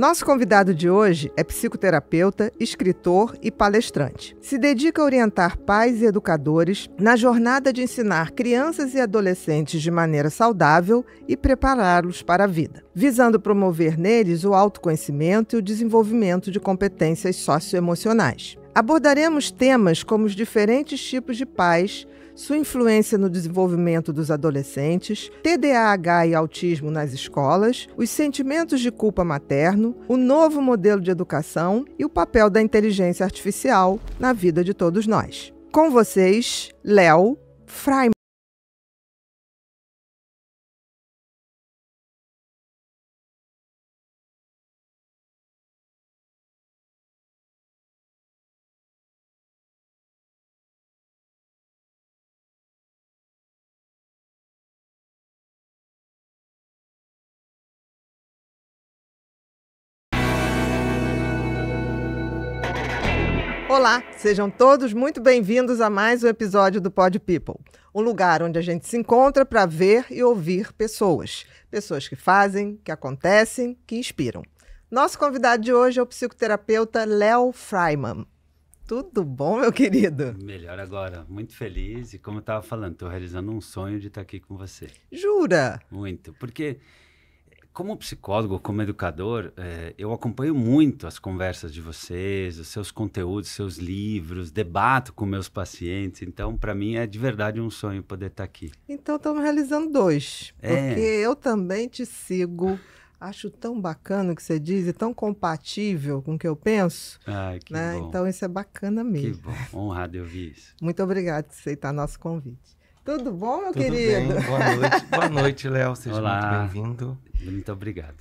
Nosso convidado de hoje é psicoterapeuta, escritor e palestrante. Se dedica a orientar pais e educadores na jornada de ensinar crianças e adolescentes de maneira saudável e prepará-los para a vida, visando promover neles o autoconhecimento e o desenvolvimento de competências socioemocionais. Abordaremos temas como os diferentes tipos de pais sua influência no desenvolvimento dos adolescentes, TDAH e autismo nas escolas, os sentimentos de culpa materno, o novo modelo de educação e o papel da inteligência artificial na vida de todos nós. Com vocês, Léo Freiman. Olá, sejam todos muito bem-vindos a mais um episódio do Pod People, um lugar onde a gente se encontra para ver e ouvir pessoas, pessoas que fazem, que acontecem, que inspiram. Nosso convidado de hoje é o psicoterapeuta Léo Freiman. Tudo bom, meu querido? Melhor agora. Muito feliz. E como eu estava falando, estou realizando um sonho de estar tá aqui com você. Jura? Muito. Porque como psicólogo, como educador, é, eu acompanho muito as conversas de vocês, os seus conteúdos, seus livros, debato com meus pacientes. Então, para mim é de verdade um sonho poder estar tá aqui. Então, estamos realizando dois, é. porque eu também te sigo. Acho tão bacana o que você diz e tão compatível com o que eu penso. Ai, que né? bom. Então, isso é bacana mesmo. Que bom, honrado eu ouvir isso. Muito obrigado por aceitar nosso convite. Tudo bom, meu Tudo querido? Bem? Boa noite, boa noite, Léo. Seja Olá. muito bem-vindo. Muito obrigado.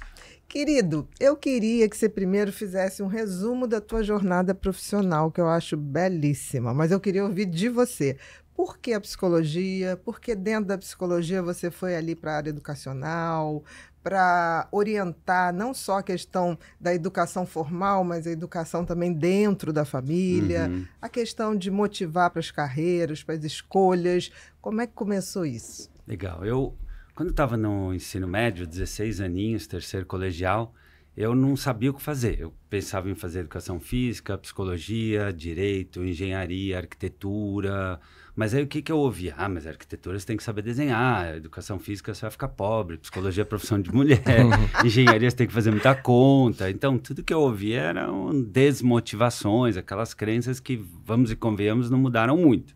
Querido, eu queria que você primeiro fizesse um resumo da tua jornada profissional, que eu acho belíssima, mas eu queria ouvir de você. Por que a psicologia? Por que dentro da psicologia você foi ali para a área educacional? para orientar não só a questão da educação formal, mas a educação também dentro da família, uhum. a questão de motivar para as carreiras, para as escolhas. Como é que começou isso? Legal. Eu, quando estava no ensino médio, 16 aninhos, terceiro colegial, eu não sabia o que fazer. Eu pensava em fazer educação física, psicologia, direito, engenharia, arquitetura, mas aí o que, que eu ouvi? Ah, mas arquitetura você tem que saber desenhar, educação física você vai ficar pobre, psicologia é profissão de mulher, engenharia você tem que fazer muita conta. Então, tudo que eu ouvi eram desmotivações, aquelas crenças que, vamos e convenhamos, não mudaram muito.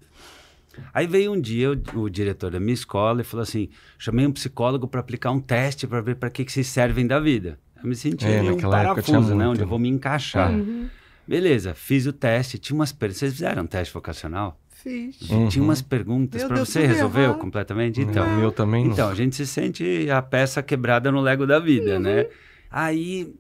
Aí veio um dia o, o diretor da minha escola e falou assim: chamei um psicólogo para aplicar um teste para ver para que, que vocês servem da vida. Eu me senti é, um parafuso, né? Onde eu vou me encaixar. Uhum. Beleza, fiz o teste, tinha umas perguntas. Vocês fizeram um teste vocacional? Fiz. Uhum. Tinha umas perguntas para você resolveu errado. completamente. Então, não, eu também não. Então, a gente se sente a peça quebrada no Lego da vida, né? uhum. né? Aí,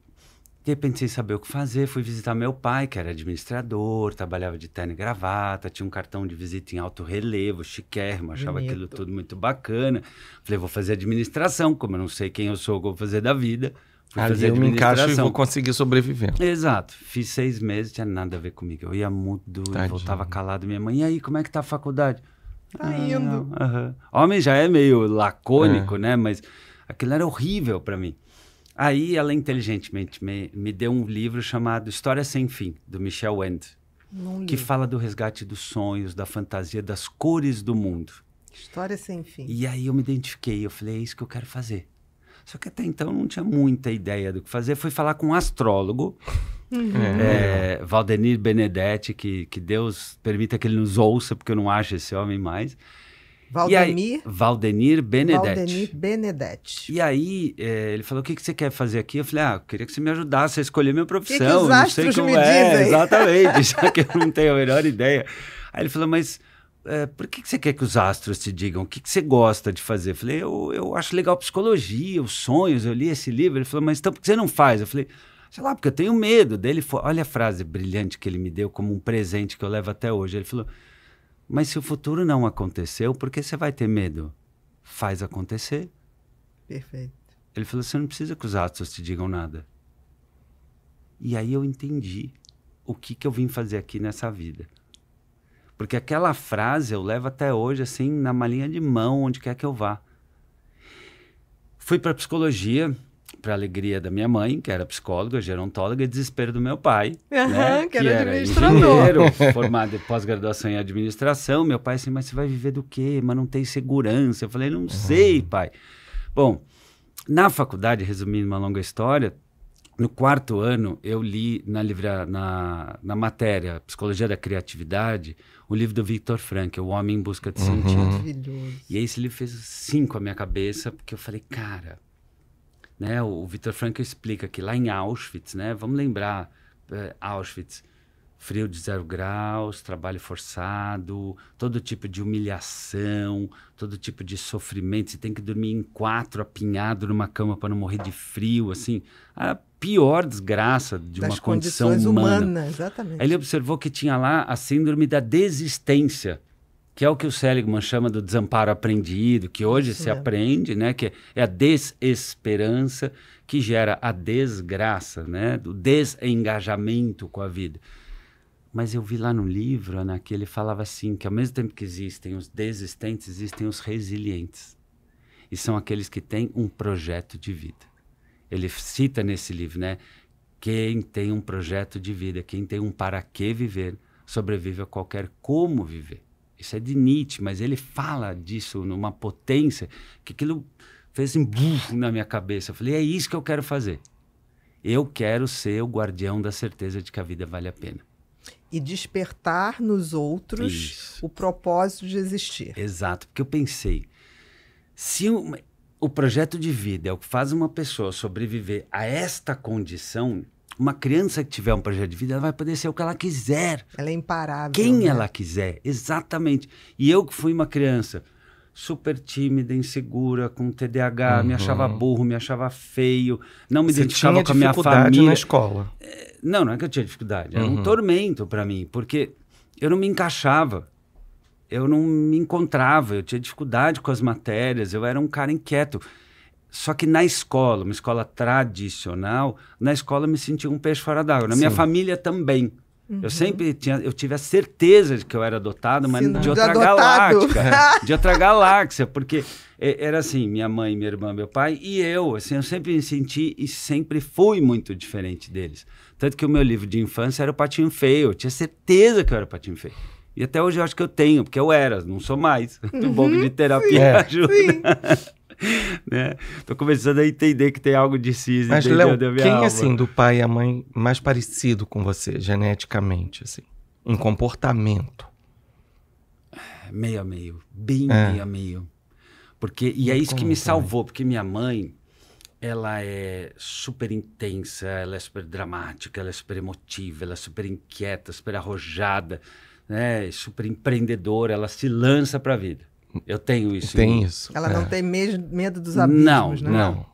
de repente, sem saber o que fazer, fui visitar meu pai, que era administrador, trabalhava de terno e gravata, tinha um cartão de visita em alto relevo, chiquérrimo, achava Bonito. aquilo tudo muito bacana. Falei, vou fazer administração, como eu não sei quem eu sou, vou fazer da vida. Fui Ali eu me encaixo e vou conseguir sobreviver. Exato. Fiz seis meses, tinha nada a ver comigo. Eu ia muito duro, voltava calado. Minha mãe, e aí, como é que tá a faculdade? Tá ah, indo. Homem já é meio lacônico, é. né? Mas aquilo era horrível para mim. Aí ela inteligentemente me, me, deu um livro chamado História Sem Fim, do Michel Wendt. que fala do resgate dos sonhos, da fantasia, das cores do mundo. História sem fim. E aí eu me identifiquei, eu falei, é isso que eu quero fazer. Só que até então não tinha muita ideia do que fazer. Fui falar com um astrólogo, uhum. é, é. Valdemir Benedetti, que, que Deus permita que ele nos ouça, porque eu não acho esse homem mais. Valdemir? Aí, Valdemir Benedetti. Valdemir Benedetti. E aí, é, ele falou, o que, que você quer fazer aqui? Eu falei, ah, eu queria que você me ajudasse a escolher minha profissão. Que que os não sei como me é, dizem. exatamente, já que eu não tenho a melhor ideia. Aí ele falou, mas é, por que, que, você quer que os astros te digam? O que, que você gosta de fazer? Eu falei, eu, eu acho legal psicologia, os sonhos, eu li esse livro. Ele falou, mas então por que você não faz? Eu falei, sei lá, porque eu tenho medo. dele foi, olha a frase brilhante que ele me deu como um presente que eu levo até hoje. Ele falou, mas se o futuro não aconteceu, por que você vai ter medo? Faz acontecer. Perfeito. Ele falou, você não precisa que os astros te digam nada. E aí eu entendi o que, que eu vim fazer aqui nessa vida. Porque aquela frase eu levo até hoje, assim, na malinha de mão, onde quer que eu vá. Fui para psicologia, para alegria da minha mãe, que era psicóloga, gerontóloga, e desespero do meu pai, uhum, né? que, era, que era administrador. formado em pós-graduação em administração. Meu pai assim, mas você vai viver do quê? Mas não tem segurança. Eu falei, não uhum. sei, pai. Bom, na faculdade, resumindo uma longa história, no quarto ano, eu li na, livra, na, na matéria Psicologia da Criatividade o livro do Victor Frank, O Homem em Busca de uhum. Sentido. E aí esse livro fez cinco a minha cabeça, porque eu falei, cara, né, o, o Victor Frank explica que lá em Auschwitz, né, vamos lembrar, é, Auschwitz, frio de zero graus, trabalho forçado, todo tipo de humilhação, todo tipo de sofrimento. Você tem que dormir em quatro, apinhado numa cama para não morrer de frio, assim. A pior desgraça de das uma condição humana. humana. Exatamente. Aí ele observou que tinha lá a síndrome da desistência, que é o que o Seligman chama do desamparo aprendido, que hoje se aprende, né? Que é a desesperança que gera a desgraça, né? Do desengajamento com a vida. Mas eu vi lá no livro, Ana, que ele falava assim, que ao mesmo tempo que existem os desistentes, existem os resilientes. E são aqueles que têm um projeto de vida ele cita nesse livro, né? Quem tem um projeto de vida, quem tem um para que viver, sobrevive a qualquer como viver. Isso é de Nietzsche, mas ele fala disso numa potência que aquilo fez um bufo na minha cabeça. Eu falei, é isso que eu quero fazer. Eu quero ser o guardião da certeza de que a vida vale a pena. E despertar nos outros isso. o propósito de existir. Exato, porque eu pensei, se uma, o projeto de vida é o que faz uma pessoa sobreviver a esta condição. Uma criança que tiver um projeto de vida, ela vai poder ser o que ela quiser. Ela é imparável. Quem né? ela quiser, exatamente. E eu que fui uma criança super tímida, insegura, com TDAH, uhum. me achava burro, me achava feio, não me Você identificava com a minha família. na escola. É, não, não é que eu tinha dificuldade, era uhum. um tormento para mim, porque eu não me encaixava eu não me encontrava, eu tinha dificuldade com as matérias, eu era um cara inquieto. Só que na escola, uma escola tradicional, na escola eu me sentia um peixe fora d'água. Na Sim. minha família também. Uhum. Eu sempre tinha, eu tive a certeza de que eu era adotado, mas Sim, de outra adotado. galáxia, de outra galáxia, porque é, era assim, minha mãe, minha irmã, meu pai e eu, assim, eu sempre me senti e sempre fui muito diferente deles. Tanto que o meu livro de infância era o Patinho Feio, eu tinha certeza que eu era o Patinho Feio. E até hoje eu acho que eu tenho, porque eu era, não sou mais. Uhum, um pouco de uhum. terapia sim, ajuda. Sim. né? Tô começando a entender que tem algo de cis. Mas, Léo, quem, alma. assim, do pai e a mãe mais parecido com você, geneticamente, assim? Em comportamento? Meio a meio. Bem é. meio a meio. Porque, e é isso que me salvou, porque minha mãe, ela é super intensa, ela é super dramática, ela é super emotiva, ela é super inquieta, super arrojada né, super empreendedora, ela se lança para a vida. Eu tenho isso. Tem isso. Ela é. não tem medo dos abismos, não, né? Não.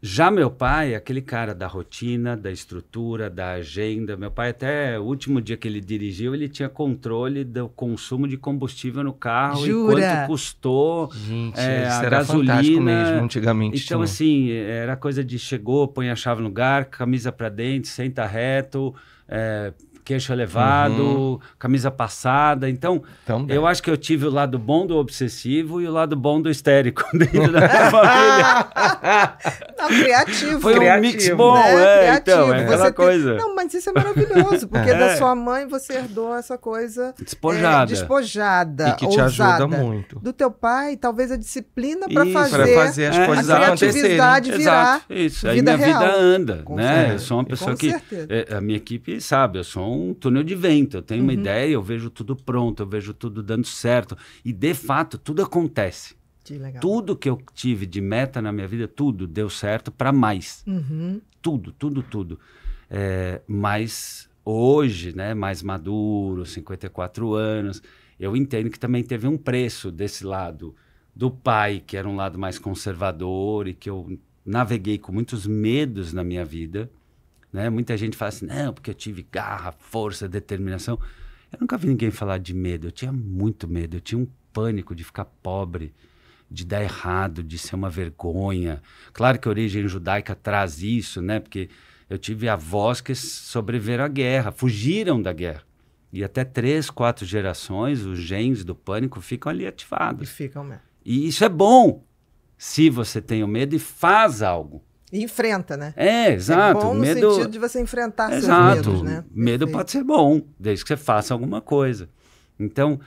Já meu pai, é aquele cara da rotina, da estrutura, da agenda. Meu pai, até o último dia que ele dirigiu, ele tinha controle do consumo de combustível no carro Jura? e quanto custou Gente, é, a gasolina. mesmo, antigamente. Então, tinha. assim, era coisa de chegou, põe a chave no lugar, camisa para dentro, senta reto, é, queixo elevado, uhum. camisa passada. Então, Também. eu acho que eu tive o lado bom do obsessivo e o lado bom do histérico dentro da minha família. Não, criativo. Foi criativo, um mix bom, né? é, é então, criativo. então, é você aquela tem... coisa. Não, mas isso é maravilhoso, porque é. da sua mãe você herdou essa coisa... É, despojada. É, despojada, E que te ousada. ajuda muito. Do teu pai, talvez a disciplina para fazer, pra fazer as coisas a criatividade virar Exato, isso. Aí minha real. vida anda, Com né? Certeza. Eu sou uma pessoa Com que... Certeza. É, a minha equipe sabe, eu sou um um túnel de vento. Eu tenho uhum. uma ideia, eu vejo tudo pronto, eu vejo tudo dando certo. E de fato, tudo acontece. Que tudo que eu tive de meta na minha vida, tudo deu certo para mais. Uhum. Tudo, tudo, tudo. É, mas hoje, né, mais maduro, 54 anos, eu entendo que também teve um preço desse lado do pai, que era um lado mais conservador e que eu naveguei com muitos medos na minha vida né? Muita gente fala assim, não, porque eu tive garra, força, determinação. Eu nunca vi ninguém falar de medo. Eu tinha muito medo. Eu tinha um pânico de ficar pobre, de dar errado, de ser uma vergonha. Claro que a origem judaica traz isso, né? Porque eu tive avós que sobreviveram à guerra, fugiram da guerra. E até três, quatro gerações, os genes do pânico ficam ali ativados. E ficam mesmo. E isso é bom se você tem o medo e faz algo. E enfrenta, né? É, é exato. É bom no medo... sentido de você enfrentar exato. seus medos, né? Medo Perfeito. pode ser bom, desde que você faça alguma coisa. Então,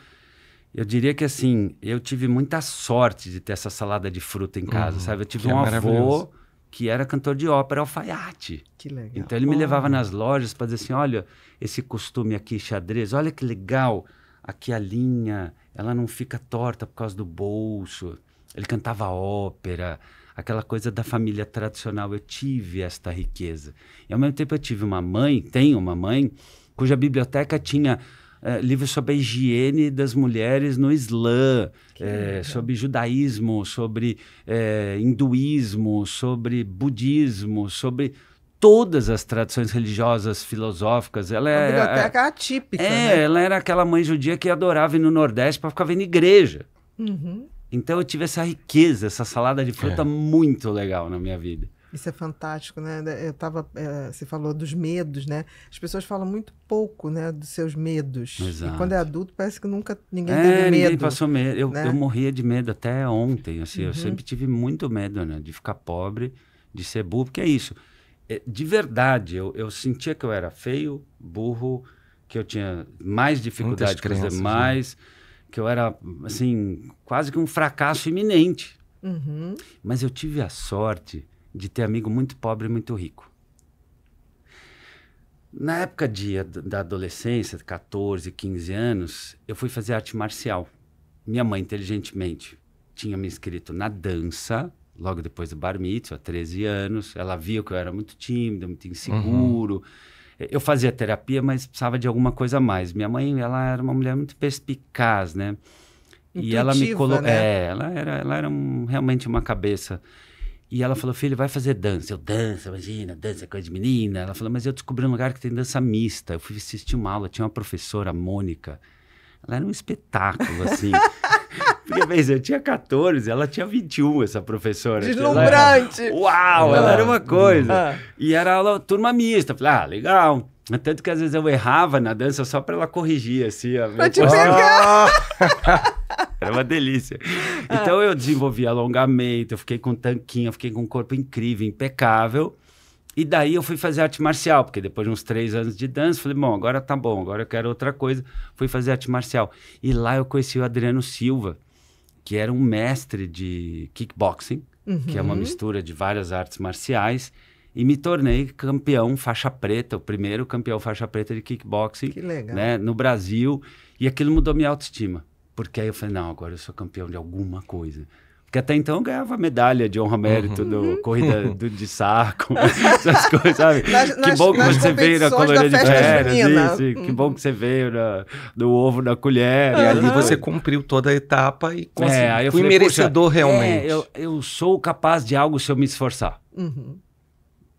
eu diria que assim, eu tive muita sorte de ter essa salada de fruta em casa, uhum, sabe? Eu tive é um é avô que era cantor de ópera alfaiate. Que legal. Então ele me levava nas lojas para dizer assim, olha, esse costume aqui xadrez, olha que legal, aqui a linha, ela não fica torta por causa do bolso. Ele cantava ópera aquela coisa da família tradicional. Eu tive esta riqueza. E ao mesmo tempo eu tive uma mãe, tenho uma mãe, cuja biblioteca tinha é, livros sobre a higiene das mulheres no Islã, é, sobre judaísmo, sobre é, hinduísmo, sobre budismo, sobre todas as tradições religiosas, filosóficas. Ela é, uma é, biblioteca atípica. É, né? ela era aquela mãe judia que adorava ir no Nordeste para ficar vendo igreja. Uhum. Então eu tive essa riqueza, essa salada de fruta é. muito legal na minha vida. Isso é fantástico, né? Eu tava, é, você falou dos medos, né? As pessoas falam muito pouco, né, dos seus medos. Exato. E quando é adulto parece que nunca ninguém é, teve medo. Ninguém passou medo. Eu, né? eu morria de medo até ontem, assim. Uhum. Eu sempre tive muito medo, né, de ficar pobre, de ser burro, porque é isso. É, de verdade, eu, eu sentia que eu era feio, burro, que eu tinha mais dificuldade de que os demais. Né? que eu era, assim, quase que um fracasso iminente. Uhum. Mas eu tive a sorte de ter amigo muito pobre e muito rico. Na época de, da adolescência, 14, 15 anos, eu fui fazer arte marcial. Minha mãe, inteligentemente, tinha me inscrito na dança, logo depois do bar mitzvah, 13 anos. Ela via que eu era muito tímido, muito inseguro. Uhum eu fazia terapia, mas precisava de alguma coisa a mais. Minha mãe, ela era uma mulher muito perspicaz, né? Intuitiva, e ela me colocou. Né? É, ela era, ela era um, realmente uma cabeça. E ela falou, filho, vai fazer dança. Eu, dança, imagina, dança é coisa de menina. Ela falou, mas eu descobri um lugar que tem dança mista. Eu fui assistir uma aula, tinha uma professora, a Mônica. Ela era um espetáculo, assim. Porque, pensa, eu tinha 14, ela tinha 21, essa professora. Deslumbrante! Era, uau, ah, ela era uma ah. coisa. Ah. E era aula turma mista. Falei, ah, legal. Tanto que às vezes eu errava na dança só pra ela corrigir, assim. A pra te pegar! Era uma delícia. Ah. Então eu desenvolvi alongamento, eu fiquei com tanquinho, eu fiquei com um corpo incrível, impecável. E daí eu fui fazer arte marcial, porque depois de uns três anos de dança, falei, bom, agora tá bom, agora eu quero outra coisa. Fui fazer arte marcial. E lá eu conheci o Adriano Silva, que era um mestre de kickboxing, uhum. que é uma uhum. mistura de várias artes marciais, e me tornei campeão faixa preta, o primeiro campeão faixa preta de kickboxing que legal. Né, no Brasil. E aquilo mudou minha autoestima. Porque aí eu falei, não, agora eu sou campeão de alguma coisa. Porque até então eu ganhava medalha de honra mérito uhum. do corrida uhum. do, de saco, essas coisas, sabe? Nas, que bom que você veio na colônia de férias, isso, que bom que você veio na, no ovo na colher. E ali você cumpriu toda a etapa e conseguiu. É, aí fui falei, merecedor é, realmente. É, eu, eu sou capaz de algo se eu me esforçar. Uhum.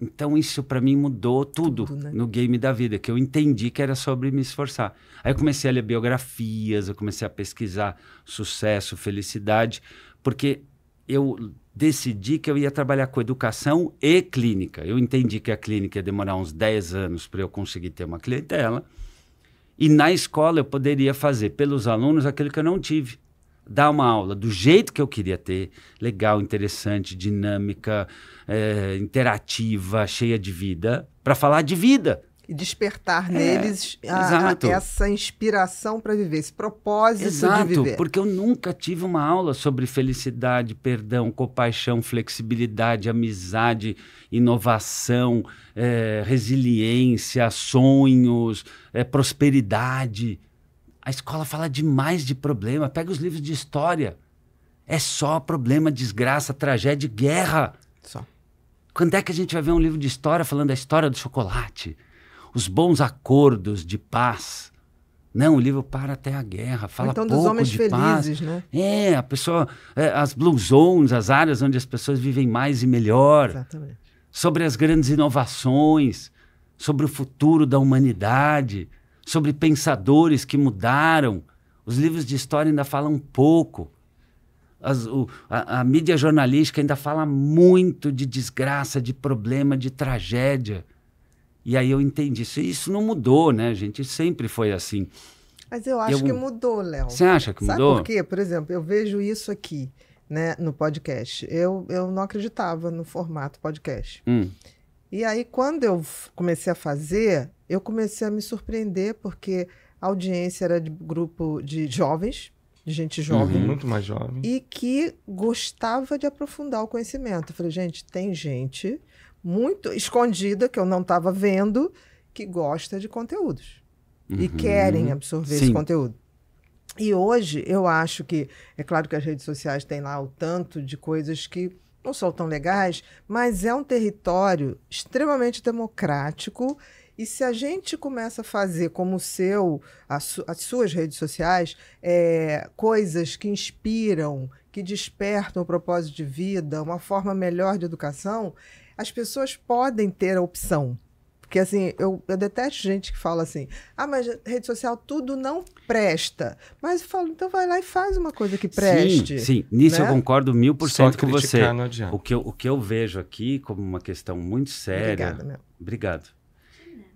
Então isso para mim mudou tudo, tudo né? no game da vida, que eu entendi que era sobre me esforçar. Aí eu comecei a ler biografias, eu comecei a pesquisar sucesso, felicidade, porque eu decidi que eu ia trabalhar com educação e clínica. Eu entendi que a clínica ia demorar uns 10 anos para eu conseguir ter uma clientela. E na escola eu poderia fazer pelos alunos aquilo que eu não tive. Dar uma aula do jeito que eu queria ter, legal, interessante, dinâmica, é, interativa, cheia de vida, para falar de vida despertar é, neles a, a, essa inspiração para viver, esse propósito exato, de viver. Porque eu nunca tive uma aula sobre felicidade, perdão, compaixão, flexibilidade, amizade, inovação, é, resiliência, sonhos, é, prosperidade. A escola fala demais de problema. Pega os livros de história. É só problema, desgraça, tragédia, guerra. Só. Quando é que a gente vai ver um livro de história falando da história do chocolate? os bons acordos de paz. Não, né? o livro para até a guerra, fala então, pouco dos homens de felizes, paz. né? É, a pessoa, é, as blue zones, as áreas onde as pessoas vivem mais e melhor. Exatamente. Sobre as grandes inovações, sobre o futuro da humanidade, sobre pensadores que mudaram. Os livros de história ainda falam pouco. As, o, a, a mídia jornalística ainda fala muito de desgraça, de problema, de tragédia. E aí eu entendi, isso, isso não mudou, né, gente? Sempre foi assim. Mas eu acho eu... que mudou, Léo. Você acha que Sabe mudou? Sabe por quê? Por exemplo, eu vejo isso aqui, né, no podcast. Eu, eu não acreditava no formato podcast. Hum. E aí, quando eu comecei a fazer, eu comecei a me surpreender, porque a audiência era de grupo de jovens, de gente jovem. Uhum, muito mais jovem. E que gostava de aprofundar o conhecimento. Eu falei, gente, tem gente muito escondida, que eu não estava vendo, que gosta de conteúdos uhum. e querem absorver Sim. esse conteúdo. E hoje eu acho que, é claro que as redes sociais têm lá o tanto de coisas que não são tão legais, mas é um território extremamente democrático. E se a gente começa a fazer como o seu, su, as suas redes sociais, é, coisas que inspiram, que despertam o propósito de vida, uma forma melhor de educação, as pessoas podem ter a opção. Porque assim, eu, eu detesto gente que fala assim, ah, mas rede social tudo não presta. Mas eu falo, então vai lá e faz uma coisa que preste. Sim, sim. nisso né? eu concordo mil por cento com você. O que, eu, o que eu vejo aqui como uma questão muito séria. Obrigada, meu. Obrigado.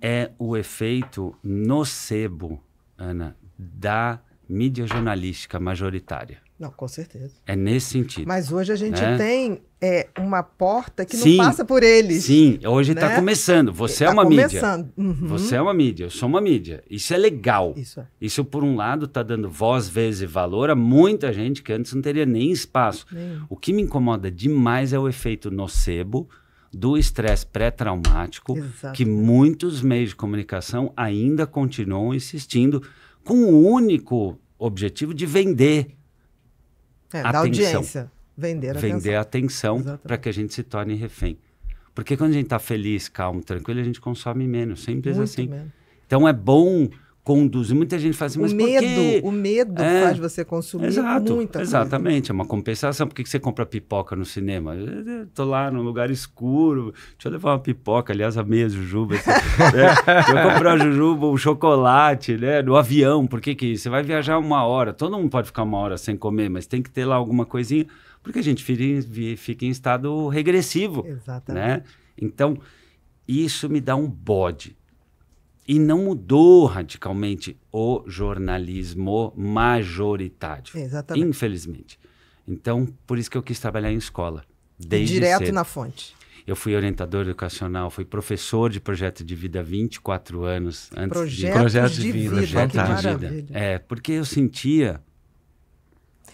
É o efeito nocebo, Ana, da mídia jornalística majoritária. Não, com certeza. É nesse sentido. Mas hoje a gente né? tem é, uma porta que sim, não passa por eles. Sim, hoje está né? começando. Você é tá é uma começando. mídia. Uhum. Você é uma mídia, eu sou uma mídia. Isso é legal. Isso, é. Isso por um lado, está dando voz, vez e valor a muita gente que antes não teria nem espaço. O que me incomoda demais é o efeito nocebo do estresse pré-traumático que muitos meios de comunicação ainda continuam insistindo com o único objetivo de vender é, atenção. da audiência. Vender a Vender atenção, atenção para que a gente se torne refém. Porque quando a gente está feliz, calmo, tranquilo, a gente consome menos. Simples é Muito assim. Menos. Então é bom conduz. Muita gente faz, assim, mas o medo, O medo é, faz você consumir exato, muita coisa. Exatamente, é uma compensação. Por que você compra pipoca no cinema? Estou lá num lugar escuro, deixa eu levar uma pipoca, aliás, a meia jujuba. Assim, né? Eu comprar a jujuba, um chocolate, né? No avião, por que que Você vai viajar uma hora, todo mundo pode ficar uma hora sem comer, mas tem que ter lá alguma coisinha, porque a gente fica em estado regressivo. Exatamente. Né? Então, isso me dá um bode e não mudou radicalmente o jornalismo majoritário. Exatamente. Infelizmente. Então, por isso que eu quis trabalhar em escola. Desde Direto cedo. na fonte. Eu fui orientador educacional, fui professor de projeto de vida há 24 anos. Antes de, projeto de, de vida. vida projeto de vida. É, porque eu sentia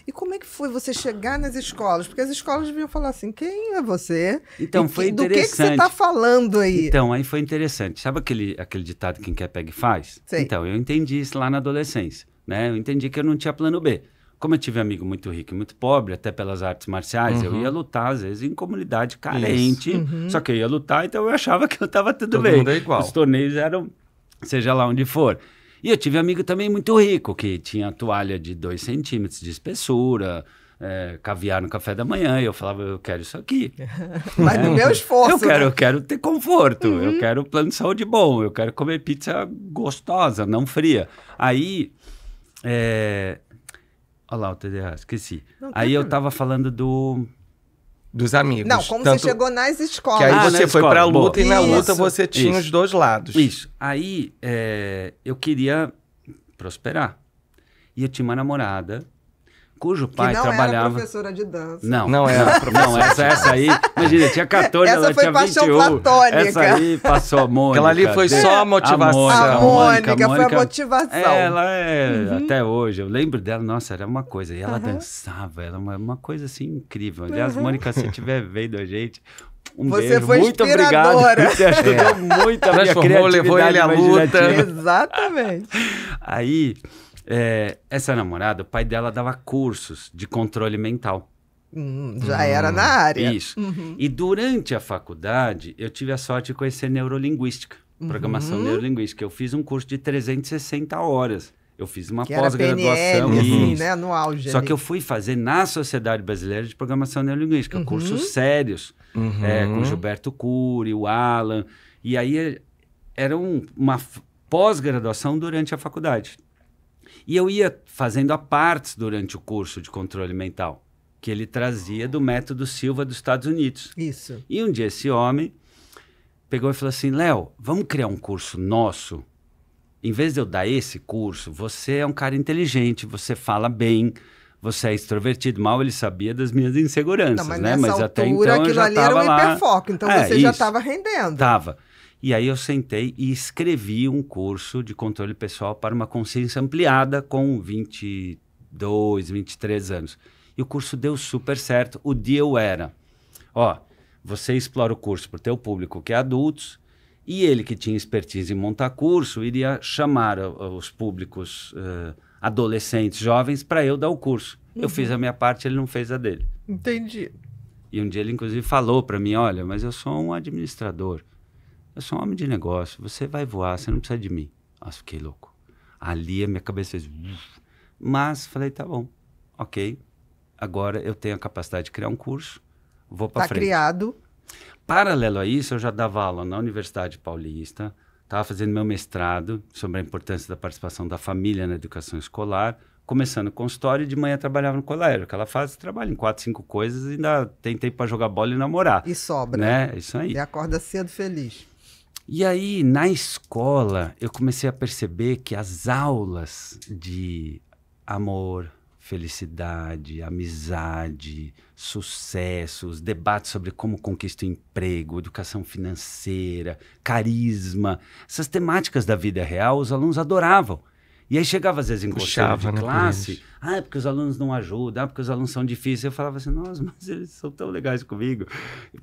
e como é que foi você chegar nas escolas? Porque as escolas deviam falar assim: quem é você? Então, e foi que, interessante. Do que, que você está falando aí? Então, aí foi interessante. Sabe aquele, aquele ditado quem quer pega e faz? Sei. Então, eu entendi isso lá na adolescência. Né? Eu entendi que eu não tinha plano B. Como eu tive amigo muito rico e muito pobre, até pelas artes marciais, uhum. eu ia uhum. lutar, às vezes, em comunidade carente. Uhum. Só que eu ia lutar, então eu achava que eu estava tudo Todo bem. Mundo é igual. Os torneios eram, seja lá onde for. E eu tive amigo também muito rico, que tinha toalha de 2 centímetros de espessura, é, caviar no café da manhã, e eu falava, eu quero isso aqui. Mas é, meu esforço. Eu quero, né? eu quero ter conforto, uhum. eu quero plano de saúde bom, eu quero comer pizza gostosa, não fria. Aí. É... Olha lá o TDAH, esqueci. Não, Aí eu tava falando do dos amigos. Não, como Tanto você chegou nas escolas. Que aí ah, você foi pra luta Boa. e na isso, luta você tinha isso. os dois lados. Isso. Aí é, eu queria prosperar. E eu tinha uma namorada cujo pai não trabalhava. Não professora de dança. Não, não era. não, essa, essa aí. Imagina, tinha 14, essa ela foi tinha paixão 21. Platônica. Essa aí passou a Mônica. Aquela ali foi só a motivação. A Mônica, a Mônica, a Mônica foi a motivação. Ela é, uhum. até hoje, eu lembro dela, nossa, era uma coisa. E ela uhum. dançava, era uma, uma coisa assim incrível. Aliás, uhum. Mônica, se estiver vendo a gente, um Você beijo. foi muito obrigado. Você ajudou é. muito a minha levou ele à luta. Exatamente. Aí, é, essa namorada, o pai dela dava cursos de controle mental. Hum, já hum, era na área. Isso. Uhum. E durante a faculdade, eu tive a sorte de conhecer neurolinguística, uhum. programação neurolinguística. Eu fiz um curso de 360 horas. Eu fiz uma pós-graduação. Assim, né? No auge. Só ali. que eu fui fazer na Sociedade Brasileira de Programação Neurolinguística, uhum. cursos sérios, é, com uhum. Gilberto Cury, o Alan. E aí era um, uma pós-graduação durante a faculdade. E eu ia fazendo a partes durante o curso de controle mental, que ele trazia do método Silva dos Estados Unidos. Isso. E um dia esse homem pegou e falou assim: Léo, vamos criar um curso nosso. Em vez de eu dar esse curso, você é um cara inteligente, você fala bem, você é extrovertido. Mal ele sabia das minhas inseguranças, Não, mas né? Mas altura, até então eu já estava Hiperfoco, então é, você isso, já estava rendendo. Tava. E aí eu sentei e escrevi um curso de controle pessoal para uma consciência ampliada com 22, 23 anos. E o curso deu super certo. O deal era, ó, você explora o curso para o teu público que é adultos, e ele que tinha expertise em montar curso iria chamar os públicos uh, adolescentes, jovens, para eu dar o curso. Uhum. Eu fiz a minha parte, ele não fez a dele. Entendi. E um dia ele inclusive falou para mim, olha, mas eu sou um administrador eu sou um homem de negócio, você vai voar, você não precisa de mim. Nossa, fiquei louco. Ali a minha cabeça fez. Mas falei, tá bom, ok. Agora eu tenho a capacidade de criar um curso, vou para tá frente. criado. Paralelo a isso, eu já dava aula na Universidade Paulista, estava fazendo meu mestrado sobre a importância da participação da família na educação escolar, começando com história e de manhã trabalhava no colégio. Aquela fase, trabalha em quatro, cinco coisas e ainda tem tempo para jogar bola e namorar. E sobra. Né? Isso aí. E acorda cedo feliz. E aí, na escola, eu comecei a perceber que as aulas de amor, felicidade, amizade, sucessos, debates sobre como conquista o emprego, educação financeira, carisma, essas temáticas da vida real, os alunos adoravam. E aí chegava às vezes em Puxava, de né, classe, ah, é porque os alunos não ajudam, ah, porque os alunos são difíceis. Eu falava assim, nossa, mas eles são tão legais comigo.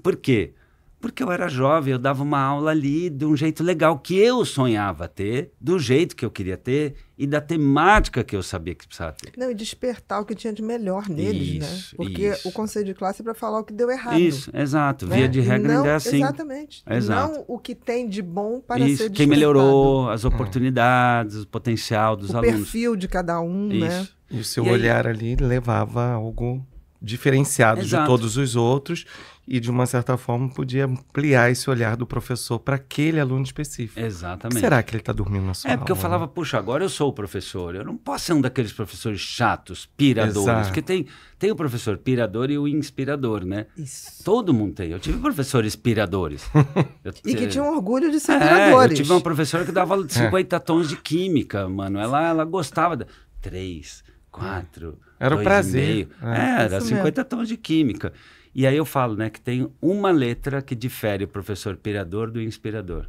Por quê? Porque eu era jovem, eu dava uma aula ali de um jeito legal que eu sonhava ter, do jeito que eu queria ter e da temática que eu sabia que precisava ter. Não, e despertar o que tinha de melhor neles, né? isso, né? Porque isso. o conselho de classe é para falar o que deu errado. Isso, exato. Né? Via de regra não, é assim. Exatamente. Exato. Não o que tem de bom para isso, ser Quem melhorou, as oportunidades, hum. o potencial dos o alunos. O perfil de cada um, né? isso. né? E o seu e olhar aí... ali levava algo diferenciado Exato. de todos os outros e, de uma certa forma, podia ampliar esse olhar do professor para aquele aluno específico. Exatamente. será que ele está dormindo na sua É, porque aula? eu falava, puxa, agora eu sou o professor, eu não posso ser um daqueles professores chatos, piradores, Exato. porque tem, tem o professor pirador e o inspirador, né? Isso. Todo mundo tem. Eu tive professores piradores. Eu, e que tinham orgulho de ser é, piradores. Eu tive uma professora que dava 50 é. tons de química, mano. Ela, ela gostava. de Três, quatro. Era o prazer. É, é, era 50 mesmo. tons de química. E aí eu falo, né, que tem uma letra que difere o professor pirador do inspirador.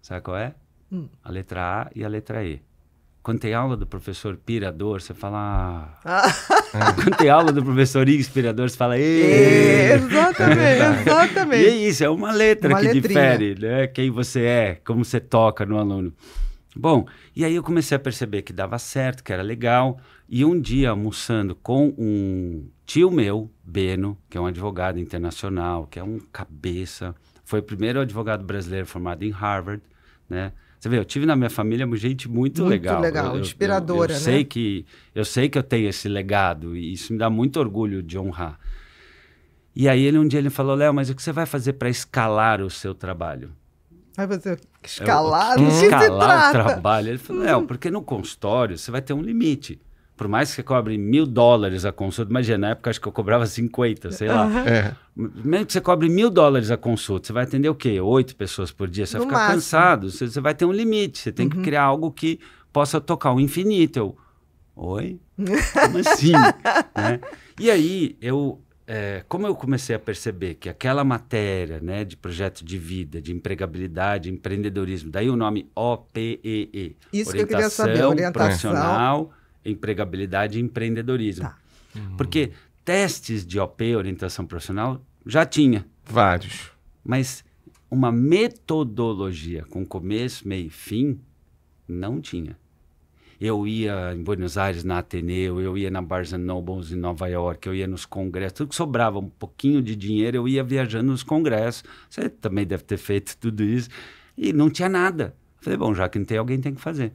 Sabe qual é? Hum. A letra A e a letra E. Quando tem aula do professor pirador, você fala. Ah. ah. Quando tem aula do professor inspirador, você fala. É, exatamente, é exatamente. E é isso, é uma letra uma que letrinha. difere, né? Quem você é, como você toca no aluno. Bom, e aí eu comecei a perceber que dava certo, que era legal. E um dia, almoçando com um tio meu, Beno, que é um advogado internacional, que é um cabeça, foi o primeiro advogado brasileiro formado em Harvard, né? Você vê, eu tive na minha família gente muito, muito legal. Muito legal, eu, inspiradora, eu, eu, né? Sei que, eu sei que eu tenho esse legado e isso me dá muito orgulho de honrar. E aí ele um dia ele falou, Léo, mas o que você vai fazer para escalar o seu trabalho? Vai fazer escalado Eu, eu, eu, escalar o trabalho. Ele falou, é, porque no consultório você vai ter um limite. Por mais que você cobre mil dólares a consulta, imagina, na época acho que eu cobrava 50, sei lá. É. Mesmo que você cobre mil dólares a consulta, você vai atender o quê? Oito pessoas por dia. Você vai ficar máximo. cansado, você, você, vai ter um limite. Você tem uhum. que criar algo que possa tocar o infinito. Eu, Oi? Como assim? né? E aí, eu é, como eu comecei a perceber que aquela matéria né, de projeto de vida, de empregabilidade, empreendedorismo, daí o nome OPEE. Isso que eu queria saber, orientação profissional, empregabilidade e empreendedorismo. Tá. Uhum. Porque testes de OP, orientação profissional, já tinha. Vários. Mas uma metodologia com começo, meio e fim, não tinha. Eu ia em Buenos Aires, na Ateneu, eu ia na Barnes Nobles em Nova York, eu ia nos congressos. Tudo que sobrava um pouquinho de dinheiro, eu ia viajando nos congressos. Você também deve ter feito tudo isso. E não tinha nada. Falei, bom, já que não tem, alguém tem que fazer.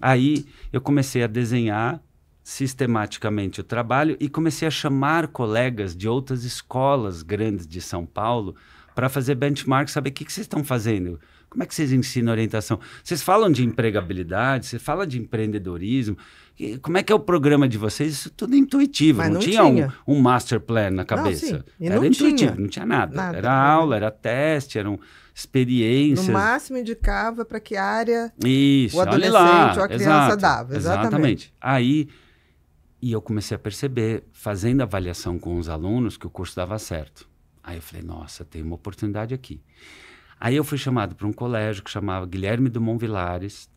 Aí eu comecei a desenhar sistematicamente o trabalho e comecei a chamar colegas de outras escolas grandes de São Paulo para fazer benchmark, saber o que, que vocês estão fazendo como é que vocês ensinam orientação? Vocês falam de empregabilidade, você fala de empreendedorismo. Como é que é o programa de vocês? Isso tudo é intuitivo. Não, não, tinha, tinha. Um, um, master plan na cabeça. Não, era não intuitivo, tinha. não tinha nada. nada. Era aula, era teste, eram experiências. No máximo indicava para que área Isso, o adolescente lá, ou a criança exato, dava. Exatamente. exatamente. Aí, e eu comecei a perceber, fazendo avaliação com os alunos, que o curso dava certo. Aí eu falei, nossa, tem uma oportunidade aqui. Aí eu fui chamado para um colégio que chamava Guilherme Dumont Vilares,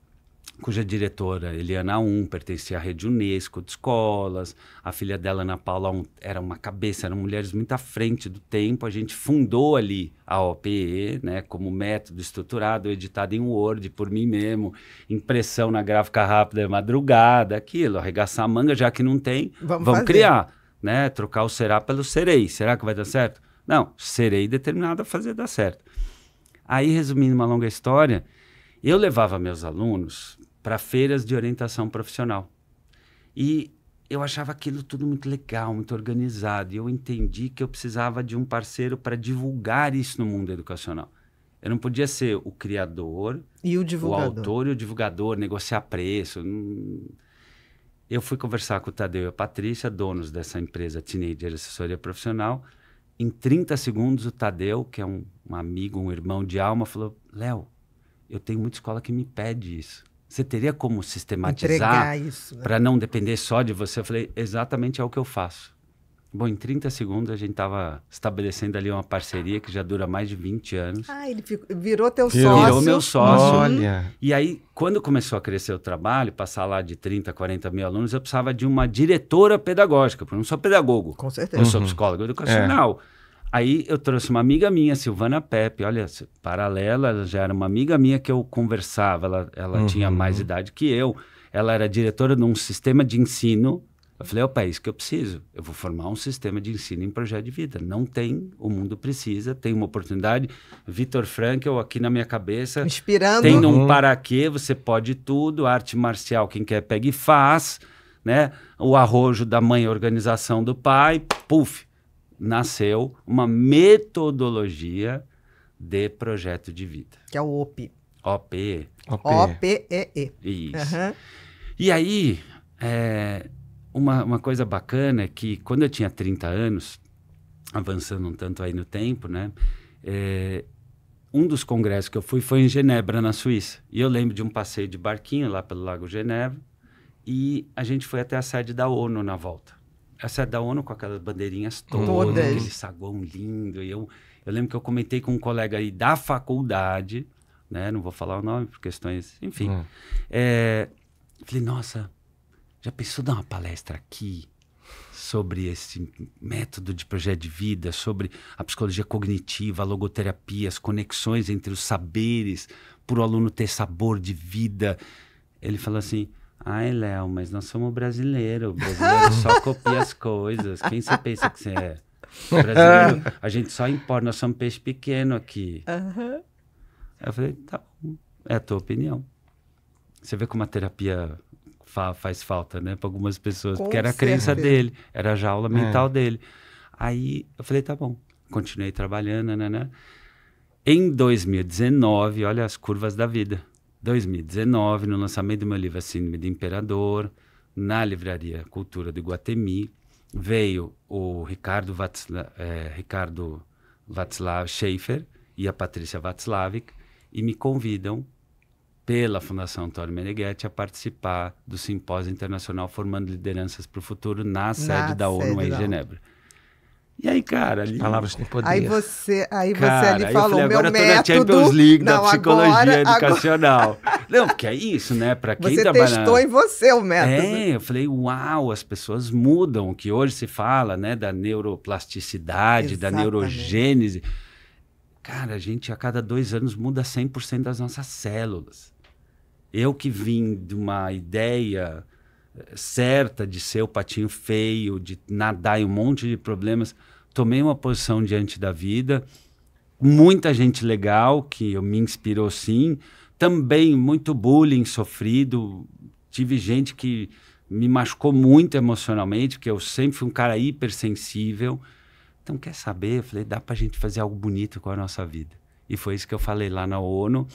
cuja diretora Eliana Um pertencia à rede Unesco de escolas, a filha dela Ana Paula um, era uma cabeça, eram mulheres muito à frente do tempo, a gente fundou ali a OPE, né, como método estruturado, editado em Word por mim mesmo, impressão na gráfica rápida, madrugada, aquilo, arregaçar a manga, já que não tem, vamos, vamos criar, né, trocar o será pelo serei, será que vai dar certo? Não, serei determinado a fazer dar certo. Aí, resumindo uma longa história, eu levava meus alunos para feiras de orientação profissional. E eu achava aquilo tudo muito legal, muito organizado. E eu entendi que eu precisava de um parceiro para divulgar isso no mundo educacional. Eu não podia ser o criador, e o, divulgador. o autor e o divulgador, negociar preço. Hum. Eu fui conversar com o Tadeu e a Patrícia, donos dessa empresa Teenager Assessoria Profissional, em 30 segundos, o Tadeu, que é um, um amigo, um irmão de alma, falou: Léo, eu tenho muita escola que me pede isso. Você teria como sistematizar para né? não depender só de você? Eu falei: exatamente é o que eu faço. Bom, em 30 segundos a gente estava estabelecendo ali uma parceria que já dura mais de 20 anos. Ah, ele ficou, virou teu virou. sócio. Virou meu sócio. Olha. E aí, quando começou a crescer o trabalho, passar lá de 30, 40 mil alunos, eu precisava de uma diretora pedagógica, porque eu não sou pedagogo. Com certeza. Eu sou uhum. psicólogo educacional. É. Aí eu trouxe uma amiga minha, Silvana Pepe, olha, paralela, ela já era uma amiga minha que eu conversava, ela, ela uhum. tinha mais idade que eu, ela era diretora de um sistema de ensino eu falei, é o país que eu preciso. Eu vou formar um sistema de ensino em projeto de vida. Não tem, o mundo precisa, tem uma oportunidade. Vitor Frankel, aqui na minha cabeça. Inspirando. Tem um uhum. paraquê para quê, você pode tudo. Arte marcial, quem quer pega e faz. Né? O arrojo da mãe, organização do pai. Puf, nasceu uma metodologia de projeto de vida. Que é o OP. OP. OP. OPEE. Isso. Uhum. E aí, é, uma, uma coisa bacana é que quando eu tinha 30 anos, avançando um tanto aí no tempo, né? É, um dos congressos que eu fui foi em Genebra, na Suíça. E eu lembro de um passeio de barquinho lá pelo Lago Genebra e a gente foi até a sede da ONU na volta. A sede da ONU com aquelas bandeirinhas todas, todas. aquele saguão lindo. E eu, eu lembro que eu comentei com um colega aí da faculdade, né? Não vou falar o nome por questões, enfim. Hum. É, falei, nossa, já pensou dar uma palestra aqui sobre esse método de projeto de vida, sobre a psicologia cognitiva, a logoterapia, as conexões entre os saberes, para o aluno ter sabor de vida? Ele falou assim. Ai, Léo, mas nós somos brasileiros. Brasileiro só copia as coisas. Quem você pensa que você é? Brasileiro, a gente só importa, nós somos peixe pequeno aqui. Uhum. Eu falei, tá bom, é a tua opinião. Você vê como a terapia fa faz falta, né, para algumas pessoas, Com porque era a crença dele, era a jaula é. mental é. dele. Aí eu falei, tá bom, continuei trabalhando, né, né. né. Em 2019, olha as curvas da vida. 2019, no lançamento do meu livro A Síndrome do Imperador, na Livraria Cultura do Guatemi, veio o Ricardo, Vatsla, é, Ricardo Vatslav Schaefer e a Patrícia Vatslavik e me convidam pela Fundação Antônio Meneghetti a participar do Simpósio Internacional Formando Lideranças para o Futuro na, na sede da ONU em Genebra. E aí, cara, ali... Palavras têm poder. Aí você, aí cara, você ali falou, falei, agora meu método... Champions League não, da psicologia agora, educacional. Agora... não, porque é isso, né? Para quem você trabalha... Você testou em você o método. É, eu falei, uau, as pessoas mudam. O que hoje se fala, né? Da neuroplasticidade, Exatamente. da neurogênese. Cara, a gente a cada dois anos muda 100% das nossas células. Eu que vim de uma ideia eh, certa de ser o patinho feio, de nadar em um monte de problemas, tomei uma posição diante da vida. Muita gente legal que me inspirou sim, também muito bullying sofrido. Tive gente que me machucou muito emocionalmente, porque eu sempre fui um cara hipersensível. Então, quer saber? Eu falei, dá para a gente fazer algo bonito com a nossa vida. E foi isso que eu falei lá na ONU.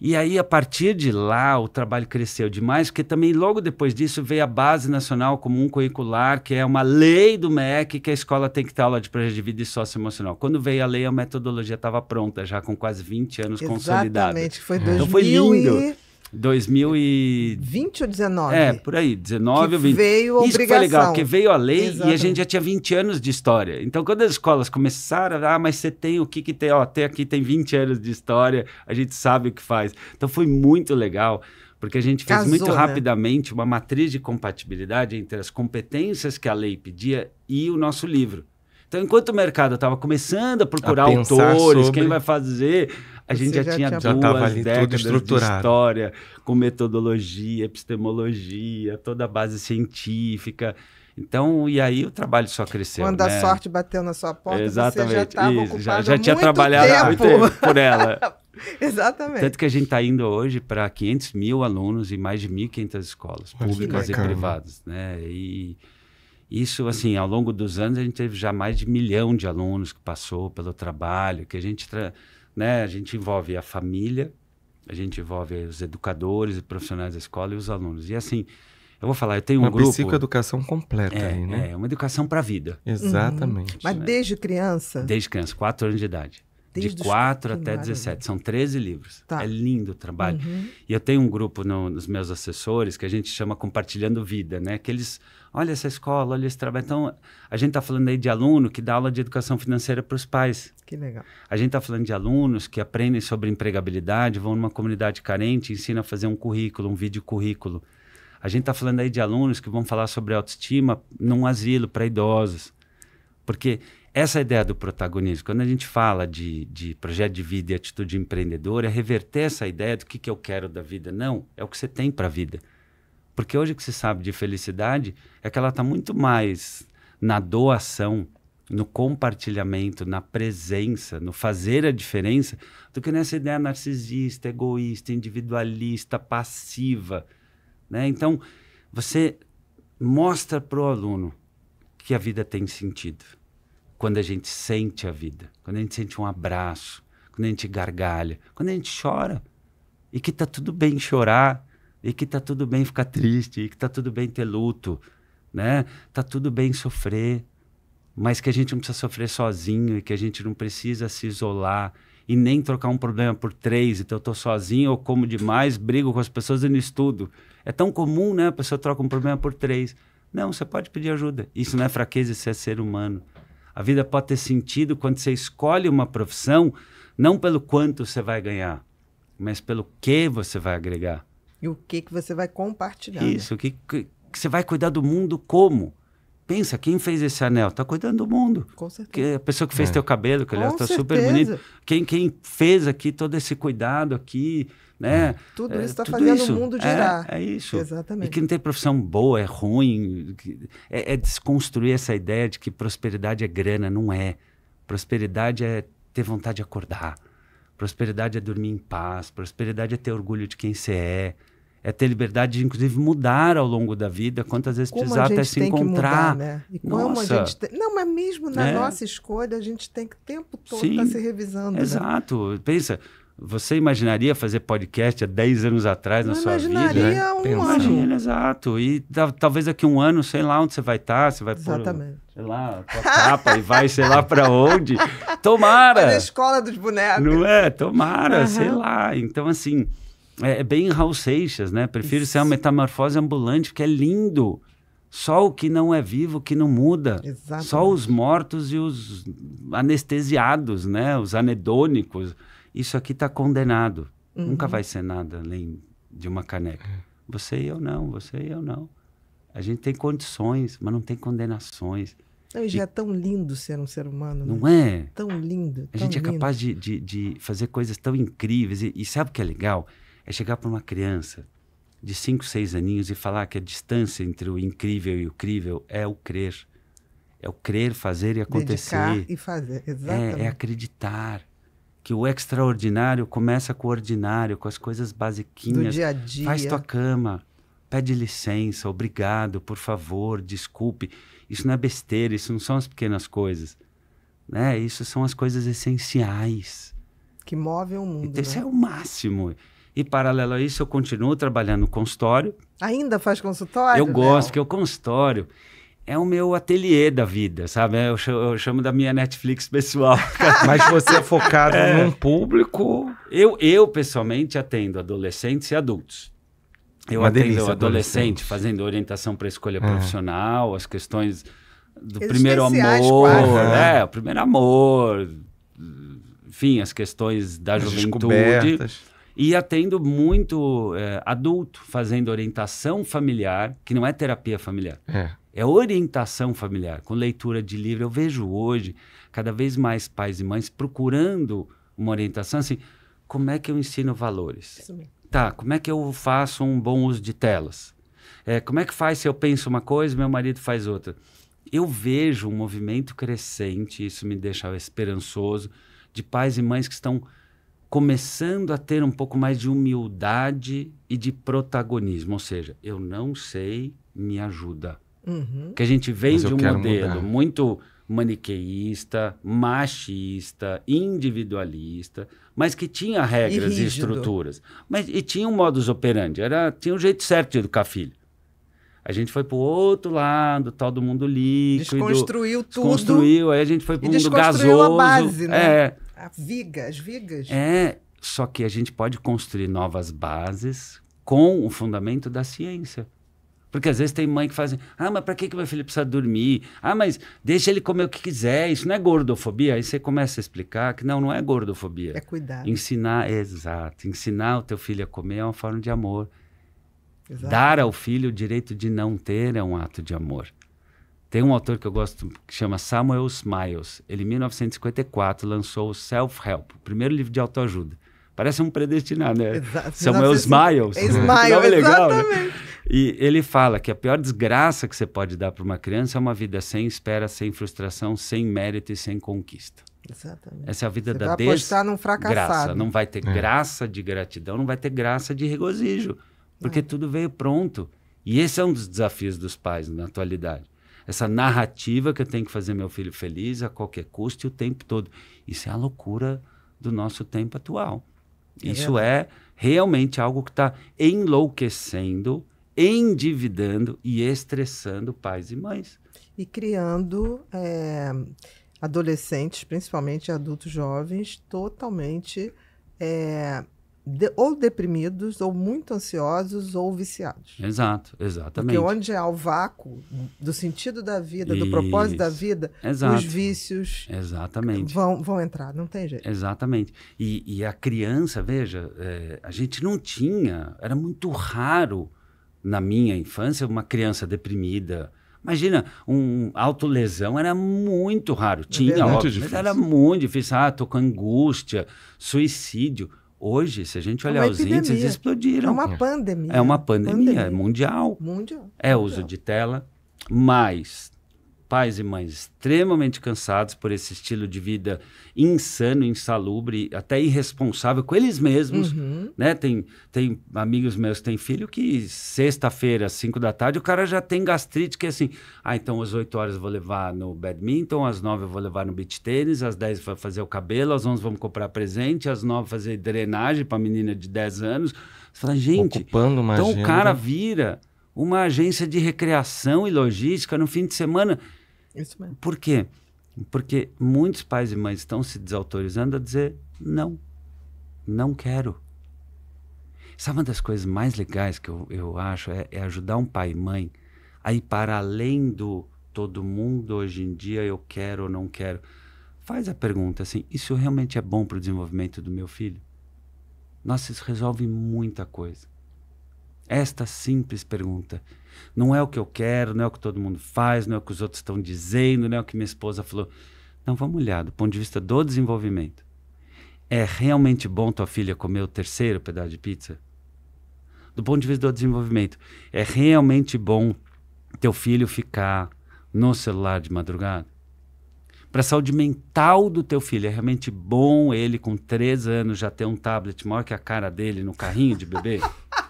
E aí, a partir de lá, o trabalho cresceu demais, porque também logo depois disso veio a Base Nacional Comum Curricular, que é uma lei do MEC que a escola tem que ter aula de projeto de vida e socioemocional. Quando veio a lei, a metodologia estava pronta, já com quase 20 anos Exatamente, consolidada. Exatamente, foi 2000 então, foi lindo. E... 2020 e... ou 19? É, por aí, 19 ou 20. Veio a Isso foi legal, porque veio a lei Exatamente. e a gente já tinha 20 anos de história. Então, quando as escolas começaram, ah, mas você tem o que que tem? Ó, até aqui, tem 20 anos de história, a gente sabe o que faz. Então, foi muito legal, porque a gente fez Casou, muito né? rapidamente uma matriz de compatibilidade entre as competências que a lei pedia e o nosso livro. Então, enquanto o mercado estava começando a procurar a autores, sobre... quem vai fazer, a gente já, já, tinha já duas décadas de história com metodologia, epistemologia, toda a base científica. Então, e aí o trabalho só cresceu. Quando né? a sorte bateu na sua porta, Exatamente. você já estava ocupado já, já tinha trabalhado tempo. por ela. Exatamente. Tanto que a gente está indo hoje para 500 mil alunos e mais de 1.500 escolas públicas e privadas. Né? E isso, assim, ao longo dos anos, a gente teve já mais de milhão de alunos que passou pelo trabalho, que a gente... Tra né? A gente envolve a família, a gente envolve os educadores e profissionais da escola e os alunos. E assim, eu vou falar, eu tenho uma um grupo... Uma psicoeducação completa é, aí, né? É, uma educação para a vida. Exatamente. Uhum. Mas né? desde criança? Desde criança, quatro anos de idade. Desde de 4 até 17. São 13 livros. Tá. É lindo o trabalho. Uhum. E eu tenho um grupo no, nos meus assessores que a gente chama Compartilhando Vida, né? Que eles, olha essa escola, olha esse trabalho. Então, a gente está falando aí de aluno que dá aula de educação financeira para os pais. Que legal. A gente está falando de alunos que aprendem sobre empregabilidade, vão numa comunidade carente, ensina a fazer um currículo, um vídeo currículo. A gente está falando aí de alunos que vão falar sobre autoestima num asilo para idosos. Porque essa é ideia do protagonismo, quando a gente fala de, de projeto de vida e atitude empreendedora, é reverter essa ideia do que, que eu quero da vida. Não, é o que você tem para a vida. Porque hoje o que você sabe de felicidade é que ela está muito mais na doação, no compartilhamento, na presença, no fazer a diferença, do que nessa ideia narcisista, egoísta, individualista, passiva. Né? Então, você mostra para o aluno que a vida tem sentido quando a gente sente a vida, quando a gente sente um abraço, quando a gente gargalha, quando a gente chora. E que tá tudo bem chorar, e que tá tudo bem ficar triste, e que tá tudo bem ter luto, né? Tá tudo bem sofrer, mas que a gente não precisa sofrer sozinho e que a gente não precisa se isolar e nem trocar um problema por três. Então eu tô sozinho, eu como demais, brigo com as pessoas e não estudo. É tão comum, né? A pessoa troca um problema por três. Não, você pode pedir ajuda. Isso não é fraqueza, isso é ser humano. A vida pode ter sentido quando você escolhe uma profissão, não pelo quanto você vai ganhar, mas pelo que você vai agregar. E o que, que você vai compartilhar. Né? Isso, né? que, que, que, você vai cuidar do mundo como? Pensa, quem fez esse anel? Está cuidando do mundo. Com certeza. Que, a pessoa que fez é. teu cabelo, que aliás está é, super bonito. Quem, quem fez aqui todo esse cuidado aqui, né? É. Tudo é, isso está é, fazendo isso. o mundo girar. É, é, isso. Exatamente. E que não tem profissão boa, é ruim. É, é desconstruir essa ideia de que prosperidade é grana. Não é. Prosperidade é ter vontade de acordar. Prosperidade é dormir em paz. Prosperidade é ter orgulho de quem você é é ter liberdade de, inclusive, mudar ao longo da vida, quantas vezes como precisar até se encontrar. Mudar, né? E como nossa. a gente tem... Não, mas mesmo na é. nossa escolha, a gente tem que o tempo todo estar tá se revisando. Né? Exato. Né? Pensa, você imaginaria fazer podcast há 10 anos atrás na sua vida? Imaginaria né? um Imagina, ano. Exato. E talvez daqui um ano, sei lá onde você vai estar, tá, você vai Exatamente. Pôr, sei lá, a tua capa e vai, sei lá, para onde. Tomara! Na escola dos bonecos. Não é? Tomara, uhum. sei lá. Então, assim, é, é bem Raul Seixas, né? Prefiro Isso. ser uma metamorfose ambulante, que é lindo. Só o que não é vivo que não muda. Exatamente. Só os mortos e os anestesiados, né? Os anedônicos isso aqui está condenado. Uhum. Nunca vai ser nada além de uma caneca. É. Você e eu não, você e eu não. A gente tem condições, mas não tem condenações. Não, e já e... é tão lindo ser um ser humano. Não né? é? Tão lindo. A tão gente é lindo. é capaz de, de, de, fazer coisas tão incríveis. E, e sabe o que é legal? É chegar para uma criança de 5, 6 aninhos e falar que a distância entre o incrível e o crível é o crer. É o crer, fazer e acontecer. Dedicar e fazer, exatamente. É, é acreditar que o extraordinário começa com o ordinário, com as coisas basiquinhas. Do dia a dia. Faz tua cama, pede licença, obrigado, por favor, desculpe. Isso não é besteira, isso não são as pequenas coisas. Né? Isso são as coisas essenciais. Que movem o mundo. Isso então, né? é o máximo. E paralelo a isso, eu continuo trabalhando no consultório. Ainda faz consultório? Eu gosto, que porque o consultório é o meu ateliê da vida, sabe? É, eu chamo, eu chamo da minha Netflix pessoal. Mas você é focado é. num público. Eu, eu, pessoalmente, atendo adolescentes e adultos. Eu Uma atendo delícia, adolescente, fazendo orientação para escolha é. profissional, as questões do primeiro amor, né? É, o primeiro amor, enfim, as questões da as juventude. E atendo muito é, adulto, fazendo orientação familiar, que não é terapia familiar. É é orientação familiar. Com leitura de livro, eu vejo hoje cada vez mais pais e mães procurando uma orientação assim: como é que eu ensino valores? Tá, como é que eu faço um bom uso de telas? É, como é que faz se eu penso uma coisa e meu marido faz outra? Eu vejo um movimento crescente, isso me deixa esperançoso, de pais e mães que estão começando a ter um pouco mais de humildade e de protagonismo. Ou seja, eu não sei, me ajuda. Uhum. Que a gente vem de um modelo mudar. muito maniqueísta, machista, individualista, mas que tinha regras e, e, estruturas. Mas, e tinha um modus operandi, era, tinha um jeito certo de educar filho. A gente foi para o outro lado, tal do mundo líquido. Desconstruiu tudo. Desconstruiu, aí a gente foi para o mundo gasoso. a base, né? É. A viga, as vigas. É, só que a gente pode construir novas bases com o fundamento da ciência. Porque às vezes tem mãe que faz assim, ah, mas para que, que meu filho precisa dormir? Ah, mas deixa ele comer o que quiser, isso não é gordofobia? Aí você começa a explicar que não, não é gordofobia. É cuidar. Ensinar, exato. Ensinar o teu filho a comer é uma forma de amor. Exato. Dar ao filho o direito de não ter é um ato de amor. Tem um autor que eu gosto que chama Samuel Smiles. Ele, em 1954, lançou o Self Help, o primeiro livro de autoajuda. Parece um predestinado, né? Exato. Samuel Smiles. É Smiles, é legal, né? exatamente. Né? E ele fala que a pior desgraça que você pode dar para uma criança é uma vida sem espera, sem frustração, sem mérito e sem conquista. Exatamente. Essa é a vida você da vai desgraça. num fracassado. Não vai ter é. graça de gratidão, não vai ter graça de regozijo, porque é. tudo veio pronto. E esse é um dos desafios dos pais na atualidade. Essa narrativa que eu tenho que fazer meu filho feliz a qualquer custo e o tempo todo. Isso é a loucura do nosso tempo atual. É Isso é realmente algo que está enlouquecendo endividando e estressando pais e mães. E criando é, adolescentes, principalmente adultos jovens, totalmente é, de, ou deprimidos, ou muito ansiosos, ou viciados. Exato, exatamente. Porque onde há o vácuo do sentido da vida, Isso. do propósito da vida, Exato. os vícios exatamente. Vão, vão entrar, não tem jeito. Exatamente. E, e a criança, veja, é, a gente não tinha, era muito raro na minha infância, uma criança deprimida. Imagina, um autolesão era muito raro. É Tinha, é óbvio, difícil. mas era muito difícil. Ah, tô com angústia, suicídio. Hoje, se a gente é olhar é os epidemia. índices, explodiram. É uma pandemia. É uma pandemia, é pandemia. É mundial. Mundial. É uso mundial. de tela, mas pais e mães extremamente cansados por esse estilo de vida insano, insalubre, até irresponsável com eles mesmos, uhum. né? Tem, tem amigos meus que têm filho que sexta-feira, às cinco da tarde, o cara já tem gastrite, que é assim, ah, então às oito horas eu vou levar no badminton, às nove eu vou levar no beach tênis, às dez vou fazer o cabelo, às onze vamos comprar presente, às nove fazer drenagem para menina de dez anos. Você fala, gente, então agenda. o cara vira uma agência de recreação e logística no fim de semana. Isso mesmo. Por quê? Porque muitos pais e mães estão se desautorizando a dizer não, não quero. Sabe uma das coisas mais legais que eu, eu acho é, é ajudar um pai e mãe a ir para além do todo mundo hoje em dia eu quero ou não quero. Faz a pergunta assim: isso realmente é bom para o desenvolvimento do meu filho? Nossa, isso resolve muita coisa. Esta simples pergunta. Não é o que eu quero, não é o que todo mundo faz, não é o que os outros estão dizendo, não é o que minha esposa falou. Não, vamos olhar do ponto de vista do desenvolvimento. É realmente bom tua filha comer o terceiro pedaço de pizza? Do ponto de vista do desenvolvimento, é realmente bom teu filho ficar no celular de madrugada? Para a saúde mental do teu filho, é realmente bom ele, com três anos, já ter um tablet maior que a cara dele no carrinho de bebê?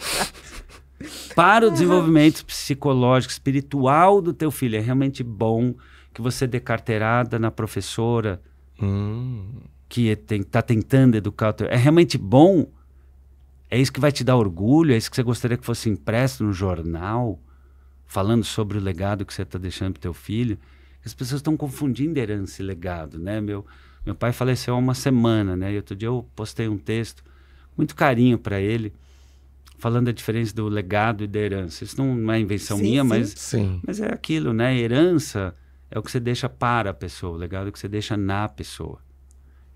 para o desenvolvimento psicológico, espiritual do teu filho. É realmente bom que você dê carteirada na professora hum. que é está tentando educar o teu. É realmente bom. É isso que vai te dar orgulho, é isso que você gostaria que fosse impresso no jornal, falando sobre o legado que você está deixando para teu filho. As pessoas estão confundindo herança e legado, né? Meu, meu pai faleceu há uma semana, né? E outro dia eu postei um texto, muito carinho para ele falando a diferença do legado e da herança. Isso não é invenção sim, minha, sim, mas, sim. mas é aquilo, né? Herança é o que você deixa para a pessoa, o legado é o que você deixa na pessoa.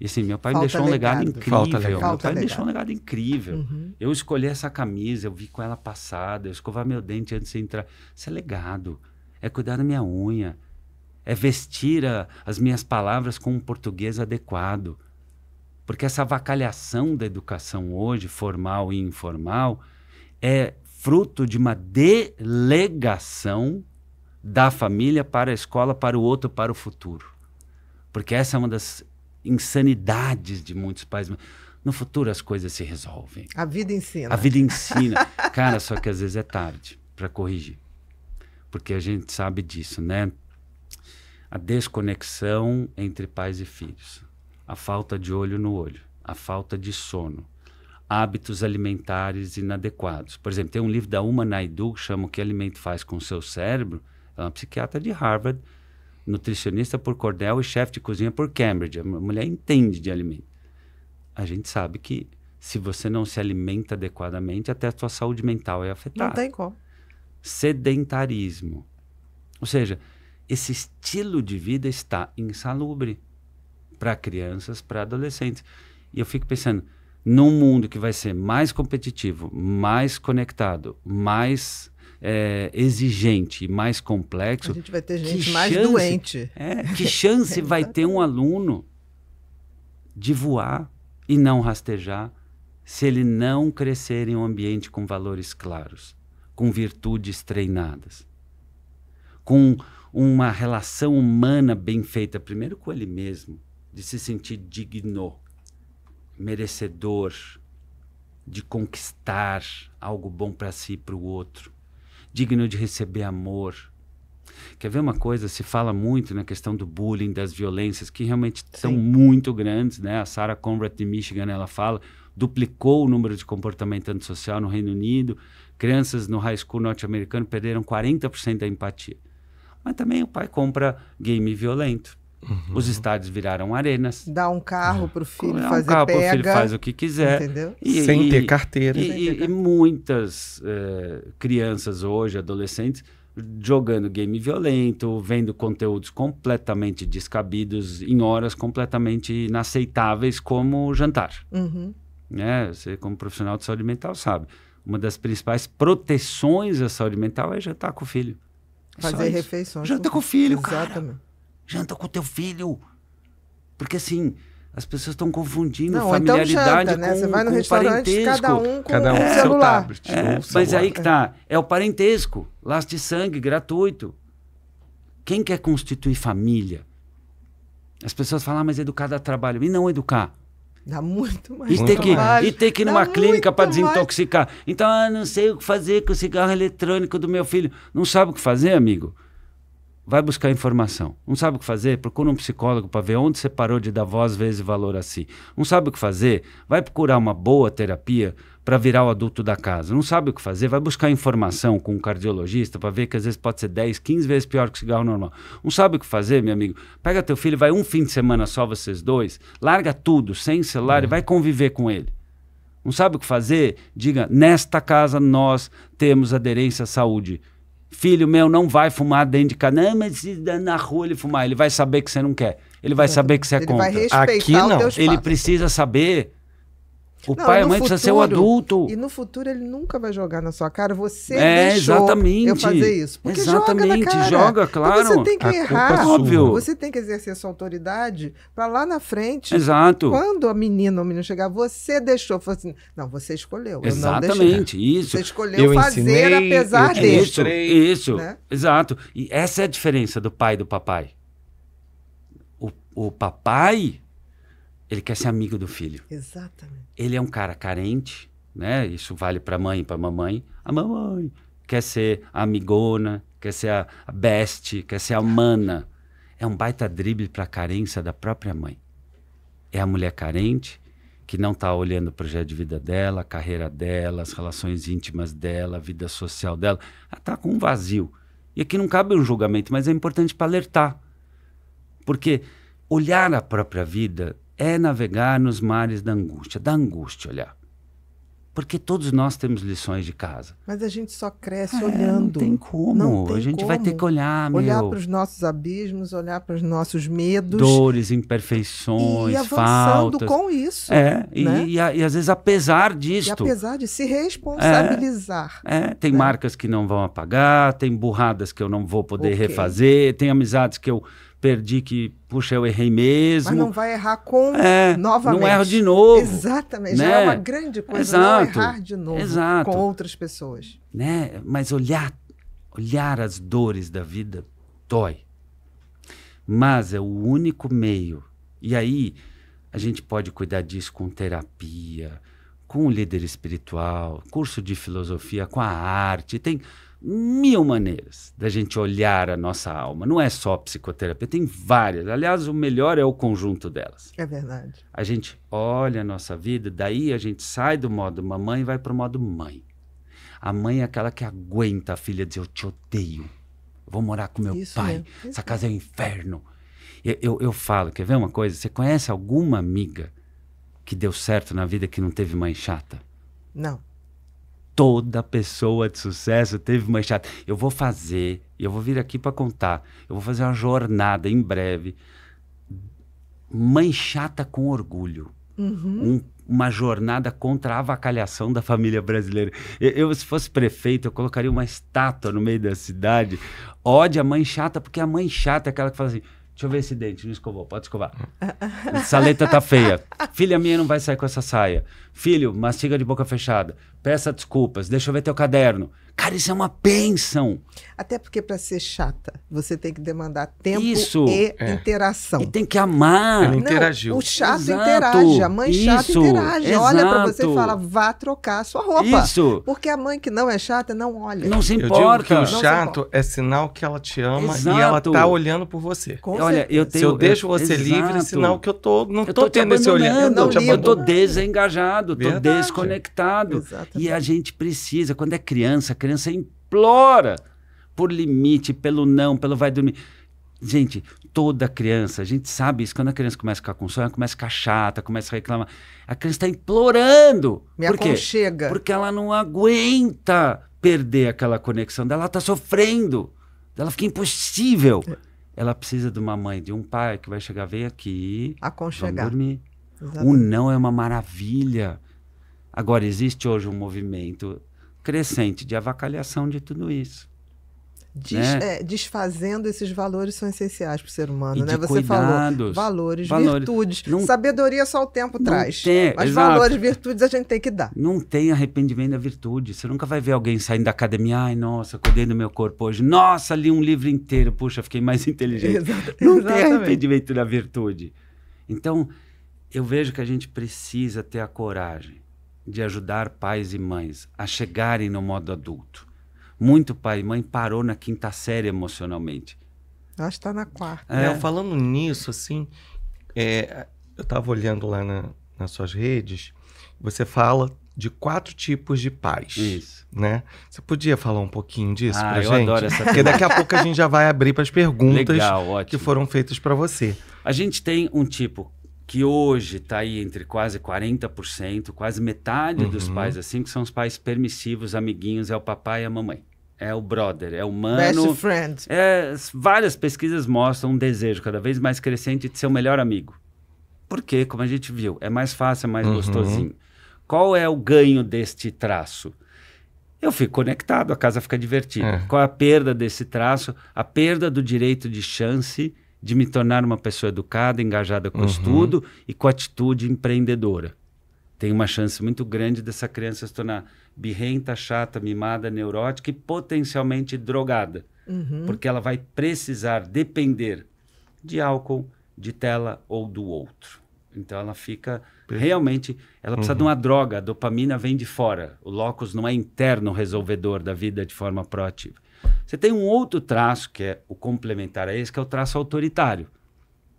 E assim, meu pai Falta me deixou legado. um legado incrível. Falta meu Falta pai legado. me deixou um legado incrível. Uhum. Eu escolhi essa camisa, eu vi com ela passada, eu escovar meu dente antes de entrar. Isso é legado. É cuidar da minha unha. É vestir a, as minhas palavras com um português adequado. Porque essa vacalhação da educação hoje, formal e informal, é fruto de uma delegação da família para a escola, para o outro, para o futuro. Porque essa é uma das insanidades de muitos pais. No futuro as coisas se resolvem. A vida ensina. A vida ensina. Cara, só que às vezes é tarde para corrigir. Porque a gente sabe disso, né? A desconexão entre pais e filhos, a falta de olho no olho, a falta de sono, hábitos alimentares inadequados. Por exemplo, tem um livro da Uma Naidu que chama O que Alimento Faz com o Seu Cérebro. É uma psiquiatra de Harvard, nutricionista por Cordell e chefe de cozinha por Cambridge. A mulher entende de alimento. A gente sabe que se você não se alimenta adequadamente, até a sua saúde mental é afetada. Não tem como. Sedentarismo. Ou seja, esse estilo de vida está insalubre para crianças, para adolescentes. E eu fico pensando, num mundo que vai ser mais competitivo, mais conectado, mais é, exigente, mais complexo. A gente vai ter gente mais chance, doente. É, que chance vai ter um aluno de voar e não rastejar se ele não crescer em um ambiente com valores claros, com virtudes treinadas, com uma relação humana bem feita, primeiro com ele mesmo, de se sentir digno merecedor de conquistar algo bom para si e para o outro, digno de receber amor. Quer ver uma coisa? Se fala muito na questão do bullying, das violências, que realmente Sim. são muito grandes, né? A Sarah Conrad de Michigan, ela fala, duplicou o número de comportamento antissocial no Reino Unido. Crianças no high school norte-americano perderam 40% da empatia. Mas também o pai compra game violento Uhum. Os estádios viraram arenas. Dá um carro é. para o filho Dá é, um fazer carro pega. O filho faz o que quiser. Entendeu? E, Sem ter carteira. E, ter carteira. e muitas é, crianças hoje, adolescentes, jogando game violento, vendo conteúdos completamente descabidos em horas completamente inaceitáveis como jantar. Uhum. É, você, como profissional de saúde mental, sabe. Uma das principais proteções à saúde mental é jantar com o filho. Fazer refeições. Jantar com o filho, Exatamente. cara. Janta com teu filho. Porque assim, as pessoas estão confundindo não, então familiaridade então janta, né? com Você vai no restaurante, parentesco. cada um com o um celular. Tablet, é, Mas aí que tá, é o parentesco, laço de sangue, gratuito. Quem quer constituir família? As pessoas falam, ah, mas educar dá trabalho. E não educar? Dá muito mais e ter que, trabalho. E ter que ir numa dá clínica para desintoxicar. Mais. Então, ah, não sei o que fazer com o cigarro eletrônico do meu filho. Não sabe o que fazer, amigo? vai buscar informação. Não sabe o que fazer? Procura um psicólogo para ver onde você parou de dar voz, vezes valor a si. Não sabe o que fazer? Vai procurar uma boa terapia para virar o adulto da casa. Não sabe o que fazer? Vai buscar informação com um cardiologista para ver que às vezes pode ser 10, 15 vezes pior que o cigarro normal. Não sabe o que fazer, meu amigo? Pega teu filho, vai um fim de semana só vocês dois, larga tudo, sem celular é. e vai conviver com ele. Não sabe o que fazer? Diga, nesta casa nós temos aderência à saúde Filho meu, não vai fumar dentro de casa. Não, mas se na rua ele fumar, ele vai saber que você não quer. Ele vai saber que você é ele contra. Aqui não. Ele precisa saber o não, pai e a mãe precisa ser o adulto. E no futuro ele nunca vai jogar na sua cara. Você é, deixou exatamente. eu fazer isso. Porque exatamente, joga, joga então claro. Porque você tem que a errar. É Óbvio. Você tem que exercer sua autoridade para lá na frente. Exato. Quando a menina ou o menino chegar, você deixou. Assim, não, você escolheu. Exatamente, isso. Você escolheu eu fazer ensinei, apesar eu dele. Isso, isso. Né? Exato. E essa é a diferença do pai e do papai. O, o papai ele quer ser amigo do filho. Exatamente. Ele é um cara carente, né? Isso vale para mãe, para mamãe. A mamãe quer ser a amigona, quer ser a best, quer ser a mana. É um baita drible para a carência da própria mãe. É a mulher carente que não está olhando o projeto de vida dela, a carreira dela, as relações íntimas dela, a vida social dela. Ela está com um vazio. E aqui não cabe um julgamento, mas é importante para alertar. Porque olhar a própria vida é navegar nos mares da angústia, da angústia, olhar. Porque todos nós temos lições de casa. Mas a gente só cresce é, olhando. Não tem como. Não tem a gente como. vai ter que olhar, meu. Olhar para os nossos abismos, olhar para os nossos medos. Dores, imperfeições, e avançando faltas. com isso. É, né? e, e, e, às vezes apesar disso. apesar de se responsabilizar. É, é tem né? marcas que não vão apagar, tem burradas que eu não vou poder okay. refazer, tem amizades que eu perdi que, puxa, eu errei mesmo. Mas não vai errar com é, novamente. Não erro de novo. Exatamente. Né? Já é né? uma grande coisa Exato. não errar de novo Exato. com outras pessoas. Né? Mas olhar, olhar as dores da vida dói. Mas é o único meio. E aí a gente pode cuidar disso com terapia, com o líder espiritual, curso de filosofia, com a arte. Tem mil maneiras da gente olhar a nossa alma. Não é só psicoterapia, tem várias. Aliás, o melhor é o conjunto delas. É verdade. A gente olha a nossa vida, daí a gente sai do modo mamãe e vai para o modo mãe. A mãe é aquela que aguenta a filha dizer: Eu te odeio. vou morar com meu Isso pai. Essa casa é o um inferno. Eu, eu, eu falo: Quer ver uma coisa? Você conhece alguma amiga que deu certo na vida que não teve mãe chata? Não toda pessoa de sucesso teve uma chata. Eu vou fazer, eu vou vir aqui para contar, eu vou fazer uma jornada em breve. chata com orgulho. Uhum. Um, uma jornada contra a avacalhação da família brasileira. Eu, eu, se fosse prefeito, eu colocaria uma estátua no meio da cidade. ode a mãe chata, porque a mãe chata é aquela que fala assim: deixa eu ver esse dente, não escovou, pode escovar. a saleta tá feia. Filha minha não vai sair com essa saia. Filho, mastiga de boca fechada peça desculpas, deixa eu ver teu caderno. Cara, isso é uma bênção. Até porque para ser chata, você tem que demandar tempo isso. e é. interação. E tem que amar. Ela interagiu. Não, o chato Exato. interage, a mãe isso. chata interage. Exato. Olha para você e fala, vá trocar a sua roupa. Isso. Porque a mãe que não é chata não olha. Não se importa. Eu digo que o chato é sinal que ela te ama Exato. e ela tá olhando por você. Com olha, eu tenho, se eu deixo você Exato. livre, é sinal que eu tô não eu tô, tô tendo esse olhando. Eu, não eu tô desengajado, tô Verdade. desconectado. Exatamente. E a gente precisa, quando é criança, a criança implora por limite, pelo não, pelo vai dormir. Gente, toda criança, a gente sabe isso, quando a criança começa a ficar com sono, ela começa a ficar chata, começa a reclamar. A criança está implorando. Me por aconchega. Quê? Porque ela não aguenta perder aquela conexão dela, ela está sofrendo. Ela fica impossível. Ela precisa de uma mãe, de um pai que vai chegar, vem aqui. Aconchegar. Vamos dormir. Exatamente. O não é uma maravilha. Agora, existe hoje um movimento crescente de avacalhação de tudo isso. Des, né? é, desfazendo esses valores são essenciais para o ser humano, e né? Você cuidados, falou valores, valores virtudes, não, sabedoria só o tempo traz. Tem, mas exato. valores, virtudes a gente tem que dar. Não tem arrependimento da virtude. Você nunca vai ver alguém saindo da academia, ai, nossa, cuidei do meu corpo hoje. Nossa, li um livro inteiro, puxa, fiquei mais inteligente. Exato, não exatamente. tem arrependimento da virtude. Então, eu vejo que a gente precisa ter a coragem de ajudar pais e mães a chegarem no modo adulto. Muito pai e mãe parou na quinta série emocionalmente. Acho que está na quarta. É. falando nisso, assim, é, eu estava olhando lá na, nas suas redes, você fala de quatro tipos de pais. Isso. Né? Você podia falar um pouquinho disso ah, pra eu gente? Adoro essa Porque daqui a pouco a gente já vai abrir para as perguntas Legal, que foram feitas para você. A gente tem um tipo que hoje está aí entre quase 40%, quase metade uhum. dos pais assim, que são os pais permissivos, amiguinhos, é o papai e a mamãe. É o brother, é o mano. Best friend. É, várias pesquisas mostram um desejo cada vez mais crescente de ser o melhor amigo. Porque, como a gente viu, é mais fácil, é mais uhum. gostosinho. Qual é o ganho deste traço? Eu fico conectado, a casa fica divertida. É. Qual é a perda desse traço? A perda do direito de chance de me tornar uma pessoa educada, engajada com uhum. o estudo e com atitude empreendedora. Tem uma chance muito grande dessa criança se tornar birrenta, chata, mimada, neurótica e potencialmente drogada. Uhum. Porque ela vai precisar depender de álcool, de tela ou do outro. Então ela fica realmente, ela precisa uhum. de uma uhum. droga, a dopamina vem de fora. O locus não é interno resolvedor da vida de forma proativa. Você tem um outro traço, que é o complementar a esse, que é o traço autoritário.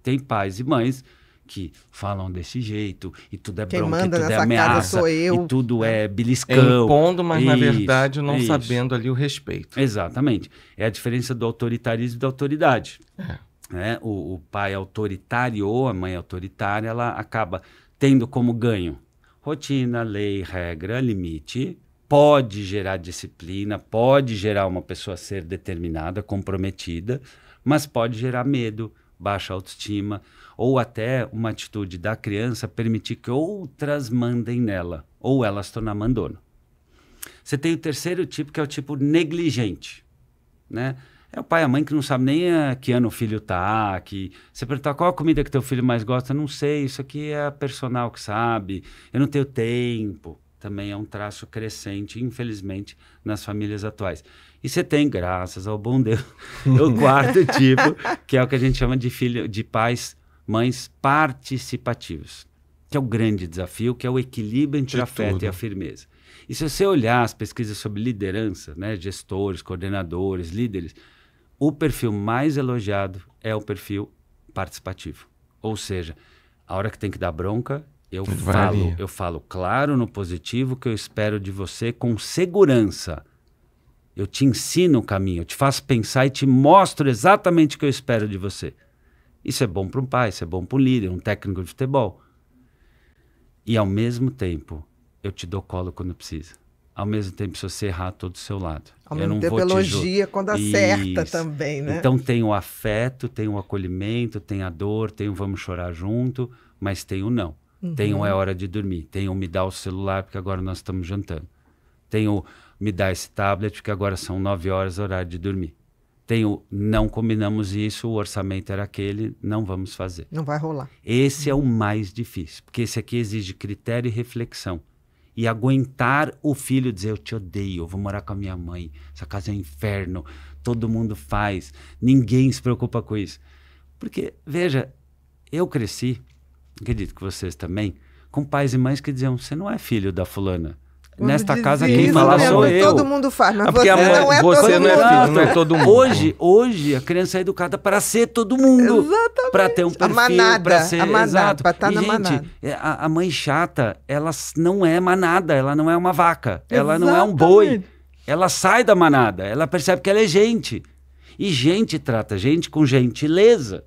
Tem pais e mães que falam desse jeito, e tudo é Quem bronca, manda e tudo é ameaça, sou eu. e tudo né? é beliscão. É impondo, mas isso, na verdade não isso. sabendo ali o respeito. Exatamente. É a diferença do autoritarismo e da autoridade. É. Né? O, o pai autoritário ou a mãe autoritária, ela acaba tendo como ganho rotina, lei, regra, limite, pode gerar disciplina, pode gerar uma pessoa ser determinada, comprometida, mas pode gerar medo, baixa autoestima, ou até uma atitude da criança permitir que outras mandem nela, ou ela se tornar mandona. Você tem o terceiro tipo, que é o tipo negligente, né? É o pai e a mãe que não sabe nem a eh, que ano o filho tá, que você perguntar qual a comida que teu filho mais gosta, não sei, isso aqui é a personal que sabe, eu não tenho tempo também é um traço crescente, infelizmente, nas famílias atuais. E você tem, graças ao bom Deus, o quarto tipo, que é o que a gente chama de filho, de pais, mães participativos, que é o grande desafio, que é o equilíbrio entre o afeto e a firmeza. E se você olhar as pesquisas sobre liderança, né, gestores, coordenadores, líderes, o perfil mais elogiado é o perfil participativo. Ou seja, a hora que tem que dar bronca, eu falo, eu falo claro no positivo que eu espero de você com segurança. Eu te ensino o caminho, eu te faço pensar e te mostro exatamente o que eu espero de você. Isso é bom para um pai, isso é bom para um líder, um técnico de futebol. E ao mesmo tempo, eu te dou colo quando precisa. Ao mesmo tempo, se você errar, todo do seu lado. Ao eu mesmo não tempo, elogia te quando acerta isso. também, né? Então tem o afeto, tem o acolhimento, tem a dor, tem o vamos chorar junto, mas tem o não. É uhum. Tem é hora de dormir. Tenho me dá o celular, porque agora nós estamos jantando. Tenho me dá esse tablet, porque agora são nove horas, horário de dormir. Tenho não combinamos isso, o orçamento era aquele, não vamos fazer. Não vai rolar. Esse uhum. é o mais difícil, porque esse aqui exige critério e reflexão e aguentar o filho dizer eu te odeio, eu vou morar com a minha mãe, essa casa é um inferno, todo mundo faz, ninguém se preocupa com isso. Porque veja, eu cresci acredito que vocês também, com pais e mães que diziam: você não é filho da fulana. Quando Nesta casa, quem fala é sou eu. Todo mundo fala, mas é você, não é você não é filho, não é todo mundo. Hoje, hoje a criança é educada para ser todo mundo. Exatamente. Para ter um perfil, para ser... A manada, exato. para estar tá e, na gente, manada. É, a, a, mãe chata, ela não é manada, ela não é uma vaca, ela Exatamente. não é um boi. Ela sai da manada, ela percebe que ela é gente. E gente trata gente com gentileza.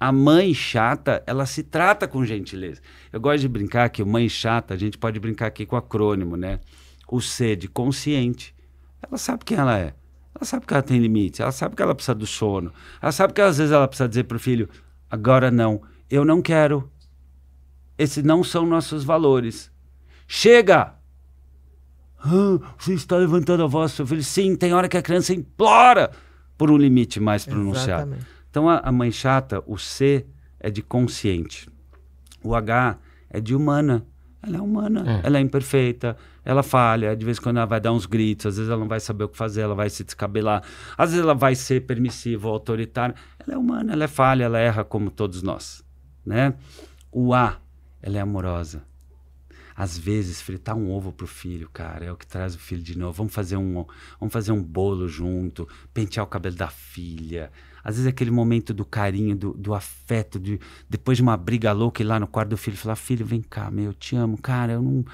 A mãe chata, ela se trata com gentileza. Eu gosto de brincar que mãe chata, a gente pode brincar aqui com acrônimo, né? O C de consciente. Ela sabe quem ela é. Ela sabe que ela tem limites. Ela sabe que ela precisa do sono. Ela sabe que às vezes ela precisa dizer pro filho: agora não, eu não quero. Esses não são nossos valores. Chega! Ah, você está levantando a voz, seu filho. Sim, tem hora que a criança implora por um limite mais pronunciado. Exatamente. Então a, a mãe chata, o C é de consciente, o H é de humana. Ela é humana, é. ela é imperfeita, ela falha, de vez em quando ela vai dar uns gritos, às vezes ela não vai saber o que fazer, ela vai se descabelar, às vezes ela vai ser permissiva, autoritária. Ela é humana, ela é falha, ela erra como todos nós, né? O A, ela é amorosa. Às vezes, fritar um ovo pro filho, cara, é o que traz o filho de novo. Vamos fazer um, vamos fazer um bolo junto, pentear o cabelo da filha, às vezes é aquele momento do carinho, do, do afeto, de, depois de uma briga louca ir lá no quarto do filho e falar: Filho, vem cá, meu, eu te amo, cara, eu não.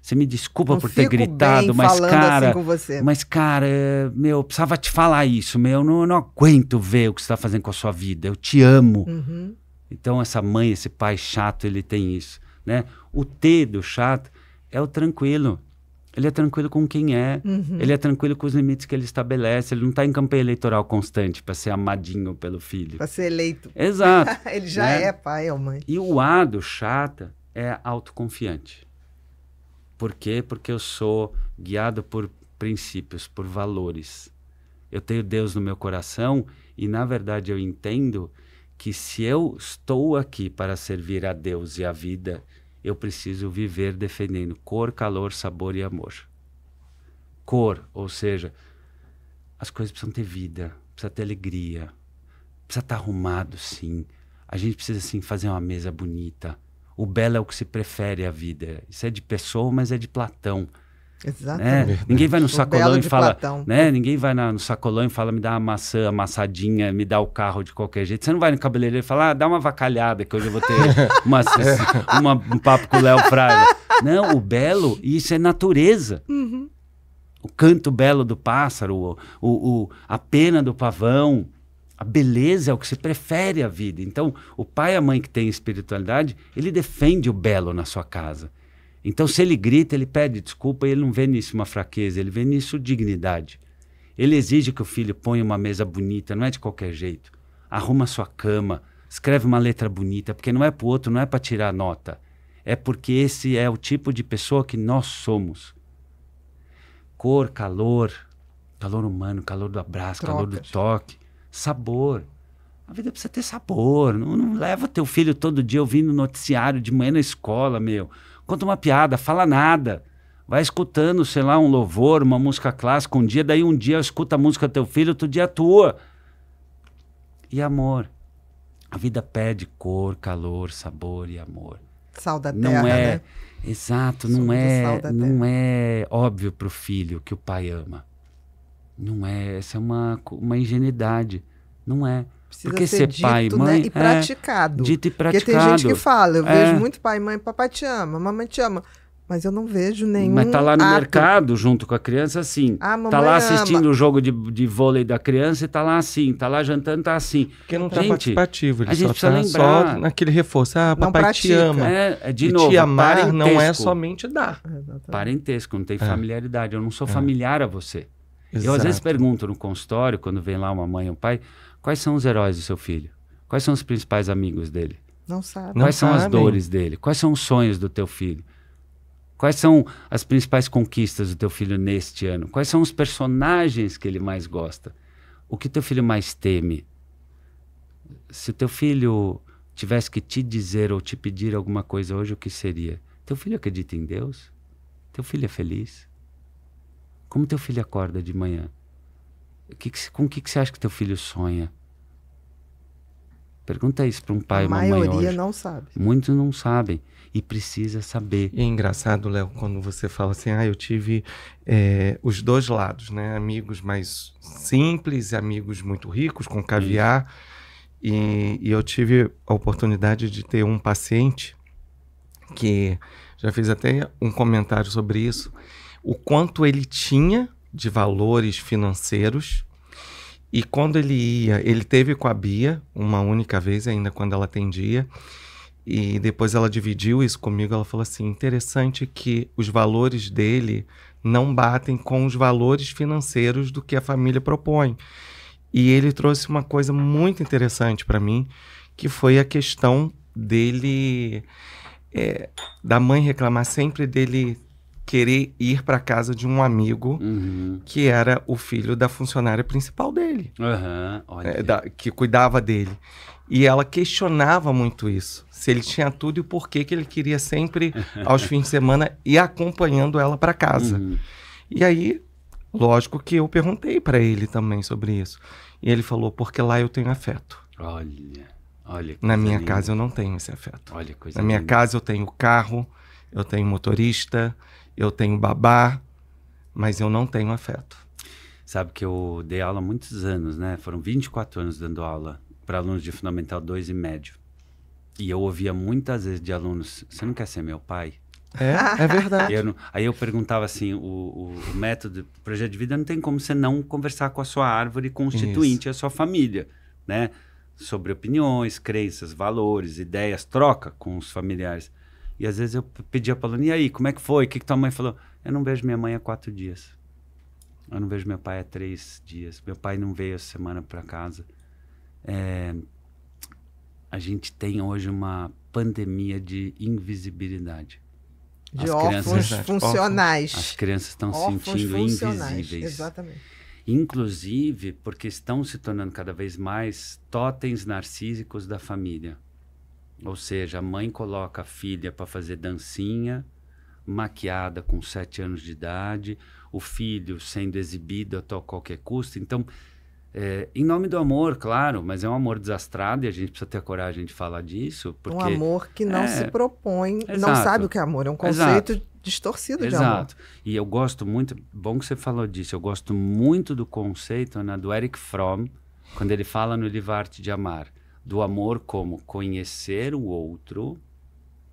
Você me desculpa não por ter gritado, mas assim cara, assim mas cara, meu, eu precisava te falar isso, meu, eu não, eu não aguento ver o que você está fazendo com a sua vida, eu te amo. Uhum. Então essa mãe, esse pai chato, ele tem isso, né? O T do chato é o tranquilo ele é tranquilo com quem é, uhum. ele é tranquilo com os limites que ele estabelece, ele não está em campanha eleitoral constante para ser amadinho pelo filho. Para ser eleito. Exato. ele já né? é pai ou mãe. E o A do chata é autoconfiante. Por quê? Porque eu sou guiado por princípios, por valores. Eu tenho Deus no meu coração e, na verdade, eu entendo que se eu estou aqui para servir a Deus e a vida eu preciso viver defendendo cor, calor, sabor e amor. Cor, ou seja, as coisas precisam ter vida, precisa ter alegria, precisa estar arrumado, sim. A gente precisa, sim, fazer uma mesa bonita. O belo é o que se prefere à vida. Isso é de Pessoa, mas é de Platão. Exatamente. Né? Ninguém vai no sacolão e fala, Platão. né? Ninguém vai na, no sacolão e fala, me dá uma maçã amassadinha, me dá o carro de qualquer jeito. Você não vai no cabeleireiro e fala, ah, dá uma vacalhada que hoje eu vou ter uma, uma, um papo com o Léo Fraga. Não, o belo, isso é natureza. Uhum. O canto belo do pássaro, o, o, o, a pena do pavão, a beleza é o que se prefere à vida. Então, o pai e a mãe que tem espiritualidade, ele defende o belo na sua casa. Então, se ele grita, ele pede desculpa, ele não vê nisso uma fraqueza, ele vê nisso dignidade. Ele exige que o filho ponha uma mesa bonita, não é de qualquer jeito. Arruma sua cama, escreve uma letra bonita, porque não é para o outro, não é para tirar nota. É porque esse é o tipo de pessoa que nós somos. Cor, calor, calor humano, calor do abraço, Trocas. calor do toque, sabor. A vida precisa ter sabor. Não, não leva teu filho todo dia ouvindo noticiário de manhã na escola, meu conta uma piada, fala nada. Vai escutando, sei lá, um louvor, uma música clássica um dia, daí um dia escuta a música do teu filho, outro dia a tua. E amor. A vida pede cor, calor, sabor e amor. Sal da terra, não é, né? Exato, não é, não é óbvio para o filho que o pai ama. Não é, essa é uma, uma ingenuidade. Não é. Precisa Porque ser, dito, pai e né, mãe né? e é praticado. dito e praticado. Porque tem gente que fala, eu é. vejo muito pai e mãe, papai te ama, mamãe te ama. Mas eu não vejo nenhum. Mas tá lá no ato. mercado junto com a criança assim. Ah, tá lá assistindo ama. o jogo de, de vôlei da criança e tá lá assim, tá lá jantando, tá assim. Porque não tá gente, participativo, ele a gente só tá lembrar. só naquele reforço. Ah, papai te ama. É, é e Te amar não é somente dar. Exatamente. Parentesco, não tem é. familiaridade. Eu não sou é. familiar a você. Exato. Eu às vezes pergunto no consultório, quando vem lá uma mãe e um pai, Quais são os heróis do seu filho? Quais são os principais amigos dele? Não sabe. Quais não são as dores dele? Quais são os sonhos do teu filho? Quais são as principais conquistas do teu filho neste ano? Quais são os personagens que ele mais gosta? O que teu filho mais teme? Se teu filho tivesse que te dizer ou te pedir alguma coisa hoje, o que seria? Teu filho acredita em Deus? Teu filho é feliz? Como teu filho acorda de manhã? Que que, com o que, que você acha que teu filho sonha? Pergunta isso para um pai, A uma mãe. A maioria não sabe. Muitos não sabem e precisa saber. E é engraçado, Léo, quando você fala assim, ah, eu tive é, os dois lados, né? Amigos mais simples, amigos muito ricos com caviar. E, e eu tive a oportunidade de ter um paciente que já fiz até um comentário sobre isso, o quanto ele tinha de valores financeiros. E quando ele ia, ele teve com a Bia uma única vez, ainda quando ela atendia. E depois ela dividiu isso comigo. Ela falou assim: interessante que os valores dele não batem com os valores financeiros do que a família propõe. E ele trouxe uma coisa muito interessante para mim, que foi a questão dele, é, da mãe reclamar sempre dele querer ir para casa de um amigo uhum. que era o filho da funcionária principal dele, uhum. é, da, que cuidava dele. E ela questionava muito isso, se ele tinha tudo e o porquê que ele queria sempre aos fins de semana ir acompanhando ela para casa. Uhum. E aí, lógico que eu perguntei para ele também sobre isso. E ele falou: porque lá eu tenho afeto. Olha, olha. Na minha linda. casa eu não tenho esse afeto. Olha, coisa. Na minha linda. casa eu tenho carro, eu tenho motorista, eu tenho babá, mas eu não tenho afeto. Sabe que eu dei aula há muitos anos, né? Foram 24 anos dando aula para alunos de Fundamental 2 e Médio. E eu ouvia muitas vezes de alunos: você não quer ser meu pai? É, é verdade. Eu não, aí eu perguntava assim: o, o, o método, o projeto de vida, não tem como você não conversar com a sua árvore constituinte, Isso. a sua família, né? Sobre opiniões, crenças, valores, ideias, troca com os familiares. E às vezes eu pedia pra Lana, e aí, como é que foi? O que, que tua mãe falou? Eu não vejo minha mãe há quatro dias. Eu não vejo meu pai há três dias. Meu pai não veio essa semana para casa. É, a gente tem hoje uma pandemia de invisibilidade. De as crianças, funcionais. as crianças estão se sentindo invisíveis. Exatamente. Inclusive porque estão se tornando cada vez mais totens narcísicos da família. Ou seja, a mãe coloca a filha para fazer dancinha, maquiada com sete anos de idade, o filho sendo exibido a qualquer custo. Então, é, em nome do amor, claro, mas é um amor desastrado e a gente precisa ter a coragem de falar disso. Porque, um amor que não é, se propõe, exato, não sabe o que é amor, é um conceito exato, distorcido exato. de amor. Exato. E eu gosto muito, bom que você falou disso, eu gosto muito do conceito né, do Eric Fromm, quando ele fala no livro Arte de Amar do amor como conhecer o outro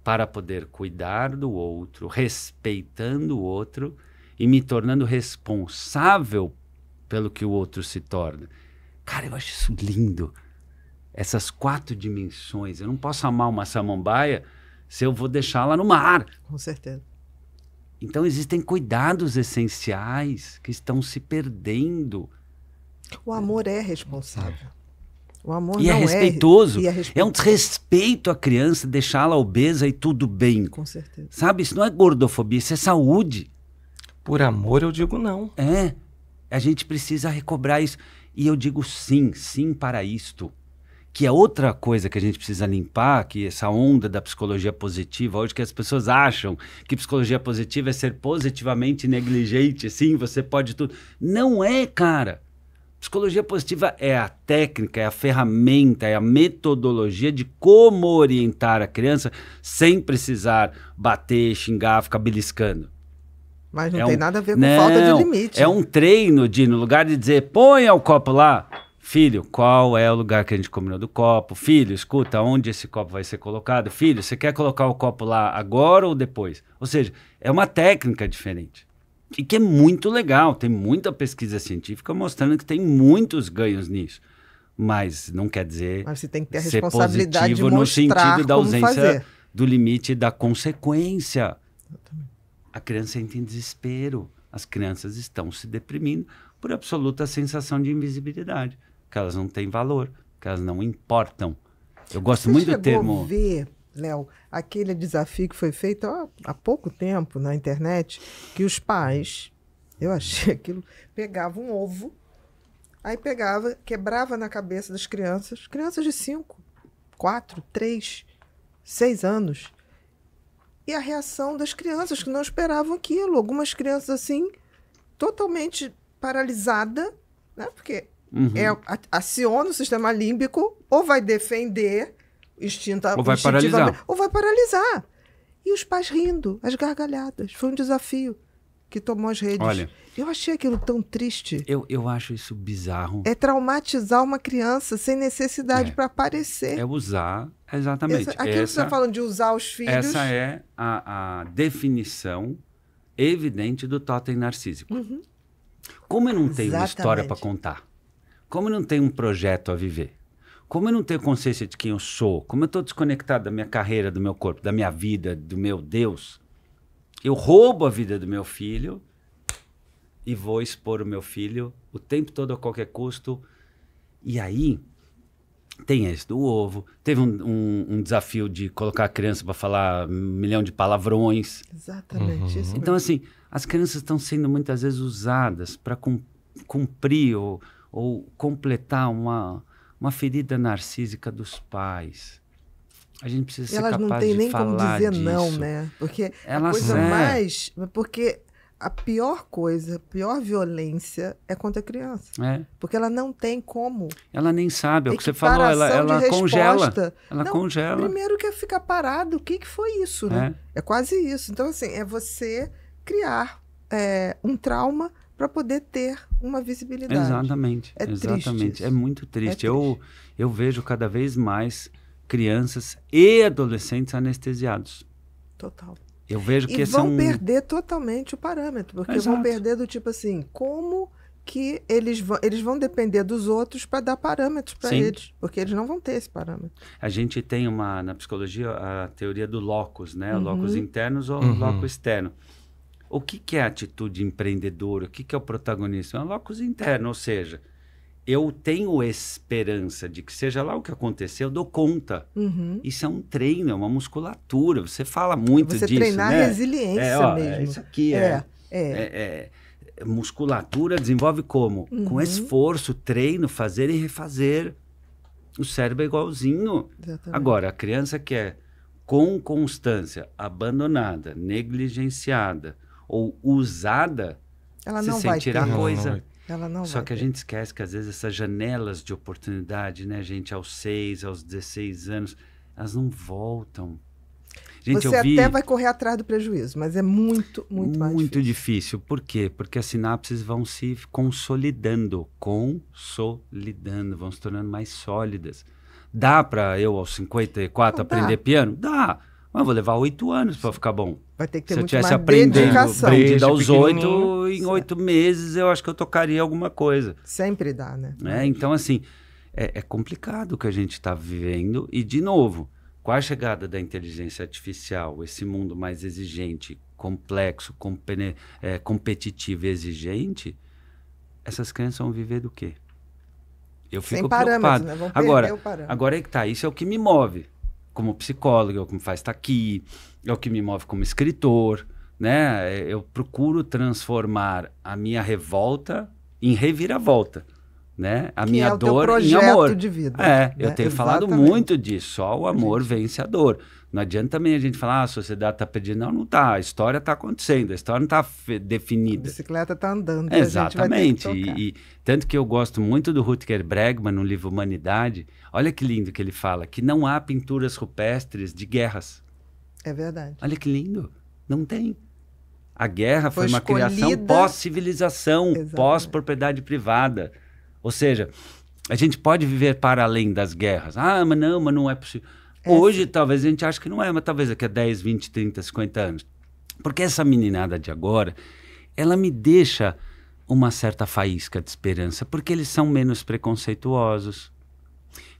para poder cuidar do outro, respeitando o outro e me tornando responsável pelo que o outro se torna. Cara, eu acho isso lindo. Essas quatro dimensões. Eu não posso amar uma samambaia se eu vou deixá-la no mar. Com certeza. Então existem cuidados essenciais que estão se perdendo. O amor é responsável. O amor e é não é respeitoso. É, e é, respeitoso. é um desrespeito à criança deixá-la obesa e tudo bem. Com certeza. Sabe, isso não é gordofobia, isso é saúde. Por amor eu digo não. É. A gente precisa recobrar isso. E eu digo sim, sim para isto. Que é outra coisa que a gente precisa limpar, que essa onda da psicologia positiva, hoje que as pessoas acham que psicologia positiva é ser positivamente negligente, sim, você pode tudo. Não é, cara. Psicologia positiva é a técnica, é a ferramenta, é a metodologia de como orientar a criança sem precisar bater, xingar, ficar beliscando. Mas não é tem um, nada a ver com não, falta de limite. É um treino de, no lugar de dizer, ponha o copo lá, filho, qual é o lugar que a gente combinou do copo? Filho, escuta, onde esse copo vai ser colocado? Filho, você quer colocar o copo lá agora ou depois? Ou seja, é uma técnica diferente. E que é muito legal, tem muita pesquisa científica mostrando que tem muitos ganhos nisso. Mas não quer dizer Mas você tem que ter a responsabilidade de no sentido da ausência fazer. do limite da consequência. A criança entra em desespero. As crianças estão se deprimindo por absoluta sensação de invisibilidade, que elas não têm valor, que elas não importam. Eu gosto você muito do termo. Ver Léo, né, aquele desafio que foi feito ó, há pouco tempo na internet, que os pais, eu achei aquilo, pegavam um ovo, aí pegava, quebrava na cabeça das crianças, crianças de 5, 4, 3, 6 anos. E a reação das crianças que não esperavam aquilo. Algumas crianças assim, totalmente paralisada, né? Porque uhum. é, aciona o sistema límbico, ou vai defender, instinta, ou vai paralisar. Ou vai paralisar. E os pais rindo, as gargalhadas. Foi um desafio que tomou as redes. Olha, eu achei aquilo tão triste. Eu, eu acho isso bizarro. É traumatizar uma criança sem necessidade é. para aparecer. É usar, exatamente. Essa, aquilo essa, que você está falando de usar os filhos. Essa é a, a definição evidente do totem narcísico. Uhum. Como eu não tenho exatamente. uma história para contar, como eu não tenho um projeto a viver, como eu não tenho consciência de quem eu sou, como eu estou desconectado da minha carreira, do meu corpo, da minha vida, do meu Deus, eu roubo a vida do meu filho e vou expor o meu filho o tempo todo a qualquer custo. E aí tem esse do ovo, teve um, um, um desafio de colocar a criança para falar um milhão de palavrões. Exatamente. Uhum. Então, assim, as crianças estão sendo muitas vezes usadas para cumprir ou, ou completar uma uma ferida narcísica dos pais. A gente precisa ser elas capaz de falar disso. Elas não têm nem como dizer disso. não, né? Porque elas a coisa mais... Porque a pior coisa, a pior violência é contra a é criança. É. Porque ela não tem como. Ela nem sabe, é o que você falou, ela, ela congela. Ela não, congela. Primeiro que é ficar parado, o que, que foi isso, né? É. é quase isso. Então, assim, é você criar é, um trauma para poder ter uma visibilidade. Exatamente. É exatamente. É é triste. É muito triste. É eu, eu vejo cada vez mais crianças e adolescentes anestesiados. Total. Eu vejo que e é vão são... perder totalmente o parâmetro, porque Exato. vão perder do tipo assim, como que eles vão, eles vão depender dos outros para dar parâmetros para eles, porque eles não vão ter esse parâmetro. A gente tem uma na psicologia a teoria do locus, né? Uhum. Locus internos ou uhum. locus externo. O que, que é atitude empreendedora? O que, que é o protagonismo? É um locus interno, ou seja, eu tenho esperança de que seja lá o que aconteceu, eu dou conta. Uhum. Isso é um treino, é uma musculatura. Você fala muito é Você disso, treinar né? resiliência é, ó, é mesmo. É isso aqui é, é, é, é. musculatura desenvolve como? Uhum. Com esforço, treino, fazer e refazer. O cérebro é igualzinho. Exatamente. Agora, a criança que é com constância abandonada, negligenciada, ou usada, ela se sentirá coisa. Só que a gente esquece que às vezes essas janelas de oportunidade, né, gente, aos 6, aos 16 anos, elas não voltam. Gente, Você vi... até vai correr atrás do prejuízo, mas é muito, muito mais Muito difícil. difícil. Por quê? Porque as sinapses vão se consolidando, consolidando, vão se tornando mais sólidas. Dá para eu, aos 54, não aprender dá. piano? Dá, mas vou levar oito anos para ficar bom. Vai ter que ter Se muito eu tivesse mais aprendido, dedicação. aprendido aos oito, é. em oito meses eu acho que eu tocaria alguma coisa. Sempre dá, né? né? Então, assim, é, é complicado o que a gente está vivendo. E, de novo, com a chegada da inteligência artificial, esse mundo mais exigente, complexo, compene, é, competitivo e exigente, essas crianças vão viver do quê? Eu fico Sem parâmetros, preocupado. Né? Vão agora, agora é que tá, isso é o que me move como psicólogo, é o que me faz estar tá aqui, é o que me move como escritor, né? Eu procuro transformar a minha revolta em reviravolta, né? A que minha é dor em amor. De vida, é, né? eu tenho Exatamente. falado muito disso, só o amor Gente. vence a dor. Não adianta também a gente falar, ah, a sociedade está perdida. Não, não está. A história está acontecendo, a história não está definida. A bicicleta está andando. Exatamente. E, e, tanto que eu gosto muito do Rutger Bregman no livro Humanidade. Olha que lindo que ele fala: que não há pinturas rupestres de guerras. É verdade. Olha que lindo. Não tem. A guerra foi, foi uma escolhida... criação pós-civilização, pós-propriedade privada. Ou seja, a gente pode viver para além das guerras. Ah, mas não, mas não é possível. É, hoje, talvez a gente ache que não é, mas talvez daqui a 10, 20, 30, 50 anos. Porque essa meninada de agora, ela me deixa uma certa faísca de esperança, porque eles são menos preconceituosos,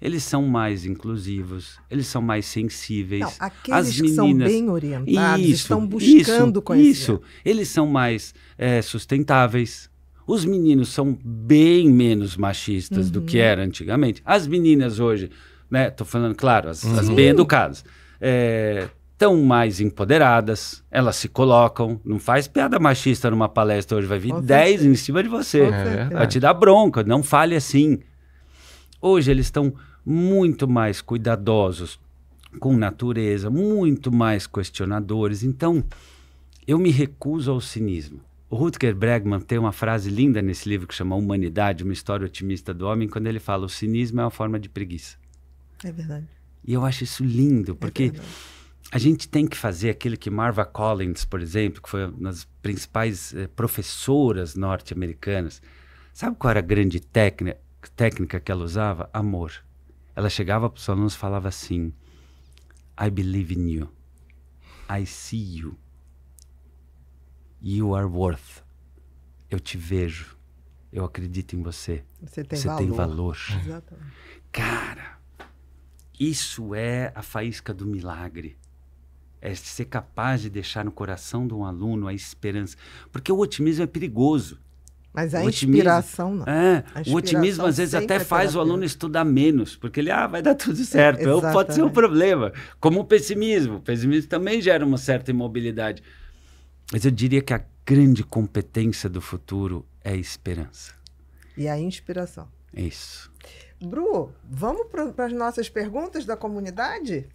eles são mais inclusivos, eles são mais sensíveis. Não, aqueles As meninas... que são bem orientados, isso, estão buscando isso, conhecimento. Isso, eles são mais é, sustentáveis. Os meninos são bem menos machistas uhum. do que uhum. era antigamente. As meninas hoje né? Tô falando, claro, as, as uhum. bem educadas. É, tão mais empoderadas, elas se colocam, não faz piada machista numa palestra hoje, vai vir 10 em cima de você, é vai te dar bronca, não fale assim. Hoje eles estão muito mais cuidadosos com natureza, muito mais questionadores. Então, eu me recuso ao cinismo. O Rutger Bregman tem uma frase linda nesse livro que chama Humanidade, uma história otimista do homem, quando ele fala: o cinismo é uma forma de preguiça. É verdade. E eu acho isso lindo, é porque é a gente tem que fazer aquilo que Marva Collins, por exemplo, que foi uma das principais eh, professoras norte-americanas, sabe qual era a grande técnica, técnica que ela usava? Amor. Ela chegava para os alunos e falava assim: I believe in you. I see you. You are worth. Eu te vejo. Eu acredito em você. Você tem você valor. Tem valor. Exatamente. Cara, isso é a faísca do milagre. É ser capaz de deixar no coração de um aluno a esperança. Porque o otimismo é perigoso. Mas a inspiração não. É, inspiração o otimismo às vezes até é faz o aluno estudar menos, porque ele, ah, vai dar tudo certo. É, pode ser um problema. Como o pessimismo. O pessimismo também gera uma certa imobilidade. Mas eu diria que a grande competência do futuro é a esperança. E a inspiração. Isso. Bru, vamos para as nossas perguntas da comunidade?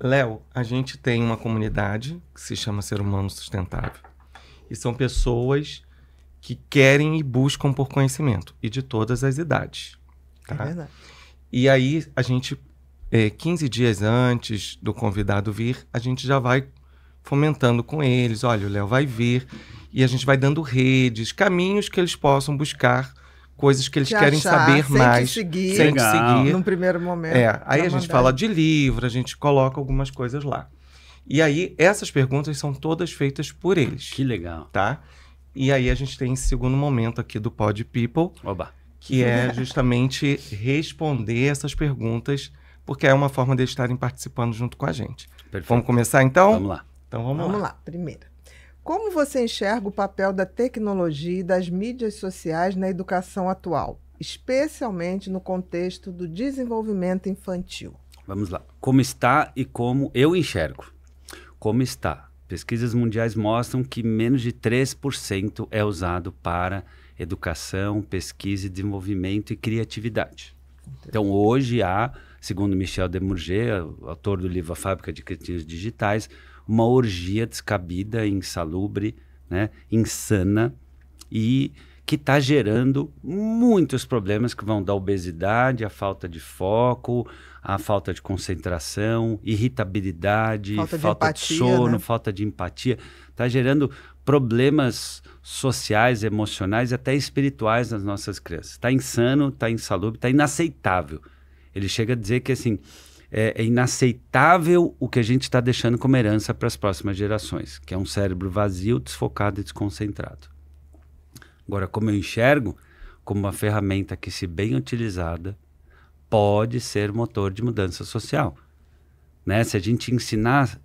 Léo, a gente tem uma comunidade que se chama Ser Humano Sustentável. E são pessoas que querem e buscam por conhecimento, e de todas as idades. É tá? É verdade. E aí, a gente, é, 15 dias antes do convidado vir, a gente já vai fomentando com eles: olha, o Léo vai vir, e a gente vai dando redes, caminhos que eles possam buscar coisas que eles que querem achar, saber sem mais, te seguir, sem legal. seguir. Num primeiro momento. É, aí a mandar. gente fala de livro, a gente coloca algumas coisas lá. E aí essas perguntas são todas feitas por eles. Que legal. Tá? E aí a gente tem esse segundo momento aqui do Pod People, Oba. que é justamente responder essas perguntas, porque é uma forma de eles estarem participando junto com a gente. Perfeito. Vamos começar então? Vamos lá. Então vamos, vamos lá. lá. Primeira. Como você enxerga o papel da tecnologia e das mídias sociais na educação atual, especialmente no contexto do desenvolvimento infantil? Vamos lá. Como está e como eu enxergo? Como está? Pesquisas mundiais mostram que menos de 3% é usado para educação, pesquisa, desenvolvimento e criatividade. Entendi. Então, hoje há, segundo Michel Demurger, autor do livro A Fábrica de Criativos Digitais, uma orgia descabida, insalubre, né, insana e que está gerando muitos problemas que vão da obesidade, a falta de foco, a falta de concentração, irritabilidade, falta, falta de, empatia, de, sono, né? falta de empatia. Está gerando problemas sociais, emocionais e até espirituais nas nossas crianças. Está insano, está insalubre, está inaceitável. Ele chega a dizer que assim é, é inaceitável o que a gente está deixando como herança para as próximas gerações, que é um cérebro vazio, desfocado e desconcentrado. Agora, como eu enxergo, como uma ferramenta que, se bem utilizada, pode ser motor de mudança social. Né? Se a gente ensinar,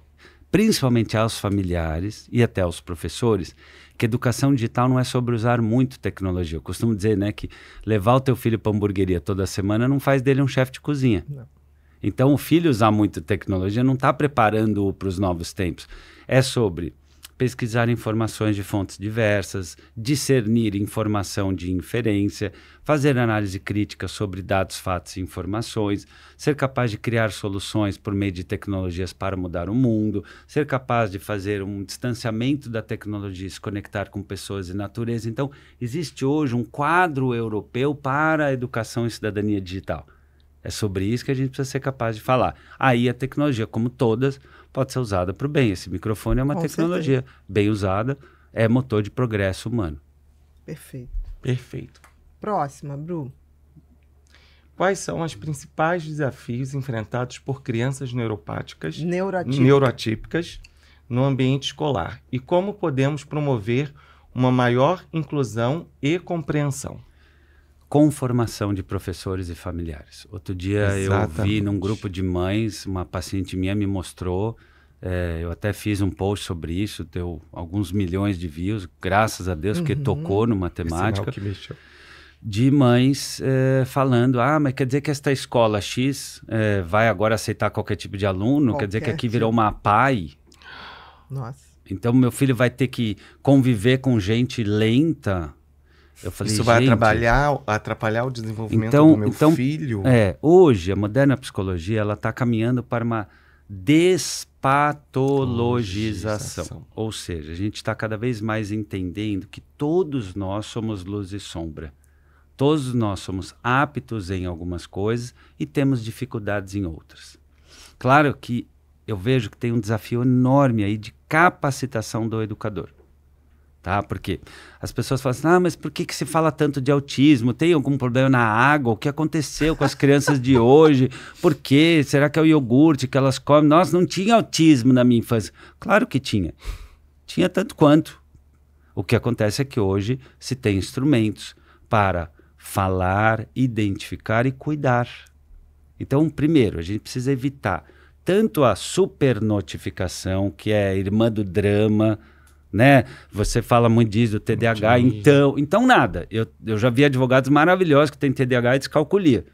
principalmente aos familiares e até aos professores, que educação digital não é sobre usar muito tecnologia. Eu costumo dizer né, que levar o teu filho para hamburgueria toda semana não faz dele um chefe de cozinha. Não. Então, o filho usar muito tecnologia não está preparando-o para os novos tempos. É sobre pesquisar informações de fontes diversas, discernir informação de inferência, fazer análise crítica sobre dados, fatos e informações, ser capaz de criar soluções por meio de tecnologias para mudar o mundo, ser capaz de fazer um distanciamento da tecnologia e se conectar com pessoas e natureza. Então, existe hoje um quadro europeu para a educação e cidadania digital. É sobre isso que a gente precisa ser capaz de falar. Aí a tecnologia, como todas, pode ser usada para o bem. Esse microfone é uma Com tecnologia certeza. bem usada, é motor de progresso humano. Perfeito. Perfeito. Próxima, Bru. Quais são os principais desafios enfrentados por crianças neuropáticas, neuroatípicas. neuroatípicas no ambiente escolar e como podemos promover uma maior inclusão e compreensão? conformação de professores e familiares. Outro dia Exatamente. eu vi num grupo de mães, uma paciente minha me mostrou, é, eu até fiz um post sobre isso, deu alguns milhões de views, graças a Deus, uhum. porque tocou no matemática. De mães é, falando, ah, mas quer dizer que esta escola X é, vai agora aceitar qualquer tipo de aluno? Qualquer quer dizer que aqui virou tipo. uma PAI? Nossa. Então, meu filho vai ter que conviver com gente lenta, eu falei, Isso vai atrapalhar, atrapalhar o desenvolvimento então, do meu então, filho? É, hoje a moderna psicologia ela está caminhando para uma despatologização. Ou seja, a gente está cada vez mais entendendo que todos nós somos luz e sombra. Todos nós somos aptos em algumas coisas e temos dificuldades em outras. Claro que eu vejo que tem um desafio enorme aí de capacitação do educador tá? Porque as pessoas falam assim, ah, mas por que, que se fala tanto de autismo? Tem algum problema na água? O que aconteceu com as crianças de hoje? Por quê? Será que é o iogurte que elas comem? Nossa, não tinha autismo na minha infância. Claro que tinha. Tinha tanto quanto. O que acontece é que hoje se tem instrumentos para falar, identificar e cuidar. Então, primeiro, a gente precisa evitar tanto a supernotificação, que é irmã do drama, né? Você fala muito disso, TDAH, Sim. então, então nada. Eu, eu já vi advogados maravilhosos que têm TDAH e descalculia.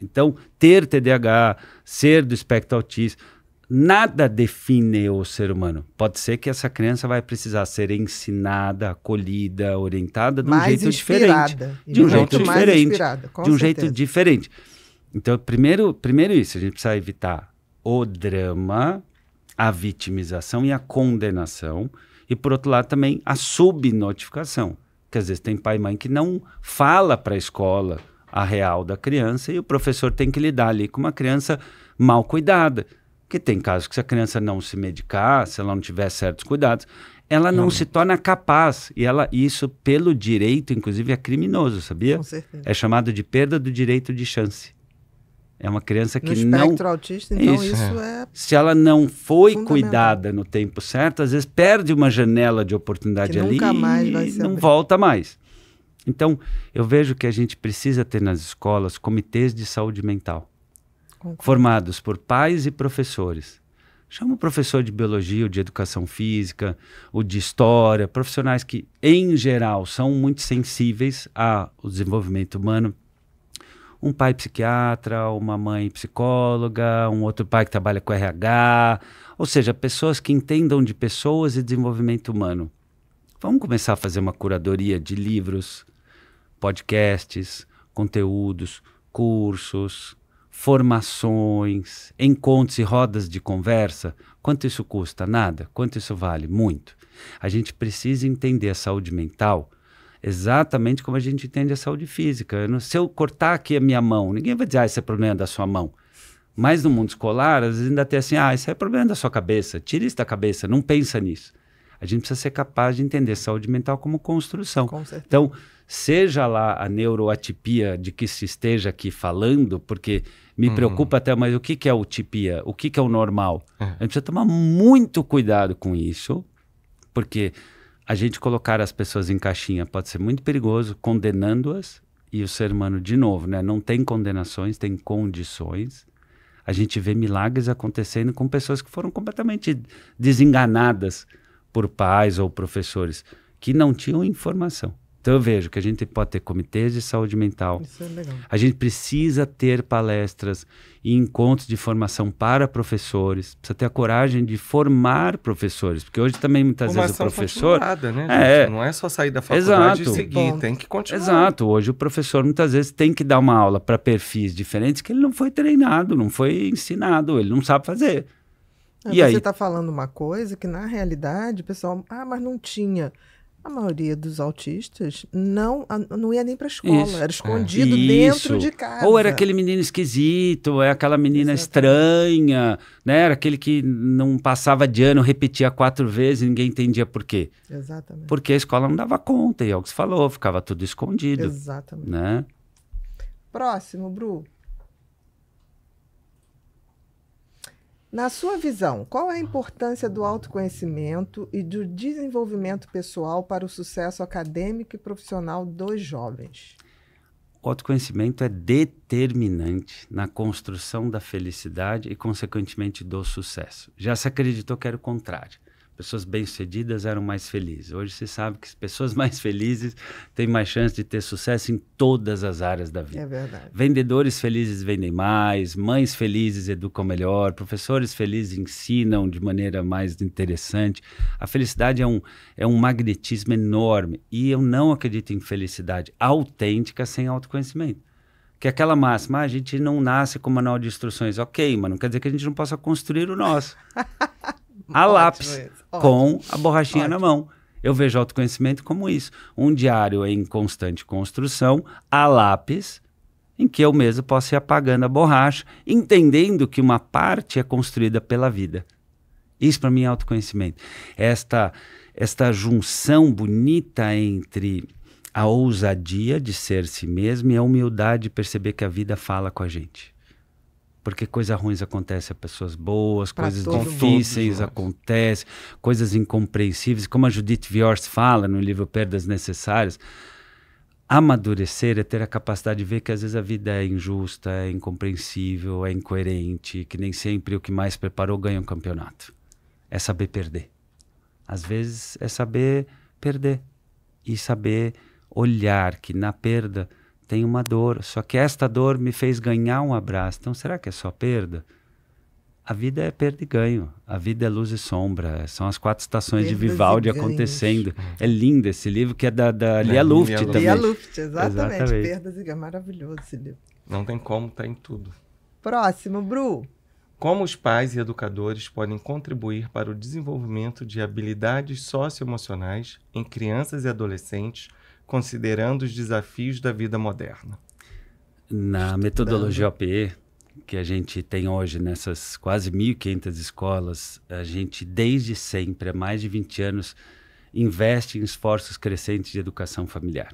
Então, ter TDAH, ser do espectro autista, nada define o ser humano. Pode ser que essa criança vai precisar ser ensinada, acolhida, orientada de um mais jeito diferente, de um jeito diferente, inspirada, de um certeza. jeito diferente. Então, primeiro, primeiro isso, a gente precisa evitar o drama, a vitimização e a condenação e por outro lado também a subnotificação, que às vezes tem pai e mãe que não fala para a escola a real da criança e o professor tem que lidar ali com uma criança mal cuidada. que tem casos que se a criança não se medicar, se ela não tiver certos cuidados, ela não, não. se torna capaz. E ela, isso, pelo direito, inclusive, é criminoso, sabia? Com certeza. É chamado de perda do direito de chance. É uma criança que no não. autista, então isso, isso é. é Se ela não foi cuidada no tempo certo, às vezes perde uma janela de oportunidade que ali nunca mais vai e não abrir. volta mais. Então, eu vejo que a gente precisa ter nas escolas comitês de saúde mental, Concordo. formados por pais e professores. Chama o professor de biologia, ou de educação física, o de história, profissionais que, em geral, são muito sensíveis ao desenvolvimento humano, um pai psiquiatra, uma mãe psicóloga, um outro pai que trabalha com RH, ou seja, pessoas que entendam de pessoas e desenvolvimento humano. Vamos começar a fazer uma curadoria de livros, podcasts, conteúdos, cursos, formações, encontros e rodas de conversa. Quanto isso custa? Nada. Quanto isso vale? Muito. A gente precisa entender a saúde mental Exatamente como a gente entende a saúde física. Não, se eu cortar aqui a minha mão, ninguém vai dizer, ah, esse é problema da sua mão. Mas no mundo escolar, às vezes ainda tem assim, ah, isso é problema da sua cabeça, tira isso da cabeça, não pensa nisso. A gente precisa ser capaz de entender saúde mental como construção. Com então, seja lá a neuroatipia de que se esteja aqui falando, porque me uhum. preocupa até, mas o que, que é tipia O que, que é o normal? É. A gente precisa tomar muito cuidado com isso, porque a gente colocar as pessoas em caixinha pode ser muito perigoso, condenando-as. E o ser humano, de novo, né, não tem condenações, tem condições. A gente vê milagres acontecendo com pessoas que foram completamente desenganadas por pais ou professores que não tinham informação. Então eu vejo que a gente pode ter comitês de saúde mental. Isso é legal. A gente precisa ter palestras e encontros de formação para professores. Precisa ter a coragem de formar professores, porque hoje também muitas Formação vezes o professor né, é, não é só sair da faculdade Exato. e seguir, Bom. tem que continuar. Exato. Hoje o professor muitas vezes tem que dar uma aula para perfis diferentes que ele não foi treinado, não foi ensinado, ele não sabe fazer. Ah, e você está falando uma coisa que na realidade, pessoal, ah, mas não tinha a maioria dos autistas não, não ia nem para escola, Isso. era é. escondido é. dentro de casa. Ou era aquele menino esquisito, ou é aquela menina Exatamente. estranha, né? Era aquele que não passava de ano, repetia quatro vezes e ninguém entendia por quê. Exatamente. Porque a escola não dava conta, e é o que você falou, ficava tudo escondido. Exatamente. Né? Próximo, Bru. Na sua visão, qual é a importância do autoconhecimento e do desenvolvimento pessoal para o sucesso acadêmico e profissional dos jovens? O autoconhecimento é determinante na construção da felicidade e, consequentemente, do sucesso. Já se acreditou que era o contrário pessoas bem-sucedidas eram mais felizes. Hoje você sabe que as pessoas mais felizes têm mais chance de ter sucesso em todas as áreas da vida. É verdade. Vendedores felizes vendem mais, mães felizes educam melhor, professores felizes ensinam de maneira mais interessante. A felicidade é um, é um magnetismo enorme e eu não acredito em felicidade autêntica sem autoconhecimento que aquela máxima, ah, a gente não nasce com manual de instruções, ok, mas não quer dizer que a gente não possa construir o nosso. a lápis, com a borrachinha Ótimo. na mão. Eu vejo autoconhecimento como isso. Um diário em constante construção, a lápis, em que eu mesmo posso ir apagando a borracha, entendendo que uma parte é construída pela vida. Isso para mim é autoconhecimento. Esta, esta junção bonita entre a ousadia de ser si mesmo e a humildade de perceber que a vida fala com a gente porque coisas ruins acontecem a pessoas boas, pra coisas difíceis acontecem, coisas incompreensíveis. Como a Judith Viors fala no livro Perdas Necessárias, amadurecer é ter a capacidade de ver que às vezes a vida é injusta, é incompreensível, é incoerente, que nem sempre o que mais preparou ganha um campeonato. É saber perder. Às vezes é saber perder e saber olhar que na perda tem uma dor, só que esta dor me fez ganhar um abraço. Então, será que é só perda? A vida é perda e ganho. A vida é luz e sombra. São as quatro estações Perdas de Vivaldi acontecendo. É lindo esse livro, que é da, da é, Lia Luft Lia também. Lia Luft, exatamente. exatamente. Perdas e ganhos, Maravilhoso esse livro. Não tem como, tá em tudo. Próximo, Bru. Como os pais e educadores podem contribuir para o desenvolvimento de habilidades socioemocionais em crianças e adolescentes considerando os desafios da vida moderna? Na Estudando. metodologia OPE que a gente tem hoje nessas quase 1.500 escolas, a gente desde sempre, há mais de 20 anos, investe em esforços crescentes de educação familiar.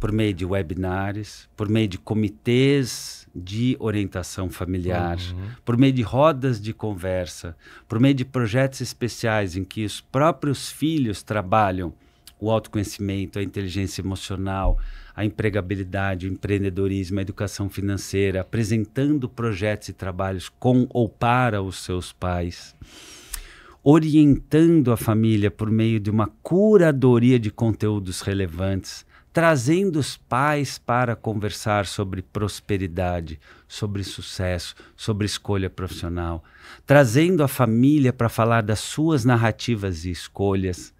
Por meio de webinars, por meio de comitês de orientação familiar, uhum. por meio de rodas de conversa, por meio de projetos especiais em que os próprios filhos trabalham o autoconhecimento, a inteligência emocional, a empregabilidade, o empreendedorismo, a educação financeira, apresentando projetos e trabalhos com ou para os seus pais, orientando a família por meio de uma curadoria de conteúdos relevantes, trazendo os pais para conversar sobre prosperidade, sobre sucesso, sobre escolha profissional, trazendo a família para falar das suas narrativas e escolhas,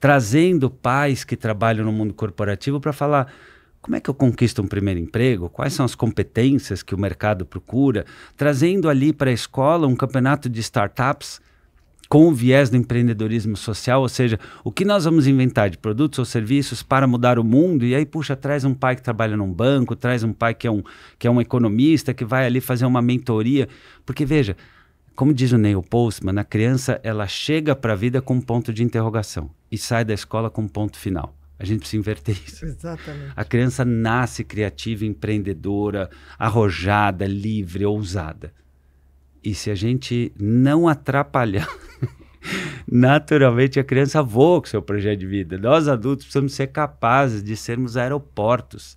trazendo pais que trabalham no mundo corporativo para falar como é que eu conquisto um primeiro emprego, quais são as competências que o mercado procura, trazendo ali para a escola um campeonato de startups com o viés do empreendedorismo social, ou seja, o que nós vamos inventar de produtos ou serviços para mudar o mundo, e aí, puxa, traz um pai que trabalha num banco, traz um pai que é um, que é um economista, que vai ali fazer uma mentoria, porque veja, como diz o Neil Postman, a criança ela chega para a vida com um ponto de interrogação e sai da escola com um ponto final. A gente precisa inverter isso. Exatamente. A criança nasce criativa, empreendedora, arrojada, livre, ousada. E se a gente não atrapalhar, naturalmente a criança voa com seu projeto de vida. Nós adultos precisamos ser capazes de sermos aeroportos,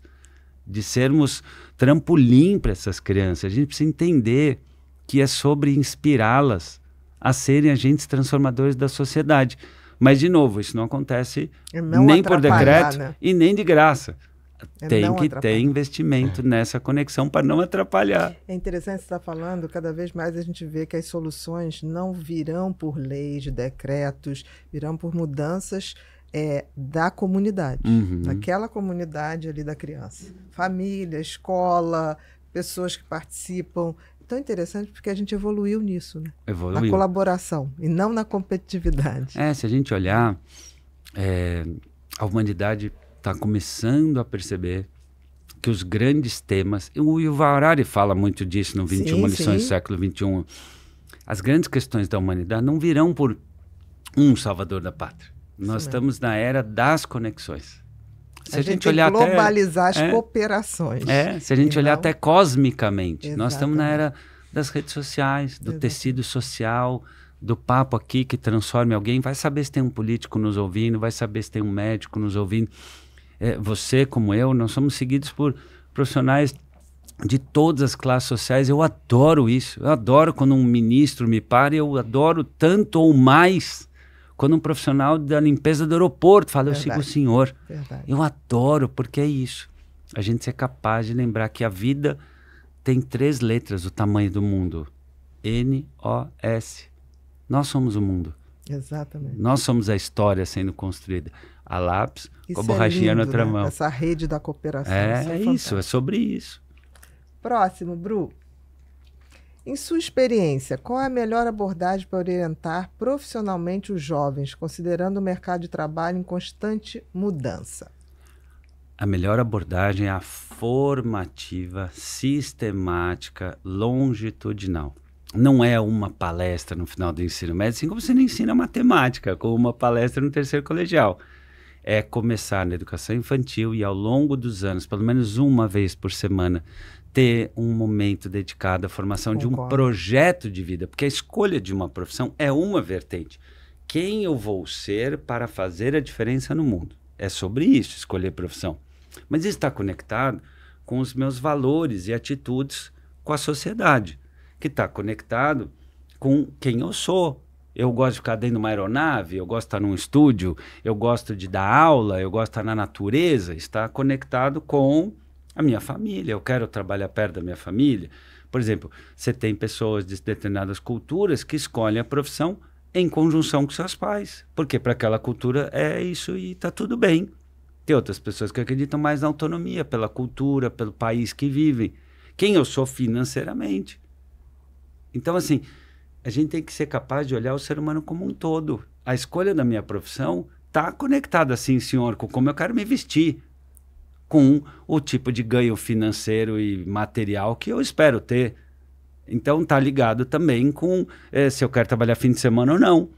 de sermos trampolim para essas crianças. A gente precisa entender que é sobre inspirá-las a serem agentes transformadores da sociedade. Mas, de novo, isso não acontece não nem por decreto né? e nem de graça. É tem que atrapalhar. ter investimento nessa conexão para não atrapalhar. É interessante você estar tá falando, cada vez mais a gente vê que as soluções não virão por leis, decretos, virão por mudanças é, da comunidade, uhum. daquela comunidade ali da criança. Família, escola, pessoas que participam, tão interessante porque a gente evoluiu nisso, né? Evoluiu. Na colaboração e não na competitividade. É, se a gente olhar, é, a humanidade está começando a perceber que os grandes temas. O Yuval Harari fala muito disso no 21 sim, Lições sim. do Século 21. As grandes questões da humanidade não virão por um salvador da pátria. Nós Sim, estamos na era das conexões se a, a gente, gente olhar globalizar até, as é, cooperações. É, se a gente olhar não... até cosmicamente. Exatamente. Nós estamos na era das redes sociais, do Exatamente. tecido social, do papo aqui que transforma alguém. Vai saber se tem um político nos ouvindo, vai saber se tem um médico nos ouvindo. É, você, como eu, nós somos seguidos por profissionais de todas as classes sociais. Eu adoro isso. Eu adoro quando um ministro me para, eu adoro tanto ou mais quando um profissional da limpeza do aeroporto fala, Verdade. eu sigo o senhor. Verdade. Eu adoro, porque é isso. A gente ser é capaz de lembrar que a vida tem três letras, o tamanho do mundo. N-O-S. Nós somos o mundo. Exatamente. Nós somos a história sendo construída. A lápis, isso com a é borrachinha é lindo, na outra né? mão. Essa rede da cooperação. É, é isso, é sobre isso. Próximo, Bru. Em sua experiência, qual é a melhor abordagem para orientar profissionalmente os jovens, considerando o mercado de trabalho em constante mudança? A melhor abordagem é a formativa, sistemática, longitudinal. Não é uma palestra no final do ensino médio, assim como você não ensina matemática, como uma palestra no terceiro colegial. É começar na educação infantil e ao longo dos anos, pelo menos uma vez por semana, ter um momento dedicado à formação Concordo. de um projeto de vida, porque a escolha de uma profissão é uma vertente. Quem eu vou ser para fazer a diferença no mundo? É sobre isso, escolher profissão. Mas isso está conectado com os meus valores e atitudes com a sociedade, que está conectado com quem eu sou. Eu gosto de ficar dentro de uma aeronave, eu gosto de estar num estúdio, eu gosto de dar aula, eu gosto de estar na natureza. Está conectado com a minha família, eu quero trabalhar perto da minha família. Por exemplo, você tem pessoas de determinadas culturas que escolhem a profissão em conjunção com seus pais, porque para aquela cultura é isso e está tudo bem. Tem outras pessoas que acreditam mais na autonomia, pela cultura, pelo país que vivem, quem eu sou financeiramente. Então, assim, a gente tem que ser capaz de olhar o ser humano como um todo. A escolha da minha profissão está conectada, sim, senhor, com como eu quero me vestir, com o tipo de ganho financeiro e material que eu espero ter. Então tá ligado também com é, se eu quero trabalhar fim de semana ou não.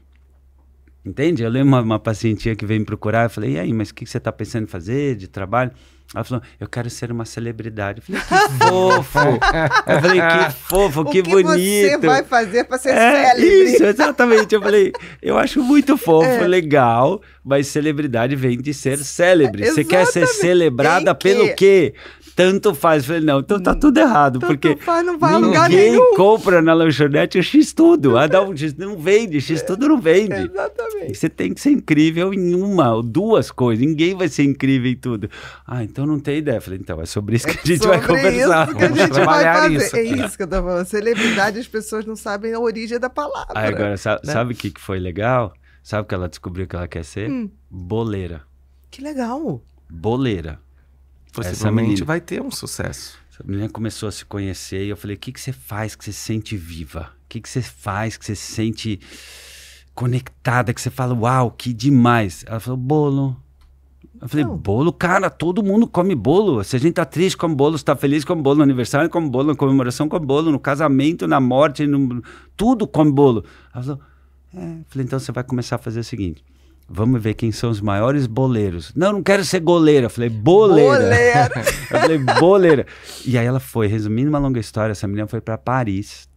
Entende? Eu lembro uma, uma pacientinha que veio me procurar, eu falei, e aí, mas o que, que você está pensando em fazer de trabalho? Ela falou, eu quero ser uma celebridade. Eu falei, que fofo! eu falei, que fofo, que, que bonito! O que você vai fazer para ser é, célebre? Isso, exatamente. Eu falei, eu acho muito fofo, é. legal, mas celebridade vem de ser célebre. Você quer ser celebrada que... pelo quê? tanto faz. Eu falei, não, então tá hum, tudo errado, tanto porque faz, não vai ninguém nenhum. compra na lanchonete o X tudo. A não, não vende, X é, tudo não vende. É, exatamente. Você tem que ser incrível em uma ou duas coisas. Ninguém vai ser incrível em tudo. Ah, então não tem ideia. Falei, então, é sobre isso é que a gente vai conversar. Isso que a gente trabalhar vai fazer. Isso. É isso que eu tô falando. Celebridade, as pessoas não sabem a origem da palavra. Aí agora, sabe, né? sabe o que foi legal? Sabe o que ela descobriu que ela quer ser? Hum. Boleira. Que legal. Boleira. Possivelmente menina, vai ter um sucesso. Essa menina começou a se conhecer e eu falei: o que, que você faz que você sente viva? O que, que você faz que você sente conectada, que você fala, uau, que demais. Ela falou, bolo, eu falei, não. bolo, cara, todo mundo come bolo. Se a gente tá triste, come bolo. Se tá feliz, come bolo. No aniversário, come bolo. Na comemoração, come bolo. No casamento, na morte, no... tudo come bolo. Ela falou, é. falei, então você vai começar a fazer o seguinte. Vamos ver quem são os maiores boleiros. Não, não quero ser goleira. Eu falei, boleira. Boleira. eu falei, boleira. E aí ela foi, resumindo uma longa história, essa menina foi para Paris.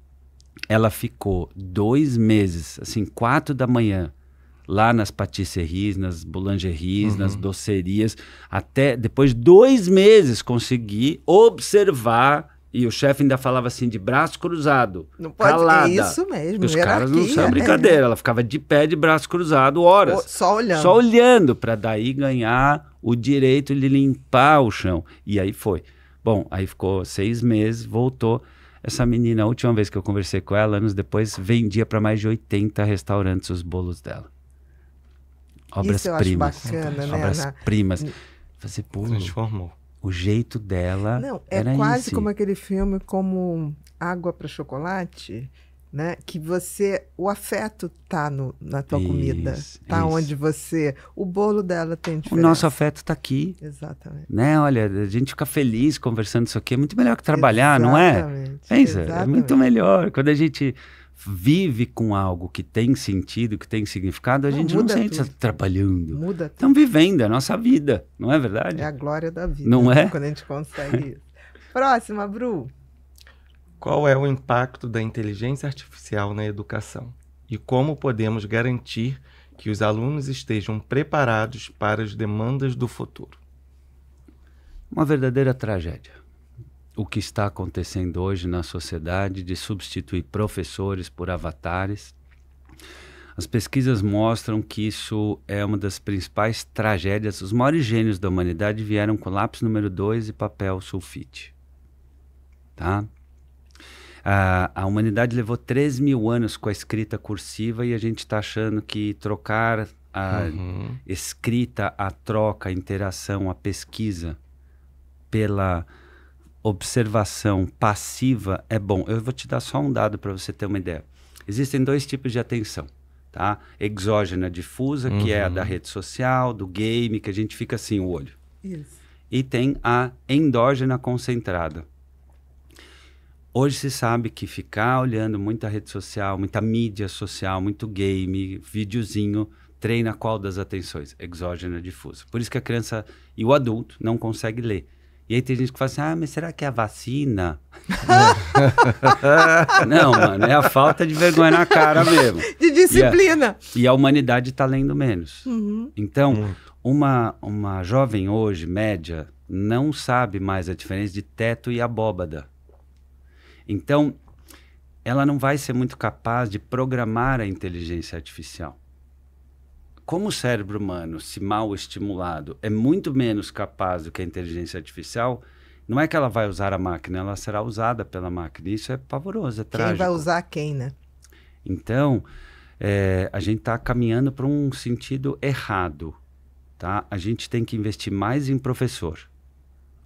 Ela ficou dois meses, assim, quatro da manhã, lá nas patisseries, nas boulangeries, uhum. nas docerias, até depois de dois meses consegui observar. E o chefe ainda falava assim, de braço cruzado. Não pode calada. É isso mesmo. os caras não são é. brincadeira. Ela ficava de pé, de braço cruzado, horas. Só olhando. Só olhando, para daí ganhar o direito de limpar o chão. E aí foi. Bom, aí ficou seis meses, voltou. Essa menina, a última vez que eu conversei com ela, anos depois, vendia para mais de 80 restaurantes os bolos dela obras-primas. Né, obras-primas. Você, transformou. O jeito dela. Não, é quase esse. como aquele filme como Água para Chocolate. Né? Que você, o afeto tá no, na tua isso, comida, tá isso. onde você, o bolo dela tem diferença. O nosso afeto tá aqui. Exatamente. Né? Olha, a gente fica feliz conversando isso aqui, é muito melhor que trabalhar, Exatamente. não é? Pensa, Exatamente. é muito melhor quando a gente vive com algo que tem sentido, que tem significado, a não, gente não sente tá tudo. atrapalhando. Muda tudo. Estamos vivendo a nossa vida, não é verdade? É a glória da vida. Não é? Quando a gente consegue isso. Próxima, Bru. Qual é o impacto da inteligência artificial na educação? E como podemos garantir que os alunos estejam preparados para as demandas do futuro? Uma verdadeira tragédia o que está acontecendo hoje na sociedade de substituir professores por avatares. As pesquisas mostram que isso é uma das principais tragédias. Os maiores gênios da humanidade vieram com lápis número 2 e papel sulfite. Tá? A, a humanidade levou 3 mil anos com a escrita cursiva e a gente está achando que trocar a uhum. escrita, a troca, a interação, a pesquisa pela observação passiva é bom. Eu vou te dar só um dado para você ter uma ideia. Existem dois tipos de atenção, tá? Exógena difusa, uhum. que é a da uhum. rede social, do game, que a gente fica assim o olho. Isso. E tem a endógena concentrada. Hoje se sabe que ficar olhando muita rede social, muita mídia social, muito game, videozinho, treina qual das atenções? Exógena difusa. Por isso que a criança e o adulto não consegue ler e aí tem gente que fala assim, ah, mas será que é a vacina? não, mano, é a falta de vergonha na cara mesmo. De disciplina. E a, e a humanidade está lendo menos. Uhum. Então, uhum. uma, uma jovem hoje, média, não sabe mais a diferença de teto e abóbada. Então, ela não vai ser muito capaz de programar a inteligência artificial como o cérebro humano, se mal estimulado, é muito menos capaz do que a inteligência artificial, não é que ela vai usar a máquina, ela será usada pela máquina. Isso é pavoroso, é quem trágico. Quem vai usar quem, né? Então, é, a gente está caminhando para um sentido errado, tá? A gente tem que investir mais em professor.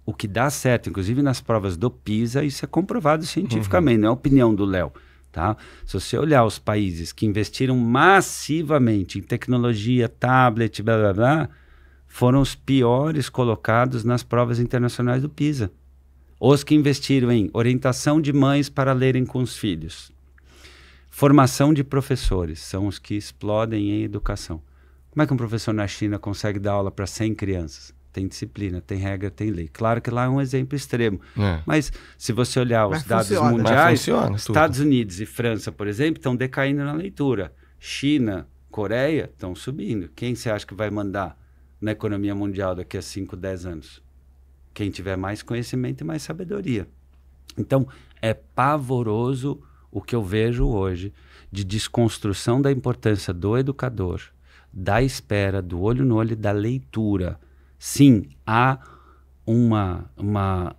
O que dá certo, inclusive nas provas do PISA, isso é comprovado cientificamente, uhum. não é opinião do Léo. Tá? Se você olhar os países que investiram massivamente em tecnologia, tablet, blá blá blá, foram os piores colocados nas provas internacionais do PISA. Os que investiram em orientação de mães para lerem com os filhos, formação de professores, são os que explodem em educação. Como é que um professor na China consegue dar aula para 100 crianças? tem disciplina, tem regra, tem lei. Claro que lá é um exemplo extremo. É. Mas se você olhar os mas dados funciona, né? mundiais, Estados tudo. Unidos e França, por exemplo, estão decaindo na leitura. China, Coreia estão subindo. Quem você acha que vai mandar na economia mundial daqui a 5, 10 anos? Quem tiver mais conhecimento e mais sabedoria. Então, é pavoroso o que eu vejo hoje de desconstrução da importância do educador, da espera, do olho no olho, da leitura sim, há uma, uma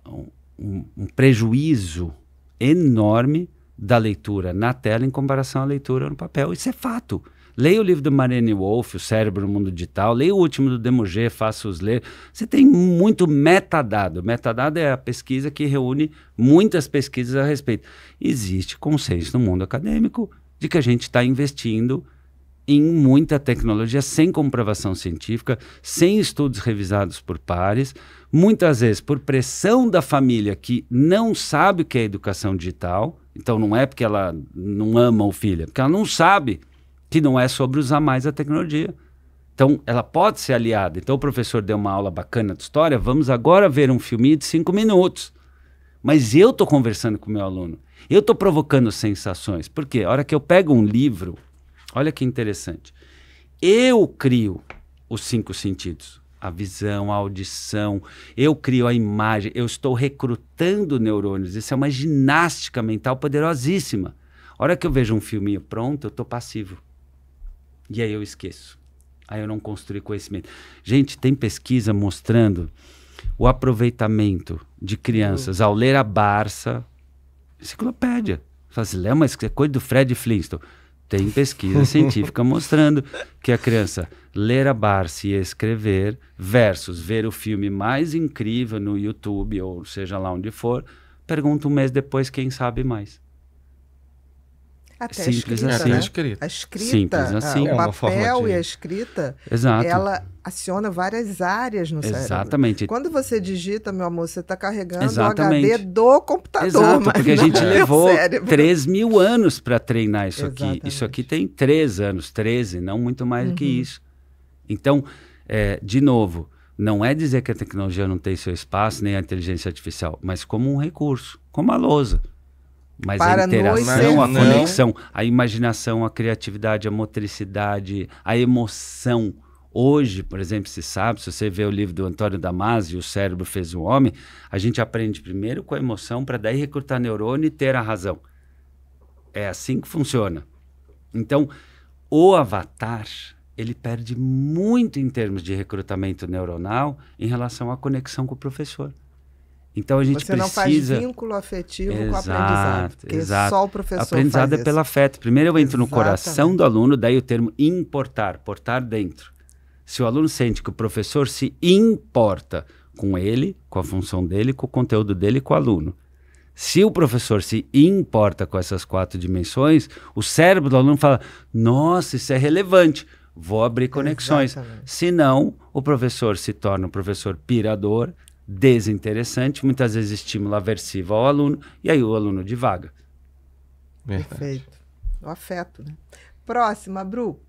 um, um prejuízo enorme da leitura na tela em comparação à leitura no papel. Isso é fato. Leia o livro do Marianne Wolff, O Cérebro no Mundo Digital, leia o último do Demogê, faça os ler. Você tem muito metadado. Metadado é a pesquisa que reúne muitas pesquisas a respeito. Existe consenso no mundo acadêmico de que a gente está investindo em muita tecnologia sem comprovação científica, sem estudos revisados por pares, muitas vezes por pressão da família que não sabe o que é educação digital. Então não é porque ela não ama o filho, é porque ela não sabe que não é sobre usar mais a tecnologia. Então ela pode ser aliada. Então o professor deu uma aula bacana de história, vamos agora ver um filme de cinco minutos. Mas eu estou conversando com o meu aluno. Eu estou provocando sensações. Porque a hora que eu pego um livro Olha que interessante. Eu crio os cinco sentidos. A visão, a audição, eu crio a imagem, eu estou recrutando neurônios. Isso é uma ginástica mental poderosíssima. A hora que eu vejo um filminho pronto, eu estou passivo. E aí eu esqueço. Aí eu não construí conhecimento. Gente, tem pesquisa mostrando o aproveitamento de crianças ao ler a Barça, enciclopédia. Você lê uma coisa do Fred Flintstone. Tem pesquisa científica mostrando que a criança ler a barra, e escrever versus ver o filme mais incrível no YouTube ou seja lá onde for, pergunta um mês depois quem sabe mais. Até Simples a escrita, assim. Né? A escrita. A escrita Simples ah, assim. O é papel é de... e a escrita, Exato. ela aciona várias áreas no cérebro. Exatamente. Quando você digita, meu amor, você está carregando Exatamente. o HD do computador. Exato, porque a gente é levou 3 mil anos para treinar isso Exatamente. aqui. Isso aqui tem 3 anos, 13, não muito mais uhum. que isso. Então, é, de novo, não é dizer que a tecnologia não tem seu espaço, nem a inteligência artificial, mas como um recurso, como a lousa. Mas Para a interação, a conexão, a imaginação, a criatividade, a motricidade, a emoção. Hoje, por exemplo, se sabe, se você vê o livro do Antônio Damasio, O Cérebro Fez o Homem, a gente aprende primeiro com a emoção para daí recrutar neurônio e ter a razão. É assim que funciona. Então, o avatar, ele perde muito em termos de recrutamento neuronal em relação à conexão com o professor. Então a gente precisa. Você não faz vínculo afetivo exato, com o aprendizado. Porque exato. só o professor. Aprendizado faz é pelo afeto. Primeiro eu entro Exatamente. no coração do aluno, daí o termo importar, portar dentro. Se o aluno sente que o professor se importa com ele, com a função dele, com o conteúdo dele, com o aluno. Se o professor se importa com essas quatro dimensões, o cérebro do aluno fala: nossa, isso é relevante, vou abrir conexões. Exatamente. Senão, o professor se torna um professor pirador, desinteressante, muitas vezes estímulo aversivo ao aluno, e aí o aluno divaga. Perfeito. O afeto, né? Próxima, Bru.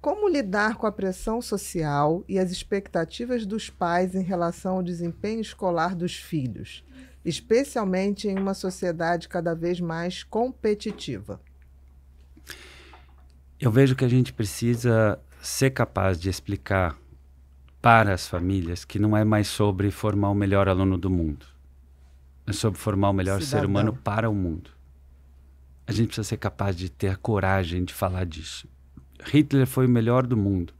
Como lidar com a pressão social e as expectativas dos pais em relação ao desempenho escolar dos filhos, especialmente em uma sociedade cada vez mais competitiva? Eu vejo que a gente precisa ser capaz de explicar para as famílias que não é mais sobre formar o melhor aluno do mundo, é sobre formar o melhor Cidadão. ser humano para o mundo. A gente precisa ser capaz de ter a coragem de falar disso. Hitler foi o melhor do mundo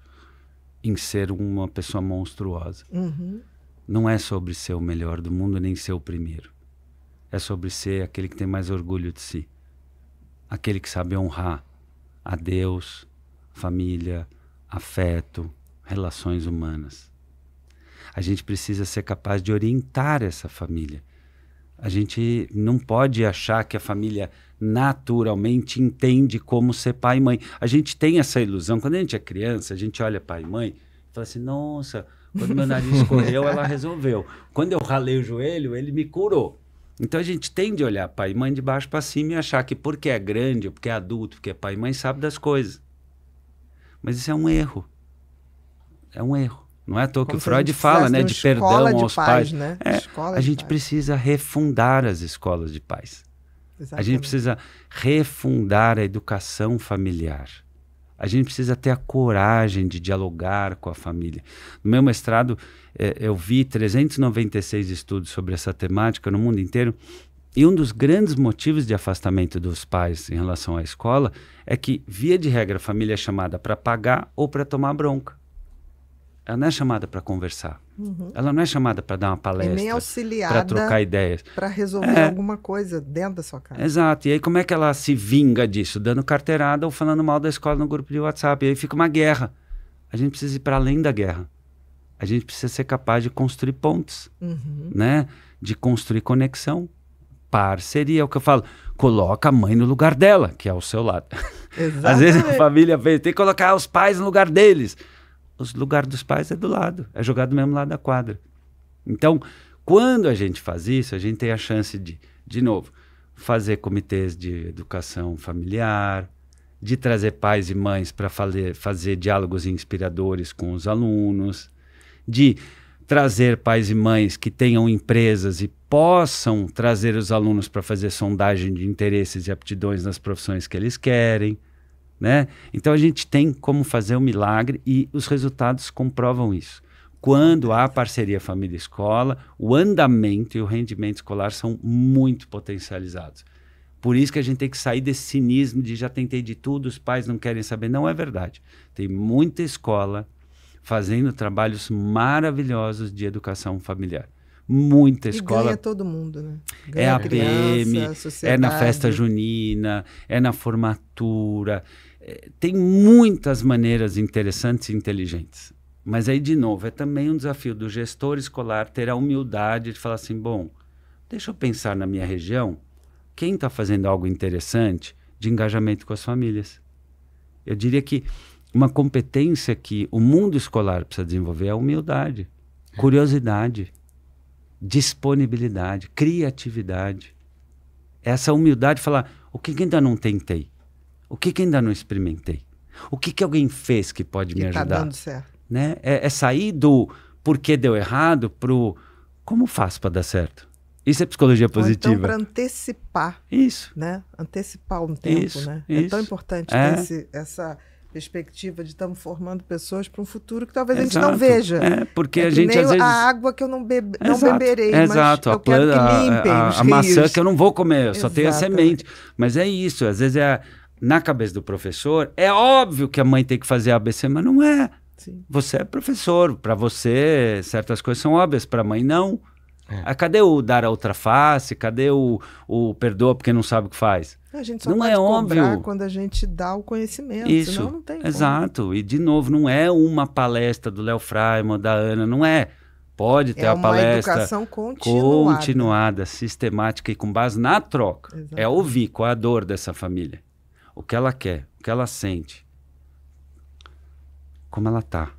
em ser uma pessoa monstruosa. Uhum. Não é sobre ser o melhor do mundo nem ser o primeiro. É sobre ser aquele que tem mais orgulho de si, aquele que sabe honrar a Deus, família, afeto, relações humanas. A gente precisa ser capaz de orientar essa família. A gente não pode achar que a família naturalmente entende como ser pai e mãe. A gente tem essa ilusão. Quando a gente é criança, a gente olha pai e mãe e fala assim: nossa, quando meu nariz correu, ela resolveu. Quando eu ralei o joelho, ele me curou. Então a gente tem de olhar pai e mãe de baixo para cima e achar que porque é grande, porque é adulto, porque é pai e mãe, sabe das coisas. Mas isso é um erro é um erro. Não é à toa Como que o Freud fala, né, de perdão de aos pais. Né? É, a gente precisa refundar as escolas de pais. Exatamente. A gente precisa refundar a educação familiar. A gente precisa ter a coragem de dialogar com a família. No meu mestrado, é, eu vi 396 estudos sobre essa temática no mundo inteiro. E um dos grandes motivos de afastamento dos pais em relação à escola é que, via de regra, a família é chamada para pagar ou para tomar bronca ela não é chamada para conversar. Uhum. Ela não é chamada para dar uma palestra. E nem Para trocar ideias. Para resolver é. alguma coisa dentro da sua casa. Exato. E aí, como é que ela se vinga disso? Dando carteirada ou falando mal da escola no grupo de WhatsApp. E aí fica uma guerra. A gente precisa ir para além da guerra. A gente precisa ser capaz de construir pontes, uhum. né? De construir conexão. Parceria, é o que eu falo. Coloca a mãe no lugar dela, que é ao seu lado. Às vezes a família vem, tem que colocar os pais no lugar deles os lugar dos pais é do lado, é jogar do mesmo lado da quadra. Então, quando a gente faz isso, a gente tem a chance de, de novo, fazer comitês de educação familiar, de trazer pais e mães para fazer, fazer diálogos inspiradores com os alunos, de trazer pais e mães que tenham empresas e possam trazer os alunos para fazer sondagem de interesses e aptidões nas profissões que eles querem. Né? Então a gente tem como fazer um milagre e os resultados comprovam isso. Quando há parceria família-escola, o andamento e o rendimento escolar são muito potencializados. Por isso que a gente tem que sair desse cinismo de já tentei de tudo, os pais não querem saber. Não é verdade. Tem muita escola fazendo trabalhos maravilhosos de educação familiar muita escola. E ganha todo mundo, né? É ganha é a PM, é na festa junina, é na formatura, tem muitas maneiras interessantes e inteligentes. Mas aí, de novo, é também um desafio do gestor escolar ter a humildade de falar assim: bom, deixa eu pensar na minha região, quem está fazendo algo interessante de engajamento com as famílias. Eu diria que uma competência que o mundo escolar precisa desenvolver é a humildade, é. curiosidade, disponibilidade, criatividade. Essa humildade de falar o que ainda não tentei. O que, que ainda não experimentei? O que, que alguém fez que pode que me tá ajudar? Tá dando certo. Né? É, é sair do porque deu errado pro como faço para dar certo? Isso é psicologia positiva. Ou então, para antecipar. Isso. Né? Antecipar um tempo, isso, né? É isso. É tão importante é. Esse, essa perspectiva de estamos formando pessoas para um futuro que talvez Exato. a gente não veja. É, porque é a gente às vezes... a água que eu não, bebe, não beberei, Exato. mas a eu quero que limpem a, a, a maçã que eu não vou comer, eu só tenho a semente. Mas é isso, às vezes é na cabeça do professor, é óbvio que a mãe tem que fazer ABC, mas não é. Sim. Você é professor, para você certas coisas são óbvias, para a mãe não. É. Ah, cadê o dar a outra face? Cadê o, o perdoa porque não sabe o que faz? A gente só não é pode é óbvio quando a gente dá o conhecimento. Isso, senão não tem exato. Como. E de novo, não é uma palestra do Léo Freiman, da Ana, não é. Pode ter é a palestra educação continuada. continuada, sistemática e com base na troca. Exato. É ouvir qual a dor dessa família o que ela quer, o que ela sente, como ela tá.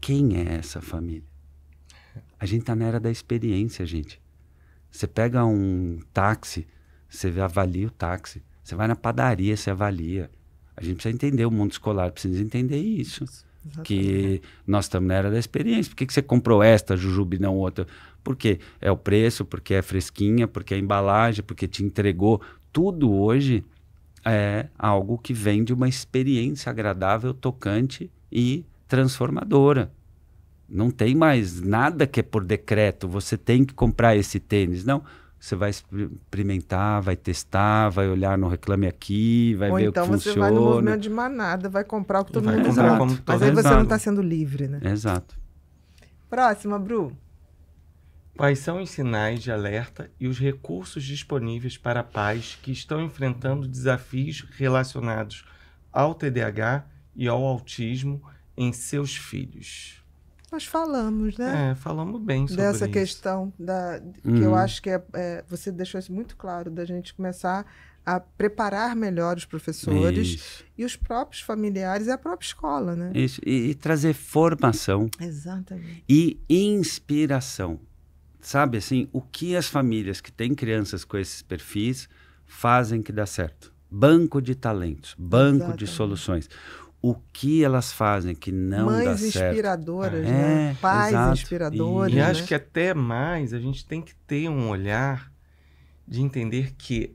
Quem é essa família? A gente tá na era da experiência, gente. Você pega um táxi, você avalia o táxi. Você vai na padaria, você avalia. A gente precisa entender o mundo escolar, precisa entender isso. Exatamente. Que nós estamos na era da experiência. Por que, que você comprou esta jujuba e não outra? Porque é o preço, porque é fresquinha, porque é a embalagem, porque te entregou, tudo hoje é algo que vem de uma experiência agradável, tocante e transformadora. Não tem mais nada que é por decreto, você tem que comprar esse tênis. Não, você vai experimentar, vai testar, vai olhar no Reclame Aqui, vai Ou ver então o que funciona. Ou então você vai no movimento de manada, vai comprar o que todo vai mundo usa. Mas aí você não está sendo livre, né? Exato. Próxima, Bru. Quais são os sinais de alerta e os recursos disponíveis para pais que estão enfrentando desafios relacionados ao TDAH e ao autismo em seus filhos? Nós falamos, né? É, falamos bem sobre Dessa isso. questão da, que uhum. eu acho que é, é, você deixou isso muito claro, da gente começar a preparar melhor os professores Isso. e os próprios familiares e a própria escola, né? Isso, e, e trazer formação. Exatamente. E inspiração sabe assim, o que as famílias que têm crianças com esses perfis fazem que dá certo? Banco de talentos, banco Exatamente. de soluções. O que elas fazem que não Mães dá certo? Mães inspiradoras, é, né? Pais exato. inspiradores. E, e né? acho que até mais a gente tem que ter um olhar de entender que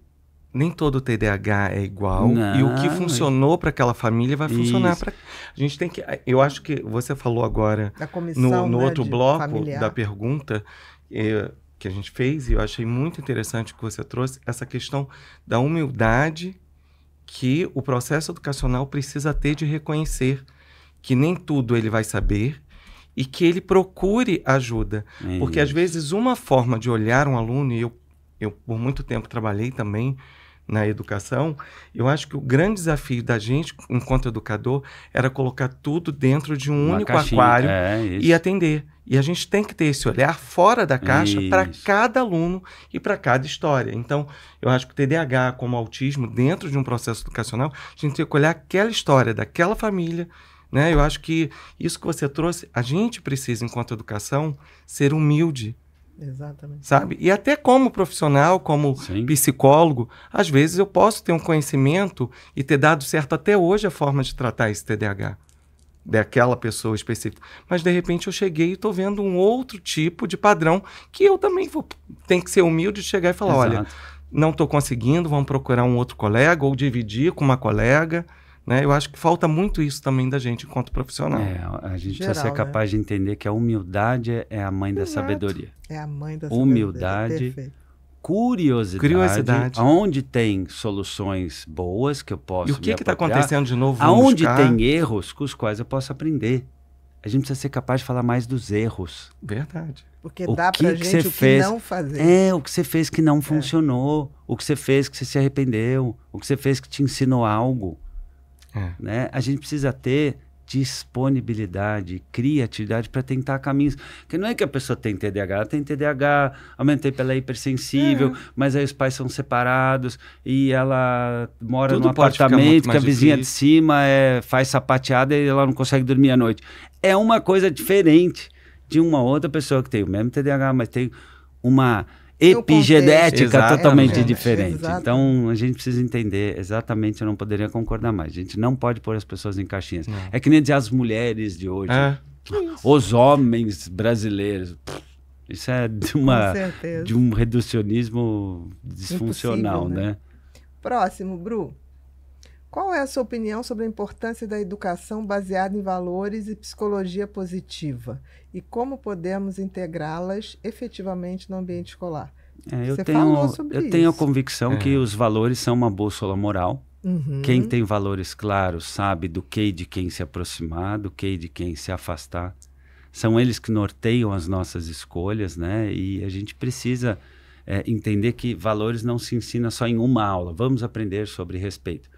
nem todo TDAH é igual não, e o que é. funcionou para aquela família vai funcionar para a gente tem que eu acho que você falou agora comissão, no, no né, outro bloco familiar. da pergunta eh, que a gente fez, e eu achei muito interessante que você trouxe, essa questão da humildade que o processo educacional precisa ter de reconhecer que nem tudo ele vai saber e que ele procure ajuda. Porque às vezes uma forma de olhar um aluno, e eu, eu por muito tempo trabalhei também na educação, eu acho que o grande desafio da gente, enquanto educador, era colocar tudo dentro de um Uma único caixinha, aquário é, e atender. E a gente tem que ter esse olhar fora da caixa para cada aluno e para cada história. Então, eu acho que o TDAH, como autismo, dentro de um processo educacional, a gente tem que olhar aquela história daquela família. Né? Eu acho que isso que você trouxe, a gente precisa, enquanto educação, ser humilde Exatamente. Sabe? E até como profissional, como Sim. psicólogo, às vezes eu posso ter um conhecimento e ter dado certo até hoje a forma de tratar esse TDAH daquela pessoa específica. Mas de repente eu cheguei e estou vendo um outro tipo de padrão que eu também vou tem que ser humilde de chegar e falar, Exato. olha, não estou conseguindo, vamos procurar um outro colega ou dividir com uma colega. Né? Eu acho que falta muito isso também da gente enquanto profissional. É, a gente Geral, precisa ser né? capaz né? de entender que a humildade é a mãe da Exato. sabedoria. É a mãe da humildade, sabedoria. Humildade, curiosidade, Onde aonde tem soluções boas que eu posso E o que está acontecendo de novo? Aonde buscar? tem erros com os quais eu posso aprender. A gente precisa ser capaz de falar mais dos erros. Verdade. Porque o dá que pra que gente que o fez, que não fazer. É, o que você fez que não é. funcionou, o que você fez que você se arrependeu, o que você fez que te ensinou algo. É. Né? A gente precisa ter disponibilidade, criatividade para tentar caminhos. Porque não é que a pessoa tem TDAH, ela tem TDAH, aumentei pela hipersensível, é. mas aí os pais são separados e ela mora Tudo num apartamento que a vizinha difícil. de cima é, faz sapateada e ela não consegue dormir à noite. É uma coisa diferente de uma outra pessoa que tem o mesmo TDAH, mas tem uma epigenética totalmente diferente. Então a gente precisa entender exatamente, eu não poderia concordar mais. A gente não pode pôr as pessoas em caixinhas. Não. É que nem dizer as mulheres de hoje, é. os homens brasileiros. Isso é de, uma, de um reducionismo disfuncional, né? né? Próximo, Bru. Qual é a sua opinião sobre a importância da educação baseada em valores e psicologia positiva? e como podemos integrá-las efetivamente no ambiente escolar. É, eu Você tenho, falou sobre eu isso. tenho a convicção é. que os valores são uma bússola moral. Uhum. Quem tem valores claros sabe do que e de quem se aproximar, do que e de quem se afastar. São eles que norteiam as nossas escolhas, né? E a gente precisa é, entender que valores não se ensina só em uma aula. Vamos aprender sobre respeito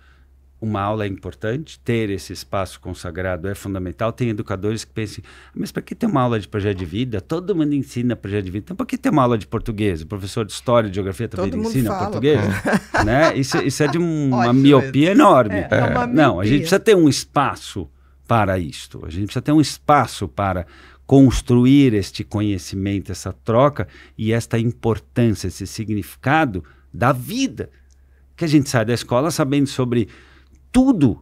uma aula é importante, ter esse espaço consagrado é fundamental. Tem educadores que pensam, ah, mas para que ter uma aula de projeto de vida? Todo mundo ensina projeto de vida. Então, para que ter uma aula de português? O professor de história e geografia também Todo ensina fala, português? né? Isso, isso, é de um, uma miopia enorme. É, é uma Não, miopia. a gente precisa ter um espaço para isto. A gente precisa ter um espaço para construir este conhecimento, essa troca e esta importância, esse significado da vida. Que a gente sai da escola sabendo sobre tudo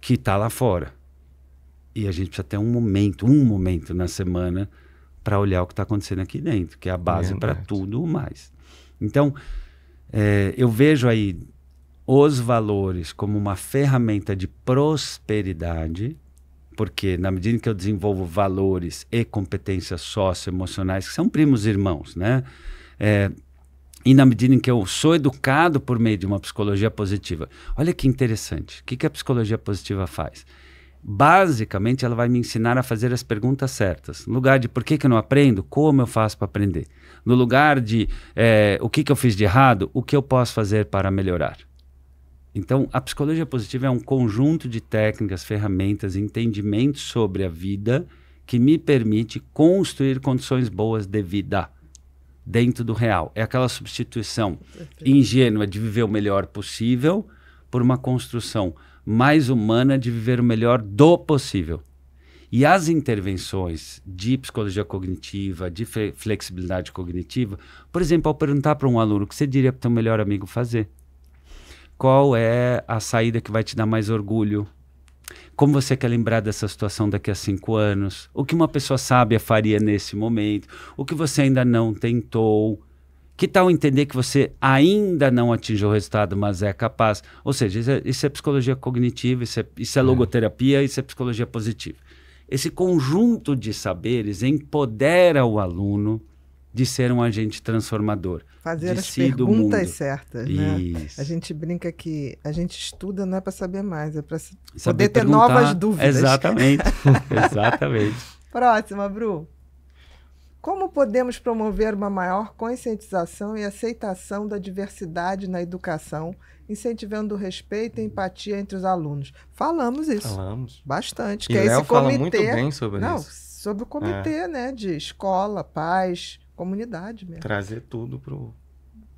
que está lá fora. E a gente precisa ter um momento, um momento na semana para olhar o que está acontecendo aqui dentro, que é a base para tudo mais. Então, é, eu vejo aí os valores como uma ferramenta de prosperidade, porque na medida que eu desenvolvo valores e competências socioemocionais, que são primos irmãos, né? É, e na medida em que eu sou educado por meio de uma psicologia positiva. Olha que interessante. O que, que a psicologia positiva faz? Basicamente, ela vai me ensinar a fazer as perguntas certas. No lugar de por que, que eu não aprendo, como eu faço para aprender. No lugar de é, o que, que eu fiz de errado, o que eu posso fazer para melhorar. Então, a psicologia positiva é um conjunto de técnicas, ferramentas, entendimentos sobre a vida que me permite construir condições boas de vida dentro do real. É aquela substituição ingênua de viver o melhor possível por uma construção mais humana de viver o melhor do possível. E as intervenções de psicologia cognitiva, de flexibilidade cognitiva, por exemplo, ao perguntar para um aluno o que você diria para o seu melhor amigo fazer? Qual é a saída que vai te dar mais orgulho? como você quer lembrar dessa situação daqui a cinco anos? O que uma pessoa sábia faria nesse momento? O que você ainda não tentou? Que tal entender que você ainda não atingiu o resultado, mas é capaz? Ou seja, isso é, isso é psicologia cognitiva, isso é, isso é, é. logoterapia, isso é psicologia positiva. Esse conjunto de saberes empodera o aluno de ser um agente transformador. Fazer as si, perguntas certas, né? Isso. A gente brinca que a gente estuda não é para saber mais, é para poder ter novas dúvidas. Exatamente, exatamente. Próxima, Bru. Como podemos promover uma maior conscientização e aceitação da diversidade na educação, incentivando o respeito e empatia entre os alunos? Falamos isso. Falamos. Bastante. E que é Léo é esse comitê... fala muito bem sobre não, isso. Sobre o comitê é. né, de escola, pais, comunidade mesmo. Trazer tudo pro.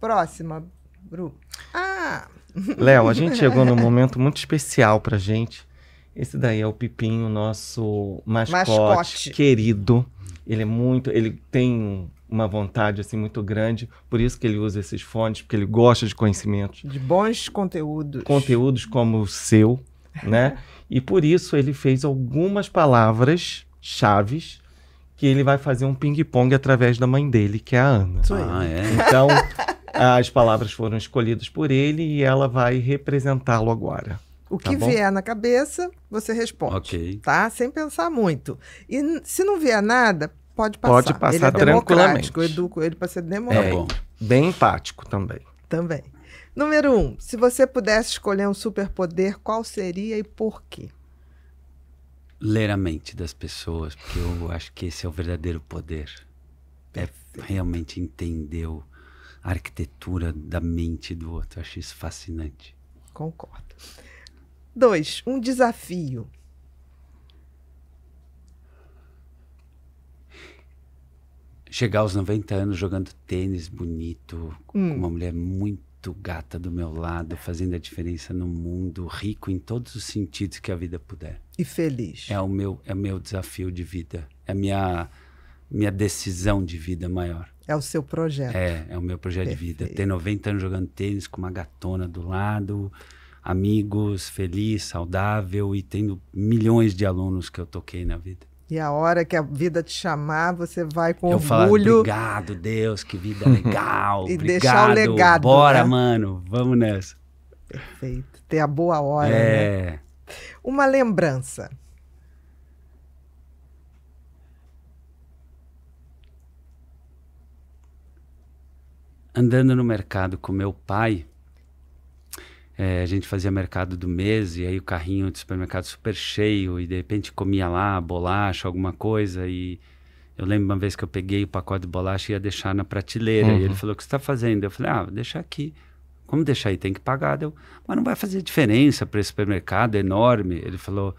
Próxima, Bru. Ah! Léo, a gente chegou num momento muito especial pra gente. Esse daí é o Pipinho, nosso mascote, mascote, querido. Ele é muito, ele tem uma vontade assim muito grande, por isso que ele usa esses fones, porque ele gosta de conhecimentos, de bons conteúdos. Conteúdos como o seu, né? e por isso ele fez algumas palavras chaves que ele vai fazer um ping-pong através da mãe dele, que é a Ana. Ah, é? Então, as palavras foram escolhidas por ele e ela vai representá-lo agora. O tá que tá vier na cabeça, você responde. Ok. Tá? Sem pensar muito. E se não vier nada, pode passar. Pode passar ele é tranquilamente. Eu educo ele para ser é democrático. É, bom. Bem empático também. Também. Número um, se você pudesse escolher um superpoder, qual seria e por quê? ler a mente das pessoas, porque eu acho que esse é o verdadeiro poder. É realmente entender a arquitetura da mente do outro. Eu acho isso fascinante. Concordo. Dois, um desafio. Chegar aos 90 anos jogando tênis bonito, hum. com uma mulher muito muito gata do meu lado, fazendo a diferença no mundo, rico em todos os sentidos que a vida puder. E feliz. É o meu, é o meu desafio de vida. É a minha, minha decisão de vida maior. É o seu projeto. É, é o meu projeto Perfeito. de vida. Ter 90 anos jogando tênis com uma gatona do lado, amigos, feliz, saudável e tendo milhões de alunos que eu toquei na vida. E a hora que a vida te chamar, você vai com eu orgulho. Falo, obrigado, Deus, que vida legal. e obrigado. deixar o legado. Bora, né? mano, vamos nessa. Perfeito. Ter a boa hora. É. Né? Uma lembrança. Andando no mercado com meu pai, é, a gente fazia mercado do mês e aí o carrinho de supermercado super cheio e de repente comia lá bolacha, alguma coisa e eu lembro uma vez que eu peguei o pacote de bolacha e ia deixar na prateleira uhum. e ele uhum. falou, o que você está fazendo? Eu falei, ah, deixa deixar aqui. Como deixar aí? Tem que pagar. eu mas não vai fazer diferença para esse supermercado enorme. Ele falou,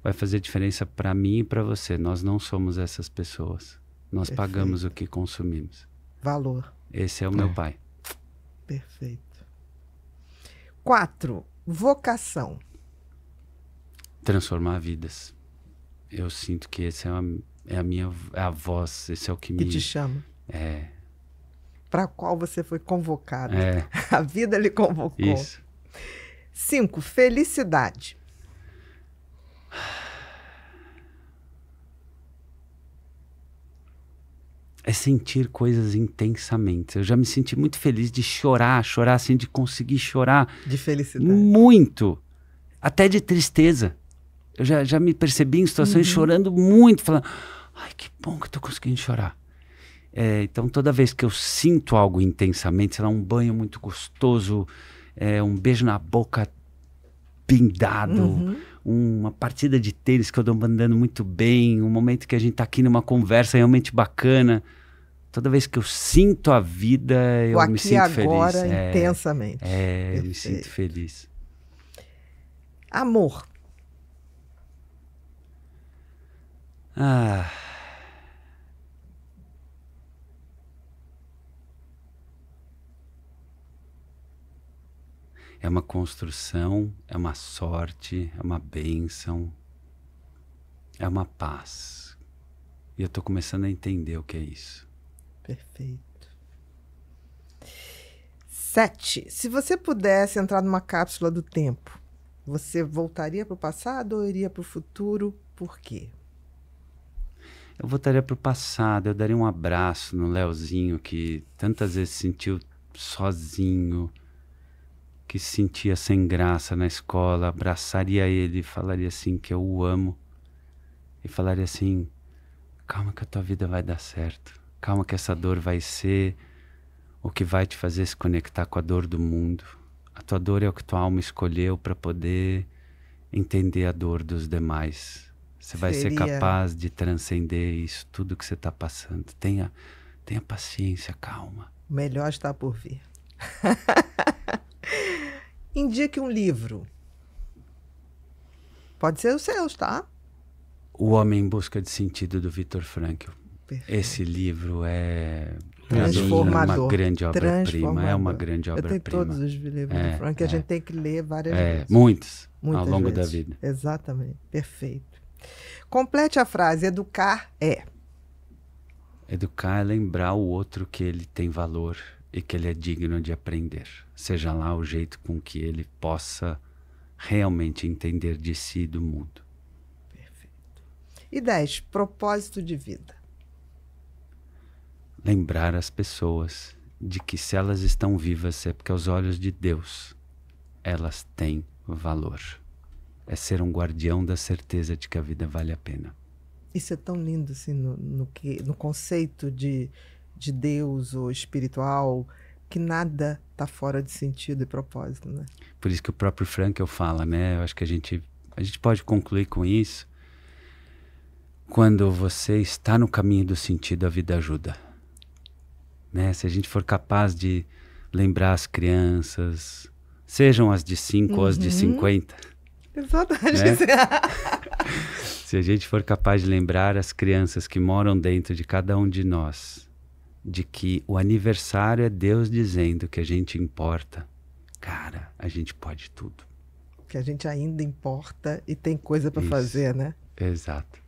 vai fazer diferença para mim e para você. Nós não somos essas pessoas. Nós Perfeito. pagamos o que consumimos. Valor. Esse é o é. meu pai. Perfeito. Quatro, vocação. Transformar vidas. Eu sinto que essa é, é a minha é a voz, esse é o que, que me. Que te chama. É. Para qual você foi convocado. É. A vida lhe convocou. Isso. Cinco, felicidade. é sentir coisas intensamente. Eu já me senti muito feliz de chorar, chorar assim, de conseguir chorar. De felicidade. Muito. Até de tristeza. Eu já, já me percebi em situações uhum. chorando muito, falando: ai, que bom que eu tô conseguindo chorar. É, então, toda vez que eu sinto algo intensamente, sei lá, um banho muito gostoso, é, um beijo na boca pindado, uhum. uma partida de tênis que eu estou mandando muito bem, um momento que a gente está aqui numa conversa realmente bacana. Toda vez que eu sinto a vida, eu aqui, me sinto agora, feliz. agora, é, intensamente. É, eu me sinto feliz. Amor. Ah. é uma construção, é uma sorte, é uma bênção, é uma paz. E eu estou começando a entender o que é isso. Perfeito. Sete. Se você pudesse entrar numa cápsula do tempo, você voltaria para o passado ou iria para o futuro? Por quê? Eu voltaria para o passado. Eu daria um abraço no Leozinho que tantas vezes se sentiu sozinho que se sentia sem graça na escola, abraçaria ele e falaria assim que eu o amo. E falaria assim: calma que a tua vida vai dar certo. Calma que essa dor vai ser o que vai te fazer se conectar com a dor do mundo. A tua dor é o que tua alma escolheu para poder entender a dor dos demais. Você vai ser capaz de transcender isso, tudo que você está passando. Tenha, tenha paciência, calma. Melhor está por vir. indique um livro. Pode ser os seus, tá? O Homem em Busca de Sentido, do Vitor Frankl. Esse livro é transformador. É uma grande obra-prima. É uma grande obra-prima. Eu tenho todos os livros é, do Frank, é, a gente tem que ler várias é, vezes. Muitos, Muitas ao longo vezes. da vida. Exatamente, perfeito. Complete a frase, educar é... Educar é lembrar o outro que ele tem valor, e que ele é digno de aprender, seja lá o jeito com que ele possa realmente entender de si e do mundo. Perfeito. E 10. Propósito de vida. Lembrar as pessoas de que se elas estão vivas é porque aos olhos de Deus elas têm valor. É ser um guardião da certeza de que a vida vale a pena. Isso é tão lindo assim, no, no, que, no conceito de de Deus ou espiritual, que nada está fora de sentido e propósito, né? Por isso que o próprio eu fala, né? Eu acho que a gente, a gente pode concluir com isso. Quando você está no caminho do sentido, a vida ajuda. Né? Se a gente for capaz de lembrar as crianças, sejam as de 5 uhum. ou as de 50. Uhum. Exatamente. Né? Se a gente for capaz de lembrar as crianças que moram dentro de cada um de nós, de que o aniversário é Deus dizendo que a gente importa. Cara, a gente pode tudo. Que a gente ainda importa e tem coisa para fazer, né? Exato.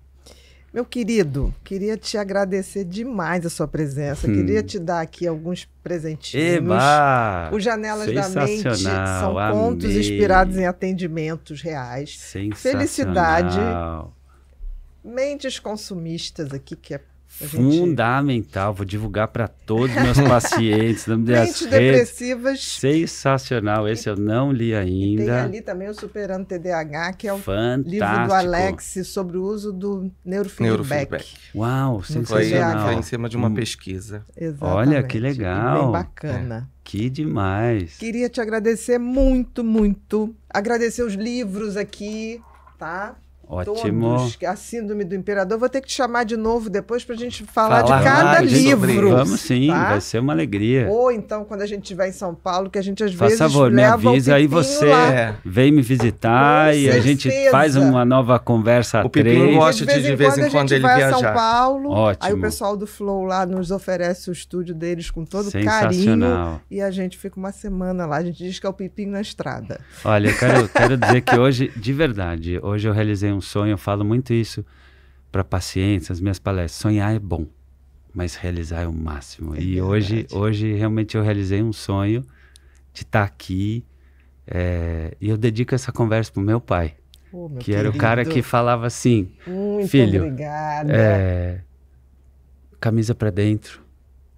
Meu querido, queria te agradecer demais a sua presença. Hum. Queria te dar aqui alguns presentinhos. Eba! O Janelas da Mente são amei. inspirados em atendimentos reais. Sensacional. Felicidade. Mentes consumistas aqui, que é Fundamental, vou divulgar para todos meus pacientes. Nome Mente assim, depressivas. Sensacional, esse eu não li ainda. E tem ali também o Superando TDAH, que é o Fantástico. livro do Alex sobre o uso do neurofeedback. neurofeedback. Uau, sensacional. foi em cima de uma hum. pesquisa. Exatamente. Olha, que legal. Bem bacana. É. Que demais. Queria te agradecer muito, muito. Agradecer os livros aqui, tá? Ótimo. Todos, é a Síndrome do Imperador. Vou ter que te chamar de novo depois para a gente falar, falar de cada livro. Sobre... Vamos sim, tá? vai ser uma alegria. Ou então, quando a gente estiver em São Paulo, que a gente às Faz vezes. Por favor, me avisa aí você lá. É. vem me visitar Com e certeza. a gente faz uma nova conversa. O Pepinho gosta de, de vez em quando, em quando ele vai viajar. São Paulo, Ótimo. Aí o pessoal do Flow lá nos oferece o estúdio deles com todo carinho. E a gente fica uma semana lá. A gente diz que é o pipim na estrada. Olha, eu quero, quero dizer que hoje, de verdade, hoje eu realizei um sonho. Eu falo muito isso para pacientes, as minhas palestras. Sonhar é bom, mas realizar é o máximo. É e verdade. hoje, hoje realmente eu realizei um sonho de estar tá aqui. É, e eu dedico essa conversa pro meu pai, oh, meu que querido. era o cara que falava assim, muito filho, É, camisa para dentro,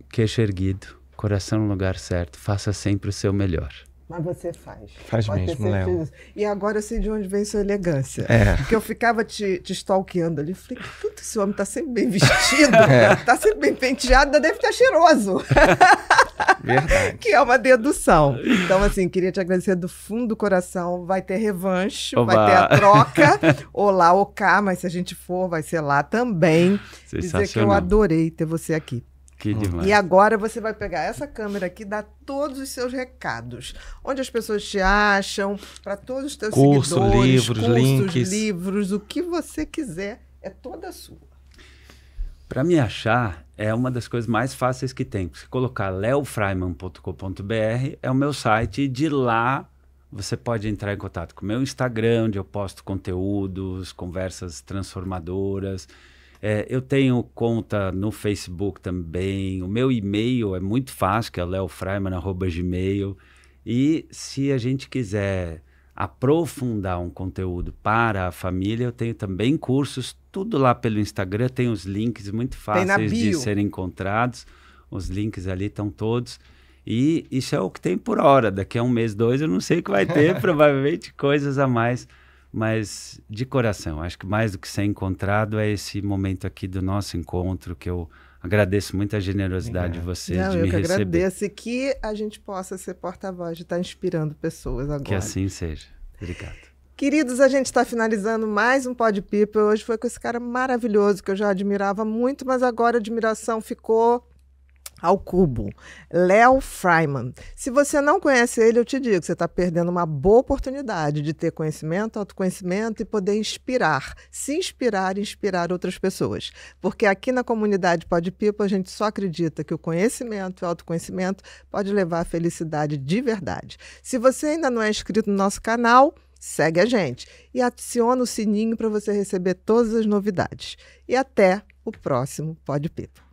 queixo erguido, coração no lugar certo, faça sempre o seu melhor. Mas você faz. Faz Pode mesmo, Léo. E agora eu sei de onde vem sua elegância. É. Porque eu ficava te, te stalkeando ali. Falei, puta, esse homem tá sempre bem vestido, é. tá sempre bem penteado, deve estar cheiroso. Verdade. que é uma dedução. Então, assim, queria te agradecer do fundo do coração. Vai ter revanche, Oba. vai ter a troca. Olá, cá. mas se a gente for, vai ser lá também. Dizer que eu adorei ter você aqui. Que uhum. demais. E agora você vai pegar essa câmera aqui, dar todos os seus recados. Onde as pessoas te acham, para todos os teus Curso, seguidores, livros, cursos, links. livros, o que você quiser, é toda sua. Para me achar, é uma das coisas mais fáceis que tem. Se colocar leofreiman.com.br é o meu site e de lá você pode entrar em contato com o meu Instagram, onde eu posto conteúdos, conversas transformadoras. É, eu tenho conta no Facebook também. O meu e-mail é muito fácil, que é leofreiman.gmail. E se a gente quiser aprofundar um conteúdo para a família, eu tenho também cursos, tudo lá pelo Instagram, tem os links muito fáceis de serem encontrados. Os links ali estão todos. E isso é o que tem por hora. Daqui a um mês, dois, eu não sei o que vai ter, provavelmente coisas a mais mas de coração. Acho que mais do que ser encontrado é esse momento aqui do nosso encontro que eu agradeço muito a generosidade é. de vocês Não, de me receber. agradeço que a gente possa ser porta-voz de estar tá inspirando pessoas agora. Que assim seja. Obrigado. Queridos, a gente está finalizando mais um Pod People. Hoje foi com esse cara maravilhoso que eu já admirava muito, mas agora a admiração ficou ao cubo. Léo Freiman. Se você não conhece ele, eu te digo, você está perdendo uma boa oportunidade de ter conhecimento, autoconhecimento e poder inspirar, se inspirar e inspirar outras pessoas. Porque aqui na comunidade Pode Pipo, a gente só acredita que o conhecimento e o autoconhecimento pode levar à felicidade de verdade. Se você ainda não é inscrito no nosso canal, segue a gente e aciona o sininho para você receber todas as novidades. E até o próximo Pode Pipo.